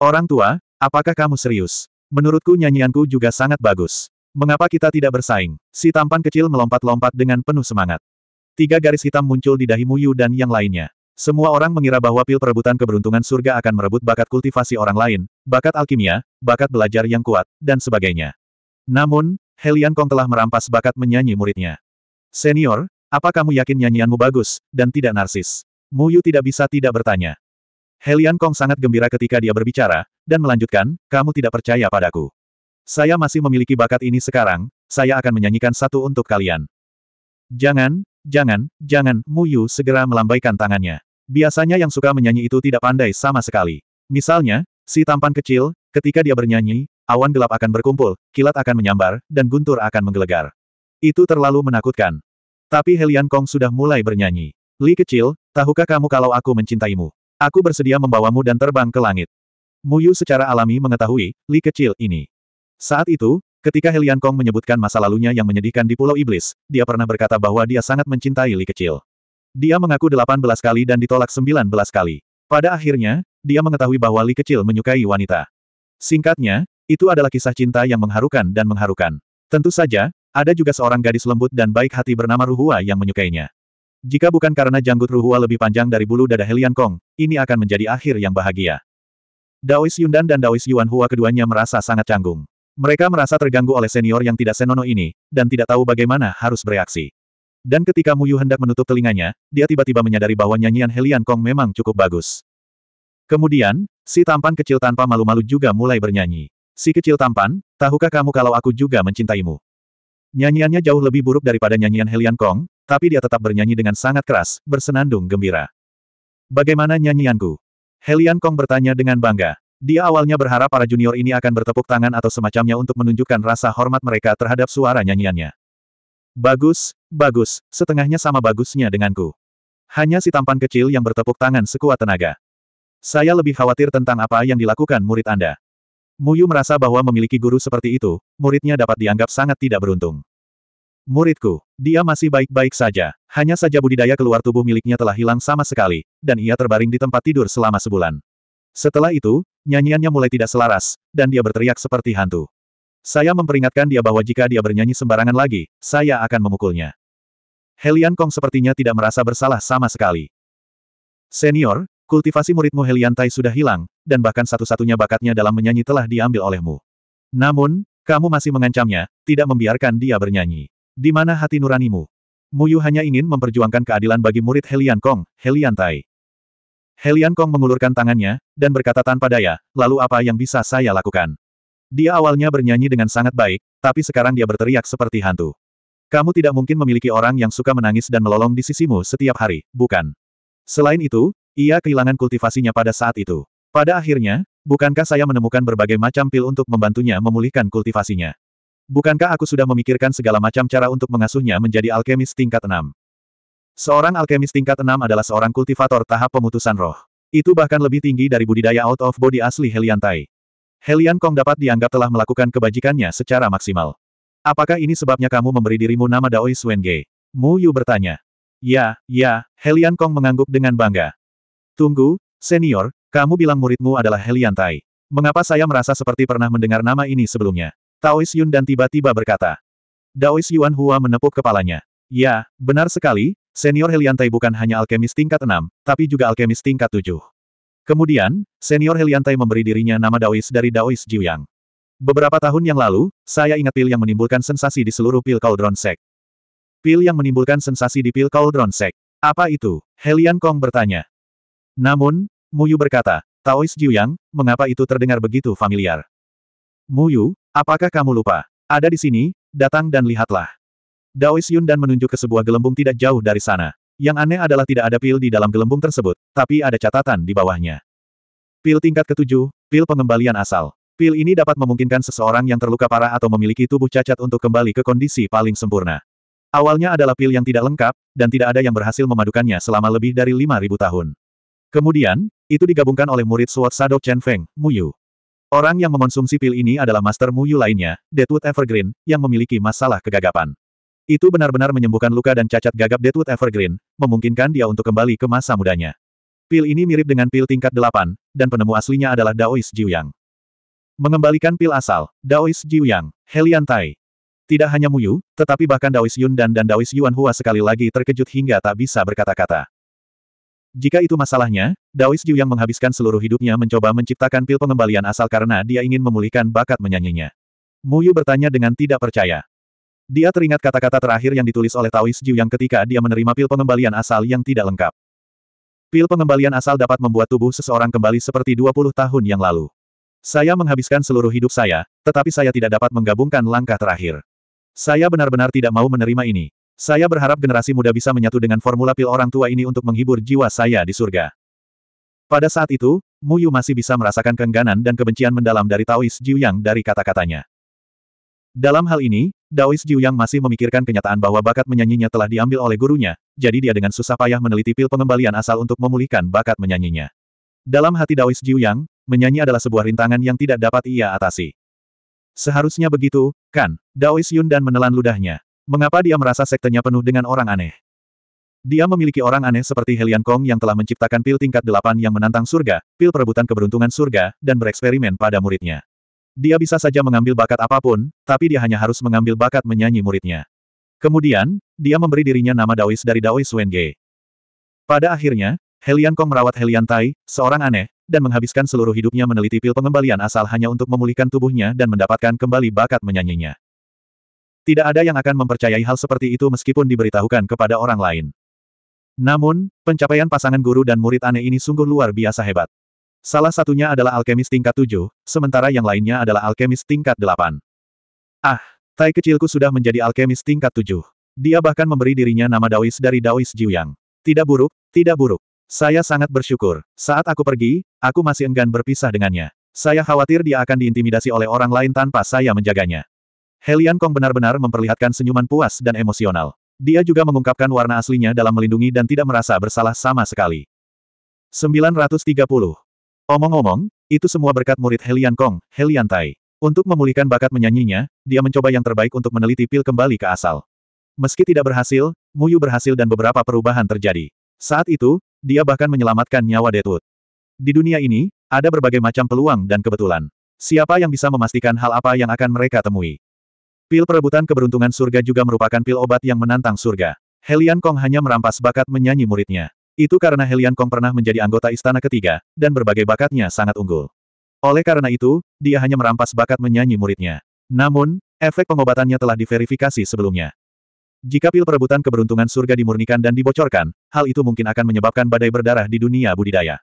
Orang tua, apakah kamu serius? Menurutku nyanyianku juga sangat bagus. Mengapa kita tidak bersaing? Si tampan kecil melompat-lompat dengan penuh semangat. Tiga garis hitam muncul di dahi Muyu dan yang lainnya. Semua orang mengira bahwa pil perebutan keberuntungan surga akan merebut bakat kultivasi orang lain, bakat alkimia, bakat belajar yang kuat, dan sebagainya. Namun, Helian Kong telah merampas bakat menyanyi muridnya. Senior, apa kamu yakin nyanyianmu bagus, dan tidak narsis? Muyu tidak bisa tidak bertanya. Helian Kong sangat gembira ketika dia berbicara, dan melanjutkan, kamu tidak percaya padaku. Saya masih memiliki bakat ini sekarang, saya akan menyanyikan satu untuk kalian. Jangan, jangan, jangan, Mu Yu segera melambaikan tangannya. Biasanya yang suka menyanyi itu tidak pandai sama sekali. Misalnya, si tampan kecil, ketika dia bernyanyi, awan gelap akan berkumpul, kilat akan menyambar, dan guntur akan menggelegar. Itu terlalu menakutkan. Tapi Helian Kong sudah mulai bernyanyi. Li kecil, tahukah kamu kalau aku mencintaimu? Aku bersedia membawamu dan terbang ke langit. Muyu secara alami mengetahui, Li kecil ini. Saat itu, ketika Helian Kong menyebutkan masa lalunya yang menyedihkan di Pulau Iblis, dia pernah berkata bahwa dia sangat mencintai Li Kecil. Dia mengaku 18 kali dan ditolak 19 kali. Pada akhirnya, dia mengetahui bahwa Li Kecil menyukai wanita. Singkatnya, itu adalah kisah cinta yang mengharukan dan mengharukan. Tentu saja, ada juga seorang gadis lembut dan baik hati bernama Ruhua yang menyukainya. Jika bukan karena janggut Ruhua lebih panjang dari bulu dada Helian Kong, ini akan menjadi akhir yang bahagia. Daois Yundan dan Daois Yuan Hua keduanya merasa sangat canggung. Mereka merasa terganggu oleh senior yang tidak senono ini, dan tidak tahu bagaimana harus bereaksi. Dan ketika Muyu hendak menutup telinganya, dia tiba-tiba menyadari bahwa nyanyian Helian Kong memang cukup bagus. Kemudian, si tampan kecil tanpa malu-malu juga mulai bernyanyi. Si kecil tampan, tahukah kamu kalau aku juga mencintaimu? Nyanyiannya jauh lebih buruk daripada nyanyian Helian Kong, tapi dia tetap bernyanyi dengan sangat keras, bersenandung gembira. Bagaimana nyanyianku? Helian Kong bertanya dengan bangga. Dia awalnya berharap para junior ini akan bertepuk tangan atau semacamnya untuk menunjukkan rasa hormat mereka terhadap suara nyanyiannya. Bagus, bagus, setengahnya sama bagusnya denganku. Hanya si tampan kecil yang bertepuk tangan sekuat tenaga. Saya lebih khawatir tentang apa yang dilakukan murid Anda. Muyu merasa bahwa memiliki guru seperti itu, muridnya dapat dianggap sangat tidak beruntung. Muridku, dia masih baik-baik saja, hanya saja budidaya keluar tubuh miliknya telah hilang sama sekali, dan ia terbaring di tempat tidur selama sebulan. Setelah itu, nyanyiannya mulai tidak selaras, dan dia berteriak seperti hantu. Saya memperingatkan dia bahwa jika dia bernyanyi sembarangan lagi, saya akan memukulnya. Helian Kong sepertinya tidak merasa bersalah sama sekali. Senior, kultivasi muridmu Helian Tai sudah hilang, dan bahkan satu-satunya bakatnya dalam menyanyi telah diambil olehmu. Namun, kamu masih mengancamnya, tidak membiarkan dia bernyanyi. Di mana hati nuranimu? Muyu hanya ingin memperjuangkan keadilan bagi murid Helian Kong, Helian Tai. Helian Kong mengulurkan tangannya, dan berkata tanpa daya, lalu apa yang bisa saya lakukan? Dia awalnya bernyanyi dengan sangat baik, tapi sekarang dia berteriak seperti hantu. Kamu tidak mungkin memiliki orang yang suka menangis dan melolong di sisimu setiap hari, bukan? Selain itu, ia kehilangan kultivasinya pada saat itu. Pada akhirnya, bukankah saya menemukan berbagai macam pil untuk membantunya memulihkan kultivasinya? Bukankah aku sudah memikirkan segala macam cara untuk mengasuhnya menjadi alkemis tingkat 6? Seorang alkemis tingkat 6 adalah seorang kultivator tahap pemutusan roh. Itu bahkan lebih tinggi dari budidaya out of body asli Helian Tai. Helian Kong dapat dianggap telah melakukan kebajikannya secara maksimal. Apakah ini sebabnya kamu memberi dirimu nama Daoi Suenge? Mu Yu bertanya. Ya, ya, Helian Kong mengangguk dengan bangga. Tunggu, senior, kamu bilang muridmu adalah Helian Tai. Mengapa saya merasa seperti pernah mendengar nama ini sebelumnya? Taois Yun dan tiba-tiba berkata. Daois Yuan Hua menepuk kepalanya. Ya, benar sekali, Senior Heliantai bukan hanya alkemis tingkat 6, tapi juga alkemis tingkat 7. Kemudian, senior Heliantai memberi dirinya nama Daois dari Daois Jiuyang. Beberapa tahun yang lalu, saya ingat pil yang menimbulkan sensasi di seluruh pil Cauldron Sek. Pil yang menimbulkan sensasi di pil Cauldron Sek. Apa itu? Helian Kong bertanya. Namun, Muyu berkata, Taois Jiuyang, mengapa itu terdengar begitu familiar? Muyu, apakah kamu lupa? Ada di sini, datang dan lihatlah. Daois Yun dan menunjuk ke sebuah gelembung tidak jauh dari sana. Yang aneh adalah tidak ada pil di dalam gelembung tersebut, tapi ada catatan di bawahnya. Pil tingkat ketujuh, pil pengembalian asal. Pil ini dapat memungkinkan seseorang yang terluka parah atau memiliki tubuh cacat untuk kembali ke kondisi paling sempurna. Awalnya adalah pil yang tidak lengkap, dan tidak ada yang berhasil memadukannya selama lebih dari 5.000 tahun. Kemudian, itu digabungkan oleh murid Swat Sado Chen Feng, Muyu. Orang yang mengonsumsi pil ini adalah Master Muyu lainnya, Deadwood Evergreen, yang memiliki masalah kegagapan. Itu benar-benar menyembuhkan luka dan cacat gagap Deadwood Evergreen, memungkinkan dia untuk kembali ke masa mudanya. Pil ini mirip dengan pil tingkat delapan, dan penemu aslinya adalah Daois Jiuyang. Mengembalikan pil asal, Daois Jiuyang, Helian Tai. Tidak hanya Muyu, tetapi bahkan Daois Yun Dan dan Daois Yuan Hua sekali lagi terkejut hingga tak bisa berkata-kata. Jika itu masalahnya, Daois Jiuyang menghabiskan seluruh hidupnya mencoba menciptakan pil pengembalian asal karena dia ingin memulihkan bakat menyanyinya. Muyu bertanya dengan tidak percaya. Dia teringat kata-kata terakhir yang ditulis oleh Taois Jiu yang ketika dia menerima pil pengembalian asal yang tidak lengkap. Pil pengembalian asal dapat membuat tubuh seseorang kembali seperti 20 tahun yang lalu. Saya menghabiskan seluruh hidup saya, tetapi saya tidak dapat menggabungkan langkah terakhir. Saya benar-benar tidak mau menerima ini. Saya berharap generasi muda bisa menyatu dengan formula pil orang tua ini untuk menghibur jiwa saya di surga. Pada saat itu, Mu Yu masih bisa merasakan keengganan dan kebencian mendalam dari Taois Jiu Yang dari kata-katanya. Dalam hal ini, Daois Jiuyang masih memikirkan kenyataan bahwa bakat menyanyinya telah diambil oleh gurunya, jadi dia dengan susah payah meneliti pil pengembalian asal untuk memulihkan bakat menyanyinya. Dalam hati Daois Jiuyang, menyanyi adalah sebuah rintangan yang tidak dapat ia atasi. Seharusnya begitu, kan? Daois Yun dan menelan ludahnya. Mengapa dia merasa sektenya penuh dengan orang aneh? Dia memiliki orang aneh seperti Helian Kong yang telah menciptakan pil tingkat delapan yang menantang surga, pil perebutan keberuntungan surga, dan bereksperimen pada muridnya. Dia bisa saja mengambil bakat apapun, tapi dia hanya harus mengambil bakat menyanyi muridnya. Kemudian, dia memberi dirinya nama Daois dari Daois Wenge. Pada akhirnya, Helian Kong merawat Helian Tai, seorang aneh, dan menghabiskan seluruh hidupnya meneliti pil pengembalian asal hanya untuk memulihkan tubuhnya dan mendapatkan kembali bakat menyanyinya. Tidak ada yang akan mempercayai hal seperti itu meskipun diberitahukan kepada orang lain. Namun, pencapaian pasangan guru dan murid aneh ini sungguh luar biasa hebat. Salah satunya adalah alkemis tingkat 7, sementara yang lainnya adalah alkemis tingkat 8. Ah, tai kecilku sudah menjadi alkemis tingkat 7. Dia bahkan memberi dirinya nama Daois dari Daois Jiuyang. Tidak buruk, tidak buruk. Saya sangat bersyukur. Saat aku pergi, aku masih enggan berpisah dengannya. Saya khawatir dia akan diintimidasi oleh orang lain tanpa saya menjaganya. Helian Kong benar-benar memperlihatkan senyuman puas dan emosional. Dia juga mengungkapkan warna aslinya dalam melindungi dan tidak merasa bersalah sama sekali. 930. Omong-omong, itu semua berkat murid Helian Kong, Helian Tai. Untuk memulihkan bakat menyanyinya, dia mencoba yang terbaik untuk meneliti pil kembali ke asal. Meski tidak berhasil, Muyu berhasil dan beberapa perubahan terjadi. Saat itu, dia bahkan menyelamatkan nyawa Detut. Di dunia ini, ada berbagai macam peluang dan kebetulan. Siapa yang bisa memastikan hal apa yang akan mereka temui? Pil perebutan keberuntungan surga juga merupakan pil obat yang menantang surga. Helian Kong hanya merampas bakat menyanyi muridnya. Itu karena Helian Kong pernah menjadi anggota istana ketiga, dan berbagai bakatnya sangat unggul. Oleh karena itu, dia hanya merampas bakat menyanyi muridnya. Namun, efek pengobatannya telah diverifikasi sebelumnya. Jika pil perebutan keberuntungan surga dimurnikan dan dibocorkan, hal itu mungkin akan menyebabkan badai berdarah di dunia budidaya.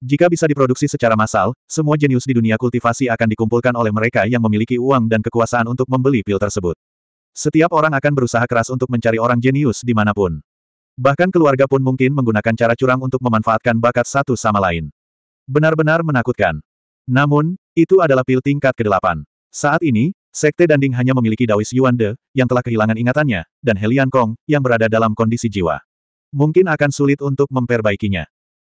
Jika bisa diproduksi secara massal, semua jenius di dunia kultivasi akan dikumpulkan oleh mereka yang memiliki uang dan kekuasaan untuk membeli pil tersebut. Setiap orang akan berusaha keras untuk mencari orang jenius dimanapun. Bahkan keluarga pun mungkin menggunakan cara curang untuk memanfaatkan bakat satu sama lain. Benar-benar menakutkan. Namun, itu adalah pil tingkat ke-8. Saat ini, Sekte Danding hanya memiliki Yuan De yang telah kehilangan ingatannya, dan Helian Kong, yang berada dalam kondisi jiwa. Mungkin akan sulit untuk memperbaikinya.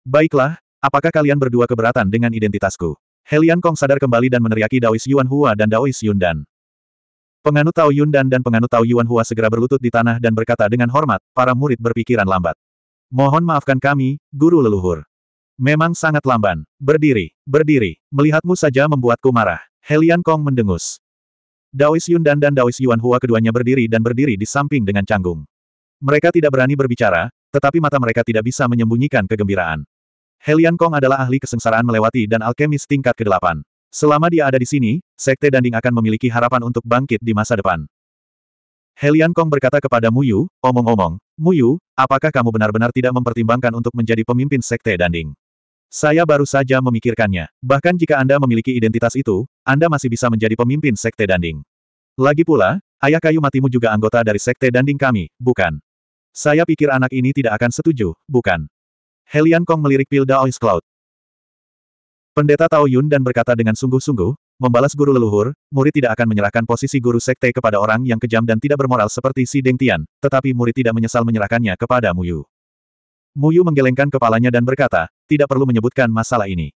Baiklah, apakah kalian berdua keberatan dengan identitasku? Helian Kong sadar kembali dan meneriaki Daois Yuan Hua dan Daois Dan. Penganut Tao Yun Dan dan penganut Tao Yuan Hua segera berlutut di tanah dan berkata dengan hormat, para murid berpikiran lambat. Mohon maafkan kami, guru leluhur. Memang sangat lamban. Berdiri, berdiri. Melihatmu saja membuatku marah. Helian Kong mendengus. Daois Yun Dan dan Daois Yuan Hua keduanya berdiri dan berdiri di samping dengan canggung. Mereka tidak berani berbicara, tetapi mata mereka tidak bisa menyembunyikan kegembiraan. Helian Kong adalah ahli kesengsaraan melewati dan alkemis tingkat ke-8. Selama dia ada di sini, Sekte Danding akan memiliki harapan untuk bangkit di masa depan. Helian Kong berkata kepada Muyu, omong-omong, Muyu, apakah kamu benar-benar tidak mempertimbangkan untuk menjadi pemimpin Sekte Danding? Saya baru saja memikirkannya. Bahkan jika Anda memiliki identitas itu, Anda masih bisa menjadi pemimpin Sekte Danding. Lagi pula, ayah kayu matimu juga anggota dari Sekte Danding kami, bukan? Saya pikir anak ini tidak akan setuju, bukan? Helian Kong melirik Pilda Ois Cloud. Pendeta Tao Yun dan berkata dengan sungguh-sungguh, membalas guru leluhur, murid tidak akan menyerahkan posisi guru sekte kepada orang yang kejam dan tidak bermoral seperti si Deng Tian, tetapi murid tidak menyesal menyerahkannya kepada Mu Yu." Mu Yu menggelengkan kepalanya dan berkata, tidak perlu menyebutkan masalah ini.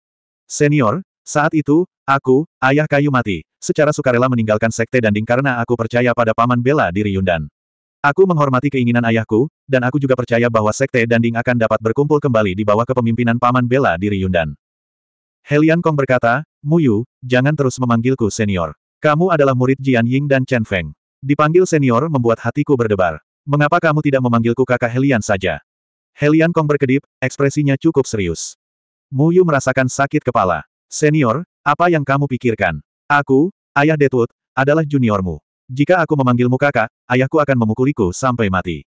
Senior, saat itu, aku, ayah kayu mati, secara sukarela meninggalkan sekte Danding karena aku percaya pada paman bela diri Yundan. Aku menghormati keinginan ayahku, dan aku juga percaya bahwa sekte Danding akan dapat berkumpul kembali di bawah kepemimpinan paman bela diri Yundan. Helian Kong berkata, Muyu, jangan terus memanggilku senior. Kamu adalah murid Jian Ying dan Chen Feng. Dipanggil senior membuat hatiku berdebar. Mengapa kamu tidak memanggilku kakak Helian saja? Helian Kong berkedip, ekspresinya cukup serius. Muyu merasakan sakit kepala. Senior, apa yang kamu pikirkan? Aku, ayah Detut, adalah juniormu. Jika aku memanggilmu kakak, ayahku akan memukuliku sampai mati.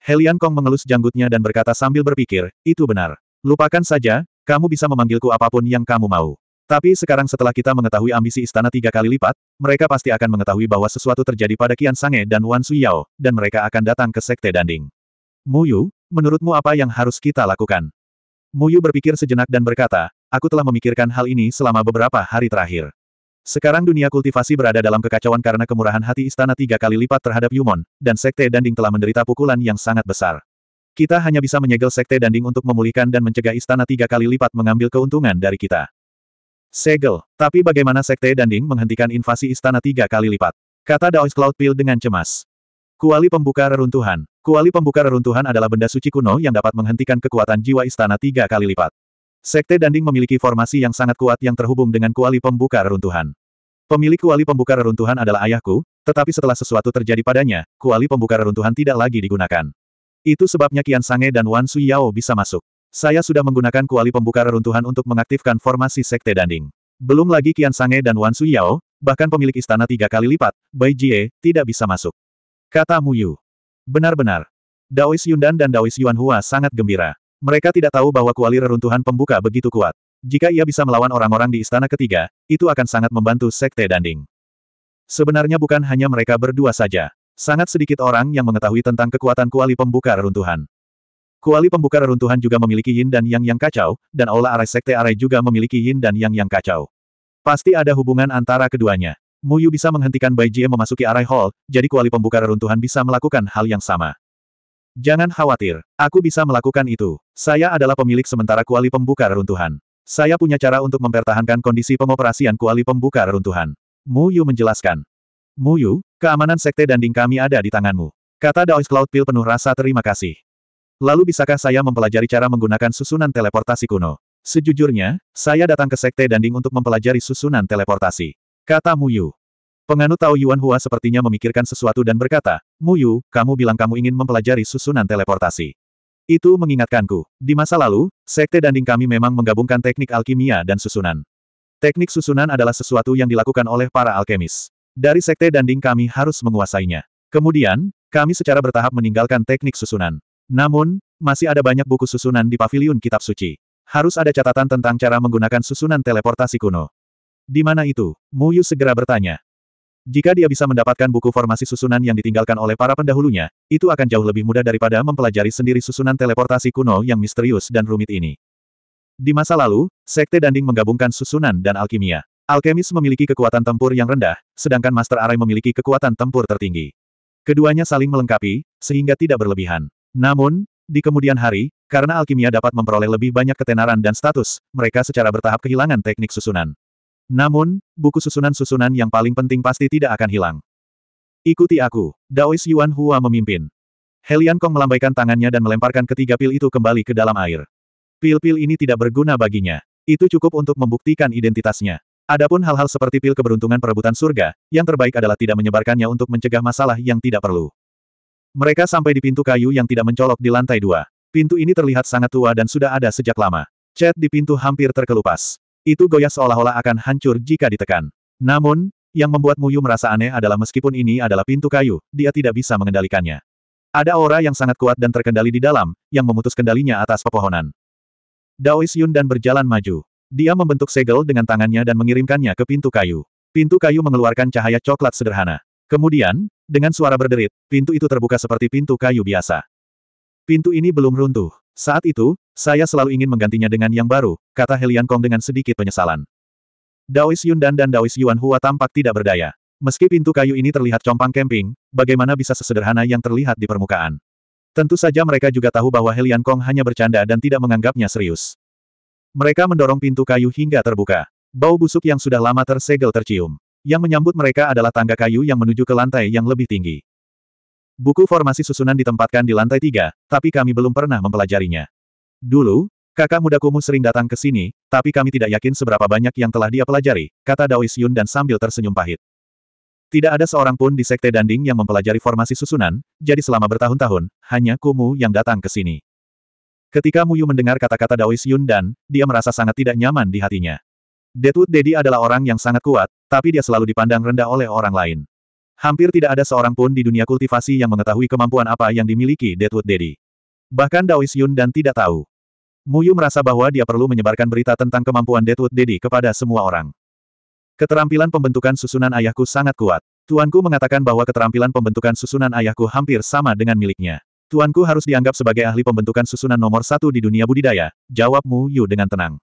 Helian Kong mengelus janggutnya dan berkata sambil berpikir, itu benar. Lupakan saja, kamu bisa memanggilku apapun yang kamu mau. Tapi sekarang setelah kita mengetahui ambisi istana tiga kali lipat, mereka pasti akan mengetahui bahwa sesuatu terjadi pada Qian Sange dan Wan Suyao, dan mereka akan datang ke Sekte Danding. Muyu, menurutmu apa yang harus kita lakukan? Muyu berpikir sejenak dan berkata, aku telah memikirkan hal ini selama beberapa hari terakhir. Sekarang dunia kultivasi berada dalam kekacauan karena kemurahan hati istana tiga kali lipat terhadap Yumon, dan Sekte Danding telah menderita pukulan yang sangat besar. Kita hanya bisa menyegel Sekte Danding untuk memulihkan dan mencegah istana tiga kali lipat mengambil keuntungan dari kita. Segel, tapi bagaimana Sekte Danding menghentikan invasi istana tiga kali lipat? Kata Daois Cloud Peel dengan cemas. Kuali pembuka reruntuhan. Kuali pembuka reruntuhan adalah benda suci kuno yang dapat menghentikan kekuatan jiwa istana tiga kali lipat. Sekte Danding memiliki formasi yang sangat kuat yang terhubung dengan kuali pembuka reruntuhan. Pemilik kuali pembuka reruntuhan adalah ayahku, tetapi setelah sesuatu terjadi padanya, kuali pembuka reruntuhan tidak lagi digunakan. Itu sebabnya Kian Sange dan Wan Yao bisa masuk. Saya sudah menggunakan kuali pembuka reruntuhan untuk mengaktifkan formasi Sekte Danding. Belum lagi Kian Sange dan Wan Yao, bahkan pemilik istana tiga kali lipat, Bai Jie, tidak bisa masuk. Kata Mu Yu. Benar-benar. Daois Yundan dan Daois Yuan Hua sangat gembira. Mereka tidak tahu bahwa kuali reruntuhan pembuka begitu kuat. Jika ia bisa melawan orang-orang di istana ketiga, itu akan sangat membantu Sekte Danding. Sebenarnya bukan hanya mereka berdua saja. Sangat sedikit orang yang mengetahui tentang kekuatan kuali pembuka reruntuhan. Kuali pembuka reruntuhan juga memiliki yin dan yang yang kacau, dan aula arai sekte arai juga memiliki yin dan yang yang kacau. Pasti ada hubungan antara keduanya. Muyu bisa menghentikan Bai Jie memasuki arai hall, jadi kuali pembuka reruntuhan bisa melakukan hal yang sama. Jangan khawatir, aku bisa melakukan itu. Saya adalah pemilik sementara kuali pembuka reruntuhan. Saya punya cara untuk mempertahankan kondisi pengoperasian kuali pembuka reruntuhan. Mu Yu menjelaskan. Muyu, keamanan sekte danding kami ada di tanganmu. Kata Daois Cloud Pill penuh rasa terima kasih. Lalu bisakah saya mempelajari cara menggunakan susunan teleportasi kuno? Sejujurnya, saya datang ke sekte danding untuk mempelajari susunan teleportasi. Kata Muyu. Penganut Tao Yuan Hua sepertinya memikirkan sesuatu dan berkata, Muyu, kamu bilang kamu ingin mempelajari susunan teleportasi. Itu mengingatkanku. Di masa lalu, sekte danding kami memang menggabungkan teknik alkimia dan susunan. Teknik susunan adalah sesuatu yang dilakukan oleh para alkemis. Dari sekte Danding kami harus menguasainya. Kemudian, kami secara bertahap meninggalkan teknik susunan. Namun, masih ada banyak buku susunan di paviliun kitab suci. Harus ada catatan tentang cara menggunakan susunan teleportasi kuno. Di mana itu? Muyu segera bertanya. Jika dia bisa mendapatkan buku formasi susunan yang ditinggalkan oleh para pendahulunya, itu akan jauh lebih mudah daripada mempelajari sendiri susunan teleportasi kuno yang misterius dan rumit ini. Di masa lalu, Sekte Danding menggabungkan susunan dan alkimia. Alkemis memiliki kekuatan tempur yang rendah, sedangkan Master Arai memiliki kekuatan tempur tertinggi. Keduanya saling melengkapi, sehingga tidak berlebihan. Namun, di kemudian hari, karena alkimia dapat memperoleh lebih banyak ketenaran dan status, mereka secara bertahap kehilangan teknik susunan. Namun, buku susunan-susunan yang paling penting pasti tidak akan hilang. Ikuti aku, Daois Yuan Hua memimpin. Helian Kong melambaikan tangannya dan melemparkan ketiga pil itu kembali ke dalam air. Pil-pil ini tidak berguna baginya. Itu cukup untuk membuktikan identitasnya. Adapun hal-hal seperti pil keberuntungan perebutan surga, yang terbaik adalah tidak menyebarkannya untuk mencegah masalah yang tidak perlu. Mereka sampai di pintu kayu yang tidak mencolok di lantai dua. Pintu ini terlihat sangat tua dan sudah ada sejak lama. Cat di pintu hampir terkelupas. Itu goyah seolah-olah akan hancur jika ditekan. Namun, yang membuat Muyu merasa aneh adalah meskipun ini adalah pintu kayu, dia tidak bisa mengendalikannya. Ada aura yang sangat kuat dan terkendali di dalam, yang memutus kendalinya atas pepohonan. Daois Yun dan berjalan maju. Dia membentuk segel dengan tangannya dan mengirimkannya ke pintu kayu. Pintu kayu mengeluarkan cahaya coklat sederhana. Kemudian, dengan suara berderit, pintu itu terbuka seperti pintu kayu biasa. Pintu ini belum runtuh. Saat itu, saya selalu ingin menggantinya dengan yang baru, kata Helian Kong dengan sedikit penyesalan. Daois Yun dan Daois Yuan Hua tampak tidak berdaya. Meski pintu kayu ini terlihat compang camping, bagaimana bisa sesederhana yang terlihat di permukaan? Tentu saja mereka juga tahu bahwa Helian Kong hanya bercanda dan tidak menganggapnya serius. Mereka mendorong pintu kayu hingga terbuka. Bau busuk yang sudah lama tersegel tercium. Yang menyambut mereka adalah tangga kayu yang menuju ke lantai yang lebih tinggi. Buku formasi susunan ditempatkan di lantai tiga, tapi kami belum pernah mempelajarinya. Dulu, kakak muda Kumu sering datang ke sini, tapi kami tidak yakin seberapa banyak yang telah dia pelajari, kata Daois Yun dan sambil tersenyum pahit. Tidak ada seorang pun di Sekte Danding yang mempelajari formasi susunan, jadi selama bertahun-tahun, hanya Kumu yang datang ke sini. Ketika Muyu mendengar kata-kata Daois Dan, dia merasa sangat tidak nyaman di hatinya. Deadwood Dedi adalah orang yang sangat kuat, tapi dia selalu dipandang rendah oleh orang lain. Hampir tidak ada seorang pun di dunia kultivasi yang mengetahui kemampuan apa yang dimiliki Deadwood Dedi. Bahkan Daois Dan tidak tahu. Muyu merasa bahwa dia perlu menyebarkan berita tentang kemampuan Deadwood Dedi kepada semua orang. Keterampilan pembentukan susunan ayahku sangat kuat. Tuanku mengatakan bahwa keterampilan pembentukan susunan ayahku hampir sama dengan miliknya. Tuanku harus dianggap sebagai ahli pembentukan susunan nomor satu di dunia budidaya, jawab Mu Yu dengan tenang.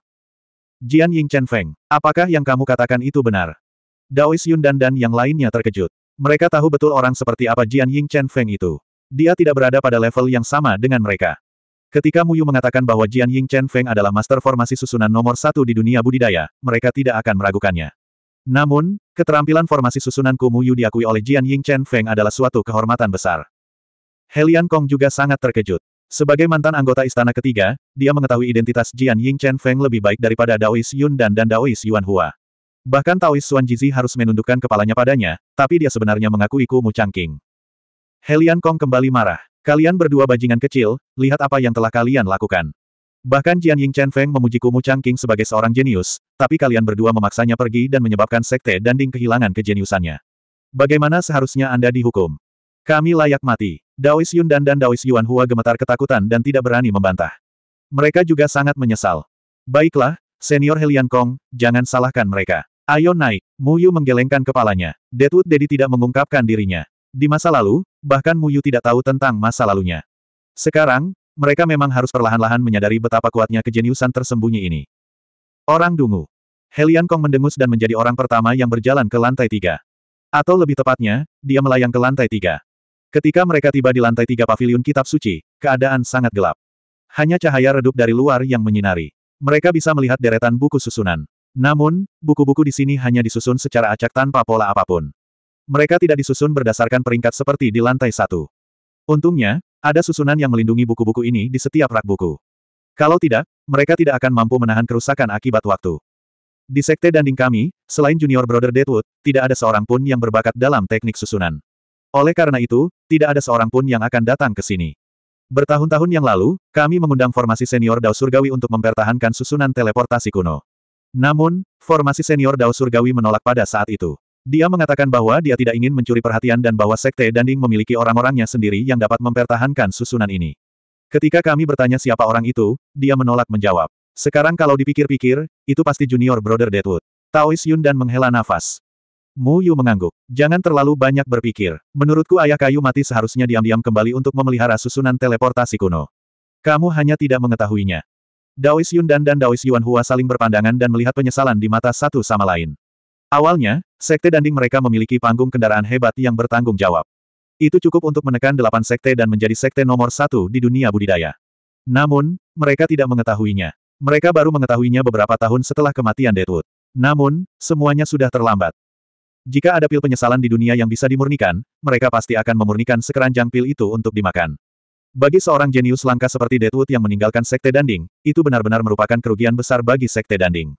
Jian Ying Chen Feng, apakah yang kamu katakan itu benar? Daois Yun Dan dan yang lainnya terkejut. Mereka tahu betul orang seperti apa Jian Ying Chen Feng itu. Dia tidak berada pada level yang sama dengan mereka. Ketika Mu Yu mengatakan bahwa Jian Ying Chen Feng adalah master formasi susunan nomor satu di dunia budidaya, mereka tidak akan meragukannya. Namun, keterampilan formasi susunan Ku Yu diakui oleh Jian Ying Chen Feng adalah suatu kehormatan besar. Helian Kong juga sangat terkejut. Sebagai mantan anggota istana ketiga, dia mengetahui identitas Jian Ying Chen Feng lebih baik daripada Daois Yun Dan dan Daois Yuan Hua. Bahkan Taois Xuan Jizi harus menundukkan kepalanya padanya, tapi dia sebenarnya mengakui Ku Mu Changqing. Helian Kong kembali marah. Kalian berdua bajingan kecil, lihat apa yang telah kalian lakukan. Bahkan Jian Ying Chen Feng memuji Ku Mu Changqing sebagai seorang jenius, tapi kalian berdua memaksanya pergi dan menyebabkan Sekte Danding kehilangan kejeniusannya. Bagaimana seharusnya Anda dihukum? Kami layak mati. Daois Yun Dan dan Daois Yuan Hua gemetar ketakutan dan tidak berani membantah. Mereka juga sangat menyesal. Baiklah, senior Helian Kong, jangan salahkan mereka. Ayo naik, Mu Yu menggelengkan kepalanya. Deadwood Dedi tidak mengungkapkan dirinya. Di masa lalu, bahkan Mu Yu tidak tahu tentang masa lalunya. Sekarang, mereka memang harus perlahan-lahan menyadari betapa kuatnya kejeniusan tersembunyi ini. Orang dungu. Helian Kong mendengus dan menjadi orang pertama yang berjalan ke lantai tiga. Atau lebih tepatnya, dia melayang ke lantai tiga. Ketika mereka tiba di lantai tiga pavilion kitab suci, keadaan sangat gelap. Hanya cahaya redup dari luar yang menyinari. Mereka bisa melihat deretan buku susunan. Namun, buku-buku di sini hanya disusun secara acak tanpa pola apapun. Mereka tidak disusun berdasarkan peringkat seperti di lantai satu. Untungnya, ada susunan yang melindungi buku-buku ini di setiap rak buku. Kalau tidak, mereka tidak akan mampu menahan kerusakan akibat waktu. Di sekte danding kami, selain junior brother Deadwood, tidak ada seorang pun yang berbakat dalam teknik susunan. Oleh karena itu, tidak ada seorang pun yang akan datang ke sini. Bertahun-tahun yang lalu, kami mengundang formasi senior Dao Surgawi untuk mempertahankan susunan teleportasi kuno. Namun, formasi senior Dao Surgawi menolak pada saat itu. Dia mengatakan bahwa dia tidak ingin mencuri perhatian dan bahwa Sekte Danding memiliki orang-orangnya sendiri yang dapat mempertahankan susunan ini. Ketika kami bertanya siapa orang itu, dia menolak menjawab. Sekarang kalau dipikir-pikir, itu pasti junior brother Deadwood. Taois Yun dan menghela nafas. Mu Yu mengangguk. Jangan terlalu banyak berpikir. Menurutku ayah kayu mati seharusnya diam-diam kembali untuk memelihara susunan teleportasi kuno. Kamu hanya tidak mengetahuinya. Daois Yun Dan dan Daois Yuan Hua saling berpandangan dan melihat penyesalan di mata satu sama lain. Awalnya, sekte danding mereka memiliki panggung kendaraan hebat yang bertanggung jawab. Itu cukup untuk menekan delapan sekte dan menjadi sekte nomor satu di dunia budidaya. Namun, mereka tidak mengetahuinya. Mereka baru mengetahuinya beberapa tahun setelah kematian Deadwood. Namun, semuanya sudah terlambat. Jika ada pil penyesalan di dunia yang bisa dimurnikan, mereka pasti akan memurnikan sekeranjang pil itu untuk dimakan. Bagi seorang jenius langka seperti Deadwood yang meninggalkan Sekte Danding, itu benar-benar merupakan kerugian besar bagi Sekte Danding.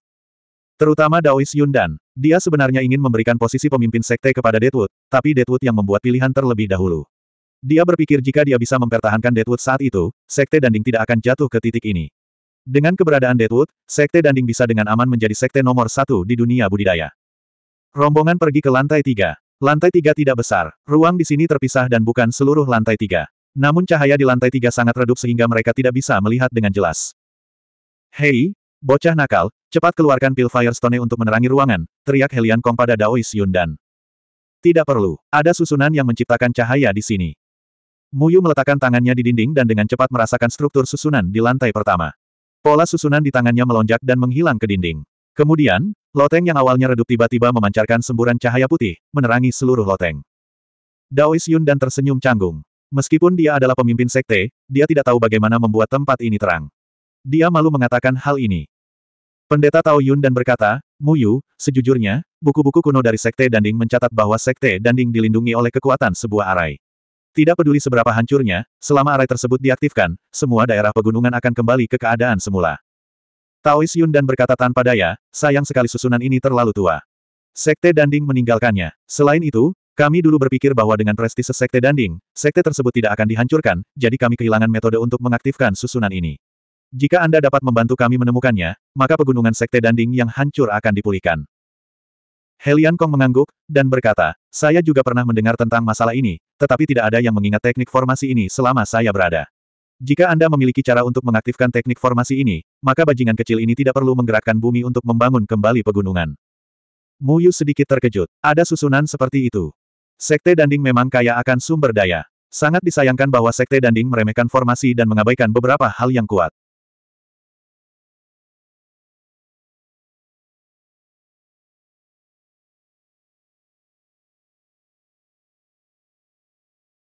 Terutama Daois Yundan. Dia sebenarnya ingin memberikan posisi pemimpin Sekte kepada Deadwood, tapi Deadwood yang membuat pilihan terlebih dahulu. Dia berpikir jika dia bisa mempertahankan Deadwood saat itu, Sekte Danding tidak akan jatuh ke titik ini. Dengan keberadaan Deadwood, Sekte Danding bisa dengan aman menjadi Sekte nomor satu di dunia budidaya. Rombongan pergi ke lantai tiga. Lantai tiga tidak besar, ruang di sini terpisah dan bukan seluruh lantai tiga. Namun cahaya di lantai tiga sangat redup sehingga mereka tidak bisa melihat dengan jelas. Hei, bocah nakal, cepat keluarkan pil Firestone untuk menerangi ruangan, teriak Helian Kong pada Daois Yundan. Tidak perlu, ada susunan yang menciptakan cahaya di sini. Muyu meletakkan tangannya di dinding dan dengan cepat merasakan struktur susunan di lantai pertama. Pola susunan di tangannya melonjak dan menghilang ke dinding. Kemudian, loteng yang awalnya redup tiba-tiba memancarkan semburan cahaya putih, menerangi seluruh loteng. Daois Yun dan tersenyum canggung. Meskipun dia adalah pemimpin sekte, dia tidak tahu bagaimana membuat tempat ini terang. Dia malu mengatakan hal ini. Pendeta Tao Yun dan berkata, Muyu, sejujurnya, buku-buku kuno dari sekte Danding mencatat bahwa sekte Danding dilindungi oleh kekuatan sebuah arai. Tidak peduli seberapa hancurnya, selama arai tersebut diaktifkan, semua daerah pegunungan akan kembali ke keadaan semula. Taois Yun dan berkata tanpa daya, sayang sekali susunan ini terlalu tua. Sekte Danding meninggalkannya. Selain itu, kami dulu berpikir bahwa dengan prestise Sekte Danding, sekte tersebut tidak akan dihancurkan, jadi kami kehilangan metode untuk mengaktifkan susunan ini. Jika Anda dapat membantu kami menemukannya, maka pegunungan Sekte Danding yang hancur akan dipulihkan. Helian Kong mengangguk, dan berkata, saya juga pernah mendengar tentang masalah ini, tetapi tidak ada yang mengingat teknik formasi ini selama saya berada. Jika Anda memiliki cara untuk mengaktifkan teknik formasi ini, maka bajingan kecil ini tidak perlu menggerakkan bumi untuk membangun kembali pegunungan. Mu Yu sedikit terkejut. Ada susunan seperti itu. Sekte Danding memang kaya akan sumber daya. Sangat disayangkan bahwa Sekte Danding meremehkan formasi dan mengabaikan beberapa hal yang kuat.